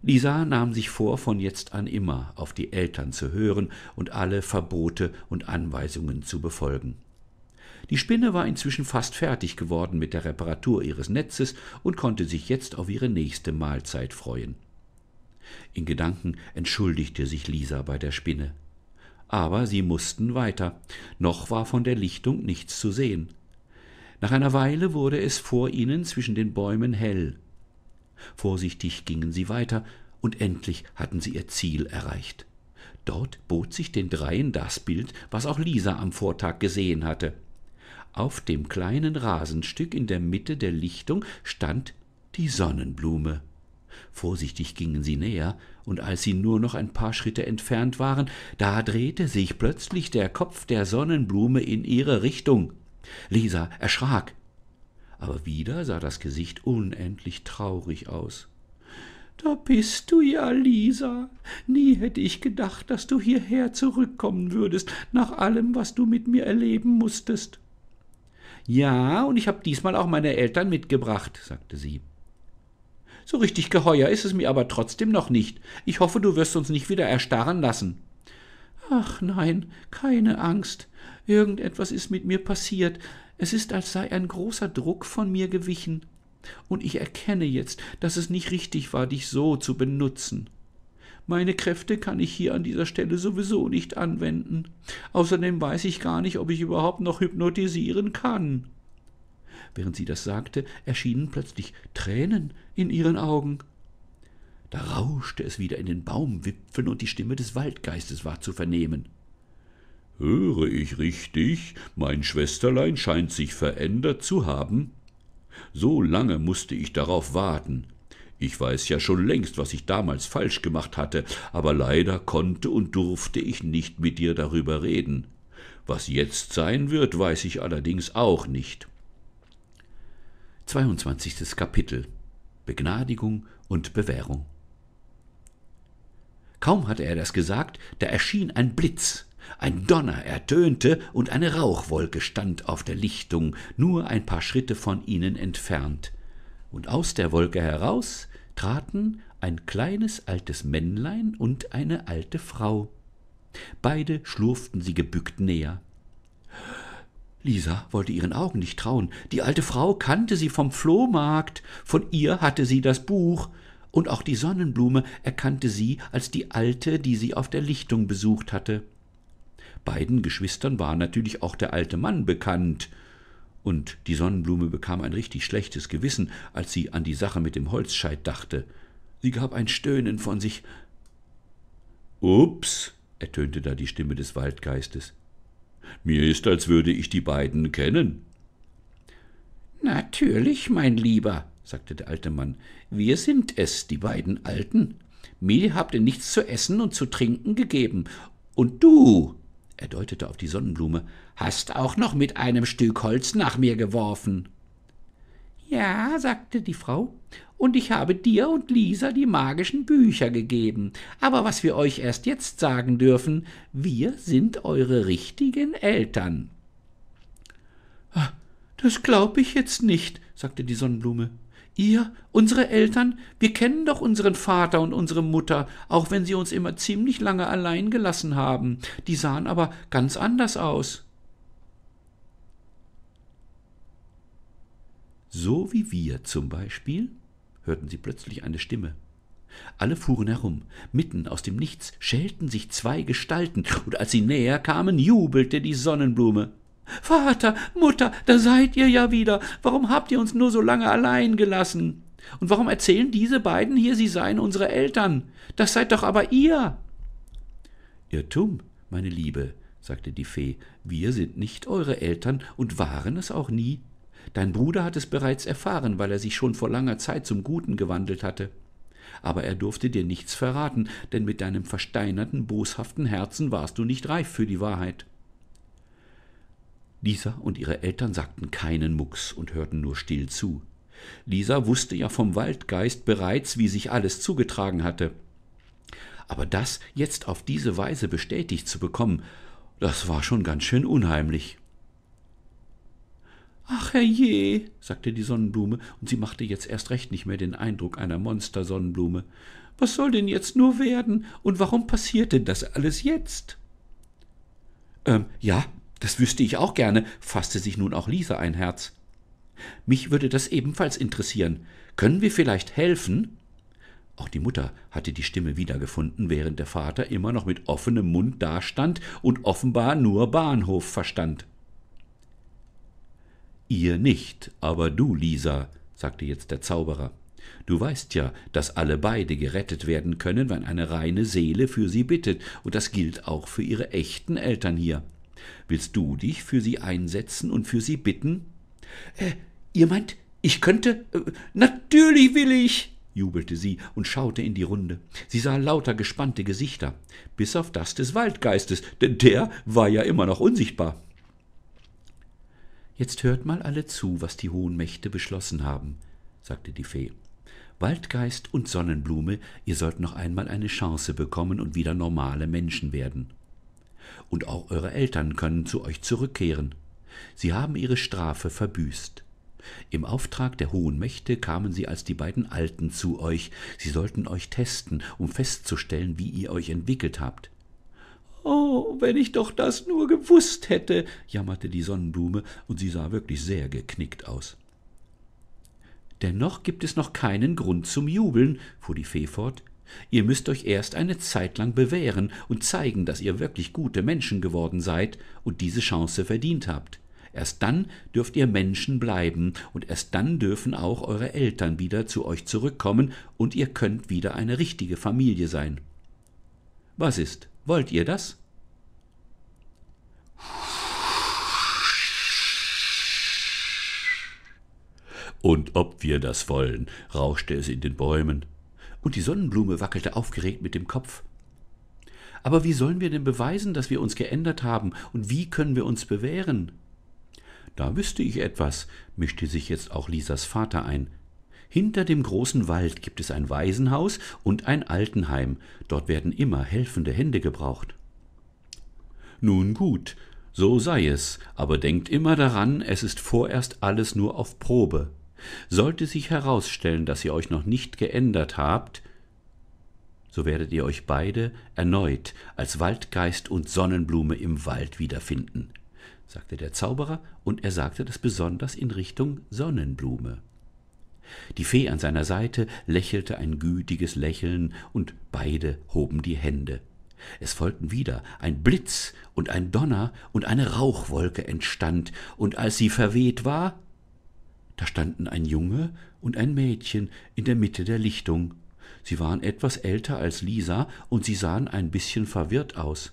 Lisa nahm sich vor, von jetzt an immer auf die Eltern zu hören und alle Verbote und Anweisungen zu befolgen. Die Spinne war inzwischen fast fertig geworden mit der Reparatur ihres Netzes und konnte sich jetzt auf ihre nächste Mahlzeit freuen. In Gedanken entschuldigte sich Lisa bei der Spinne. Aber sie mussten weiter. Noch war von der Lichtung nichts zu sehen. Nach einer Weile wurde es vor ihnen zwischen den Bäumen hell vorsichtig gingen sie weiter, und endlich hatten sie ihr Ziel erreicht. Dort bot sich den dreien das Bild, was auch Lisa am Vortag gesehen hatte. Auf dem kleinen Rasenstück in der Mitte der Lichtung stand die Sonnenblume. Vorsichtig gingen sie näher, und als sie nur noch ein paar Schritte entfernt waren, da drehte sich plötzlich der Kopf der Sonnenblume in ihre Richtung. Lisa erschrak aber wieder sah das Gesicht unendlich traurig aus. Da bist du ja, Lisa. Nie hätte ich gedacht, dass du hierher zurückkommen würdest, nach allem, was du mit mir erleben musstest. Ja, und ich habe diesmal auch meine Eltern mitgebracht, sagte sie. So richtig geheuer ist es mir aber trotzdem noch nicht. Ich hoffe, du wirst uns nicht wieder erstarren lassen. Ach nein, keine Angst. Irgendetwas ist mit mir passiert. Es ist, als sei ein großer Druck von mir gewichen, und ich erkenne jetzt, dass es nicht richtig war, dich so zu benutzen. Meine Kräfte kann ich hier an dieser Stelle sowieso nicht anwenden. Außerdem weiß ich gar nicht, ob ich überhaupt noch hypnotisieren kann. Während sie das sagte, erschienen plötzlich Tränen in ihren Augen. Da rauschte es wieder in den Baumwipfeln und die Stimme des Waldgeistes war zu vernehmen. Höre ich richtig, mein Schwesterlein scheint sich verändert zu haben? So lange mußte ich darauf warten. Ich weiß ja schon längst, was ich damals falsch gemacht hatte, aber leider konnte und durfte ich nicht mit dir darüber reden. Was jetzt sein wird, weiß ich allerdings auch nicht. 22. Kapitel Begnadigung und Bewährung Kaum hatte er das gesagt, da erschien ein Blitz, ein Donner ertönte und eine Rauchwolke stand auf der Lichtung, nur ein paar Schritte von ihnen entfernt. Und aus der Wolke heraus traten ein kleines altes Männlein und eine alte Frau. Beide schlurften sie gebückt näher. Lisa wollte ihren Augen nicht trauen. Die alte Frau kannte sie vom Flohmarkt, von ihr hatte sie das Buch, und auch die Sonnenblume erkannte sie als die alte, die sie auf der Lichtung besucht hatte. Beiden Geschwistern war natürlich auch der alte Mann bekannt, und die Sonnenblume bekam ein richtig schlechtes Gewissen, als sie an die Sache mit dem Holzscheit dachte. Sie gab ein Stöhnen von sich. Ups, ertönte da die Stimme des Waldgeistes. Mir ist, als würde ich die beiden kennen. Natürlich, mein Lieber, sagte der alte Mann, wir sind es, die beiden Alten. Mir habt ihr nichts zu essen und zu trinken gegeben, und du, er deutete auf die Sonnenblume, hast auch noch mit einem Stück Holz nach mir geworfen. Ja, sagte die Frau, und ich habe dir und Lisa die magischen Bücher gegeben. Aber was wir euch erst jetzt sagen dürfen, wir sind eure richtigen Eltern. Ah, das glaub ich jetzt nicht, sagte die Sonnenblume ihr, unsere Eltern, wir kennen doch unseren Vater und unsere Mutter, auch wenn sie uns immer ziemlich lange allein gelassen haben. Die sahen aber ganz anders aus. So wie wir zum Beispiel, hörten sie plötzlich eine Stimme. Alle fuhren herum. Mitten aus dem Nichts schälten sich zwei Gestalten, und als sie näher kamen, jubelte die Sonnenblume. Vater, Mutter, da seid ihr ja wieder. Warum habt ihr uns nur so lange allein gelassen? Und warum erzählen diese beiden hier, sie seien unsere Eltern? Das seid doch aber ihr. Irrtum, meine Liebe, sagte die Fee, wir sind nicht eure Eltern und waren es auch nie. Dein Bruder hat es bereits erfahren, weil er sich schon vor langer Zeit zum Guten gewandelt hatte. Aber er durfte dir nichts verraten, denn mit deinem versteinerten, boshaften Herzen warst du nicht reif für die Wahrheit. Lisa und ihre Eltern sagten keinen Mucks und hörten nur still zu. Lisa wusste ja vom Waldgeist bereits, wie sich alles zugetragen hatte. Aber das jetzt auf diese Weise bestätigt zu bekommen, das war schon ganz schön unheimlich. Ach herrje, sagte die Sonnenblume, und sie machte jetzt erst recht nicht mehr den Eindruck einer Monstersonnenblume. Was soll denn jetzt nur werden? Und warum passiert denn das alles jetzt? Ähm, ja, das wüsste ich auch gerne, fasste sich nun auch Lisa ein Herz. Mich würde das ebenfalls interessieren. Können wir vielleicht helfen? Auch die Mutter hatte die Stimme wiedergefunden, während der Vater immer noch mit offenem Mund dastand und offenbar nur Bahnhof verstand. Ihr nicht, aber du, Lisa, sagte jetzt der Zauberer. Du weißt ja, dass alle beide gerettet werden können, wenn eine reine Seele für sie bittet, und das gilt auch für ihre echten Eltern hier. Willst du dich für sie einsetzen und für sie bitten? Äh, ihr meint, ich könnte. Äh, natürlich will ich! jubelte sie und schaute in die Runde. Sie sah lauter gespannte Gesichter, bis auf das des Waldgeistes, denn der war ja immer noch unsichtbar. Jetzt hört mal alle zu, was die hohen Mächte beschlossen haben, sagte die Fee. Waldgeist und Sonnenblume, ihr sollt noch einmal eine Chance bekommen und wieder normale Menschen werden und auch eure Eltern können zu euch zurückkehren. Sie haben ihre Strafe verbüßt. Im Auftrag der hohen Mächte kamen sie als die beiden Alten zu euch. Sie sollten euch testen, um festzustellen, wie ihr euch entwickelt habt. Oh, wenn ich doch das nur gewusst hätte, jammerte die Sonnenblume, und sie sah wirklich sehr geknickt aus. Dennoch gibt es noch keinen Grund zum Jubeln, fuhr die Fee fort, Ihr müsst euch erst eine Zeit lang bewähren und zeigen, dass ihr wirklich gute Menschen geworden seid und diese Chance verdient habt. Erst dann dürft ihr Menschen bleiben und erst dann dürfen auch eure Eltern wieder zu euch zurückkommen und ihr könnt wieder eine richtige Familie sein. Was ist? Wollt ihr das? Und ob wir das wollen, rauschte es in den Bäumen und die Sonnenblume wackelte aufgeregt mit dem Kopf. Aber wie sollen wir denn beweisen, dass wir uns geändert haben, und wie können wir uns bewähren? Da wüsste ich etwas, mischte sich jetzt auch Lisas Vater ein. Hinter dem großen Wald gibt es ein Waisenhaus und ein Altenheim, dort werden immer helfende Hände gebraucht. Nun gut, so sei es, aber denkt immer daran, es ist vorerst alles nur auf Probe. Sollte sich herausstellen, dass ihr euch noch nicht geändert habt, so werdet ihr euch beide erneut als Waldgeist und Sonnenblume im Wald wiederfinden, sagte der Zauberer, und er sagte das besonders in Richtung Sonnenblume. Die Fee an seiner Seite lächelte ein gütiges Lächeln, und beide hoben die Hände. Es folgten wieder ein Blitz und ein Donner und eine Rauchwolke entstand, und als sie verweht war, da standen ein Junge und ein Mädchen in der Mitte der Lichtung. Sie waren etwas älter als Lisa und sie sahen ein bisschen verwirrt aus.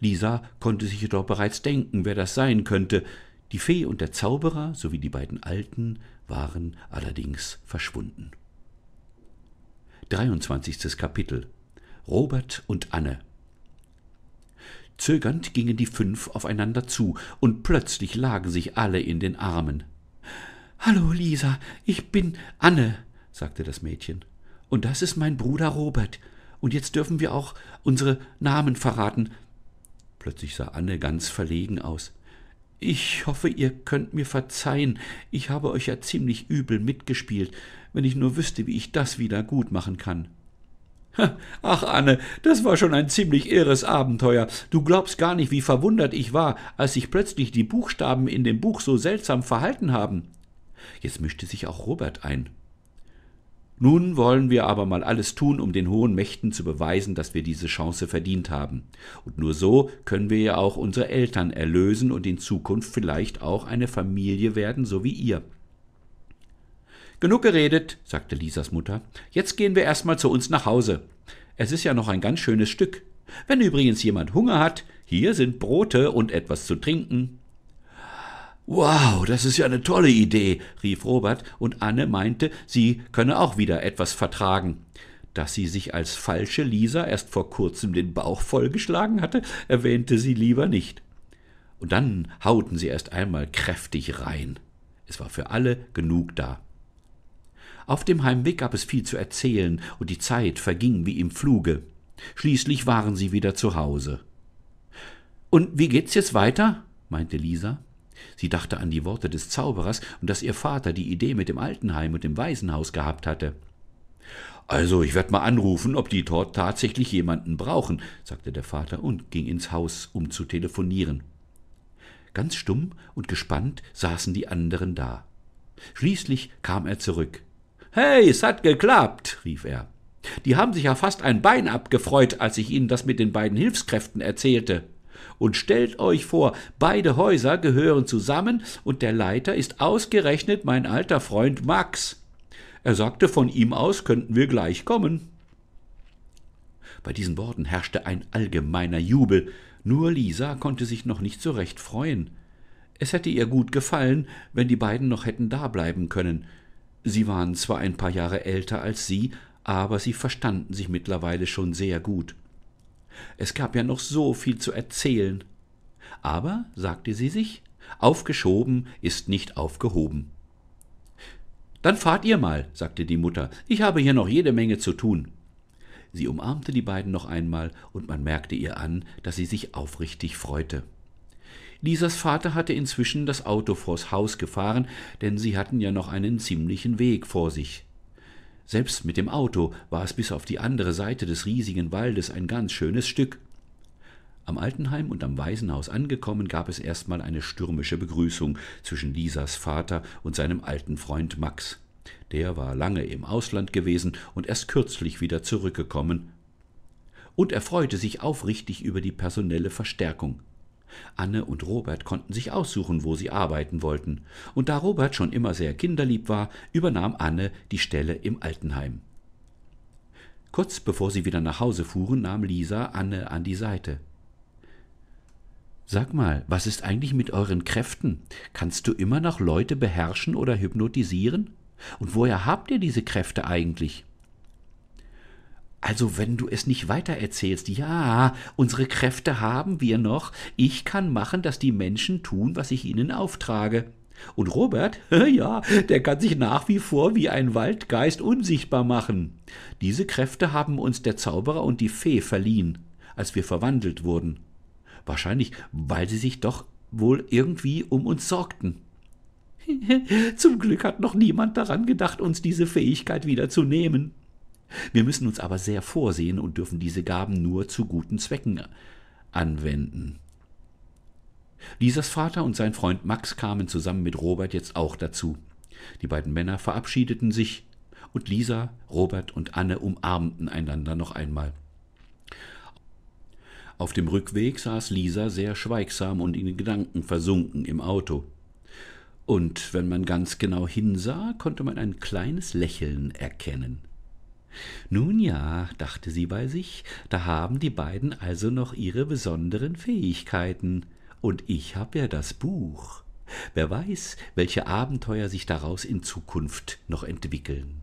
Lisa konnte sich jedoch bereits denken, wer das sein könnte. Die Fee und der Zauberer sowie die beiden Alten waren allerdings verschwunden. 23. Kapitel Robert und Anne Zögernd gingen die fünf aufeinander zu, und plötzlich lagen sich alle in den Armen. Hallo, Lisa, ich bin Anne, sagte das Mädchen. Und das ist mein Bruder Robert. Und jetzt dürfen wir auch unsere Namen verraten. Plötzlich sah Anne ganz verlegen aus. Ich hoffe, ihr könnt mir verzeihen. Ich habe euch ja ziemlich übel mitgespielt, wenn ich nur wüsste, wie ich das wieder gut machen kann. Ach, Anne, das war schon ein ziemlich irres Abenteuer. Du glaubst gar nicht, wie verwundert ich war, als sich plötzlich die Buchstaben in dem Buch so seltsam verhalten haben. Jetzt mischte sich auch Robert ein. Nun wollen wir aber mal alles tun, um den hohen Mächten zu beweisen, dass wir diese Chance verdient haben. Und nur so können wir ja auch unsere Eltern erlösen und in Zukunft vielleicht auch eine Familie werden, so wie ihr. Genug geredet, sagte Lisas Mutter. Jetzt gehen wir erstmal zu uns nach Hause. Es ist ja noch ein ganz schönes Stück. Wenn übrigens jemand Hunger hat, hier sind Brote und etwas zu trinken. Wow, das ist ja eine tolle Idee, rief Robert, und Anne meinte, sie könne auch wieder etwas vertragen. Dass sie sich als falsche Lisa erst vor kurzem den Bauch vollgeschlagen hatte, erwähnte sie lieber nicht. Und dann hauten sie erst einmal kräftig rein. Es war für alle genug da. Auf dem Heimweg gab es viel zu erzählen, und die Zeit verging wie im Fluge. Schließlich waren sie wieder zu Hause. Und wie geht's jetzt weiter? meinte Lisa. Sie dachte an die Worte des Zauberers und dass ihr Vater die Idee mit dem Altenheim und dem Waisenhaus gehabt hatte. Also, ich werde mal anrufen, ob die dort tatsächlich jemanden brauchen, sagte der Vater und ging ins Haus, um zu telefonieren. Ganz stumm und gespannt saßen die anderen da. Schließlich kam er zurück. Hey, es hat geklappt, rief er. Die haben sich ja fast ein Bein abgefreut, als ich ihnen das mit den beiden Hilfskräften erzählte. Und stellt euch vor, beide Häuser gehören zusammen und der Leiter ist ausgerechnet mein alter Freund Max. Er sagte, von ihm aus könnten wir gleich kommen. Bei diesen Worten herrschte ein allgemeiner Jubel, nur Lisa konnte sich noch nicht so recht freuen. Es hätte ihr gut gefallen, wenn die beiden noch hätten dableiben können. Sie waren zwar ein paar Jahre älter als sie, aber sie verstanden sich mittlerweile schon sehr gut es gab ja noch so viel zu erzählen. Aber, sagte sie sich, aufgeschoben ist nicht aufgehoben. Dann fahrt ihr mal, sagte die Mutter, ich habe hier noch jede Menge zu tun. Sie umarmte die beiden noch einmal, und man merkte ihr an, dass sie sich aufrichtig freute. Lisas Vater hatte inzwischen das Auto vors Haus gefahren, denn sie hatten ja noch einen ziemlichen Weg vor sich. Selbst mit dem Auto war es bis auf die andere Seite des riesigen Waldes ein ganz schönes Stück. Am Altenheim und am Waisenhaus angekommen, gab es erstmal eine stürmische Begrüßung zwischen Lisas Vater und seinem alten Freund Max. Der war lange im Ausland gewesen und erst kürzlich wieder zurückgekommen. Und er freute sich aufrichtig über die personelle Verstärkung. Anne und Robert konnten sich aussuchen, wo sie arbeiten wollten, und da Robert schon immer sehr kinderlieb war, übernahm Anne die Stelle im Altenheim. Kurz bevor sie wieder nach Hause fuhren, nahm Lisa Anne an die Seite. Sag mal, was ist eigentlich mit euren Kräften? Kannst du immer noch Leute beherrschen oder hypnotisieren? Und woher habt ihr diese Kräfte eigentlich? Also wenn du es nicht weitererzählst, ja, unsere Kräfte haben wir noch, ich kann machen, dass die Menschen tun, was ich ihnen auftrage. Und Robert, [laughs] ja, der kann sich nach wie vor wie ein Waldgeist unsichtbar machen. Diese Kräfte haben uns der Zauberer und die Fee verliehen, als wir verwandelt wurden. Wahrscheinlich, weil sie sich doch wohl irgendwie um uns sorgten. [laughs] Zum Glück hat noch niemand daran gedacht, uns diese Fähigkeit wieder zu nehmen. Wir müssen uns aber sehr vorsehen und dürfen diese Gaben nur zu guten Zwecken anwenden. Lisas Vater und sein Freund Max kamen zusammen mit Robert jetzt auch dazu. Die beiden Männer verabschiedeten sich, und Lisa, Robert und Anne umarmten einander noch einmal. Auf dem Rückweg saß Lisa sehr schweigsam und in Gedanken versunken im Auto. Und wenn man ganz genau hinsah, konnte man ein kleines Lächeln erkennen nun ja dachte sie bei sich da haben die beiden also noch ihre besonderen fähigkeiten und ich hab ja das buch wer weiß welche abenteuer sich daraus in zukunft noch entwickeln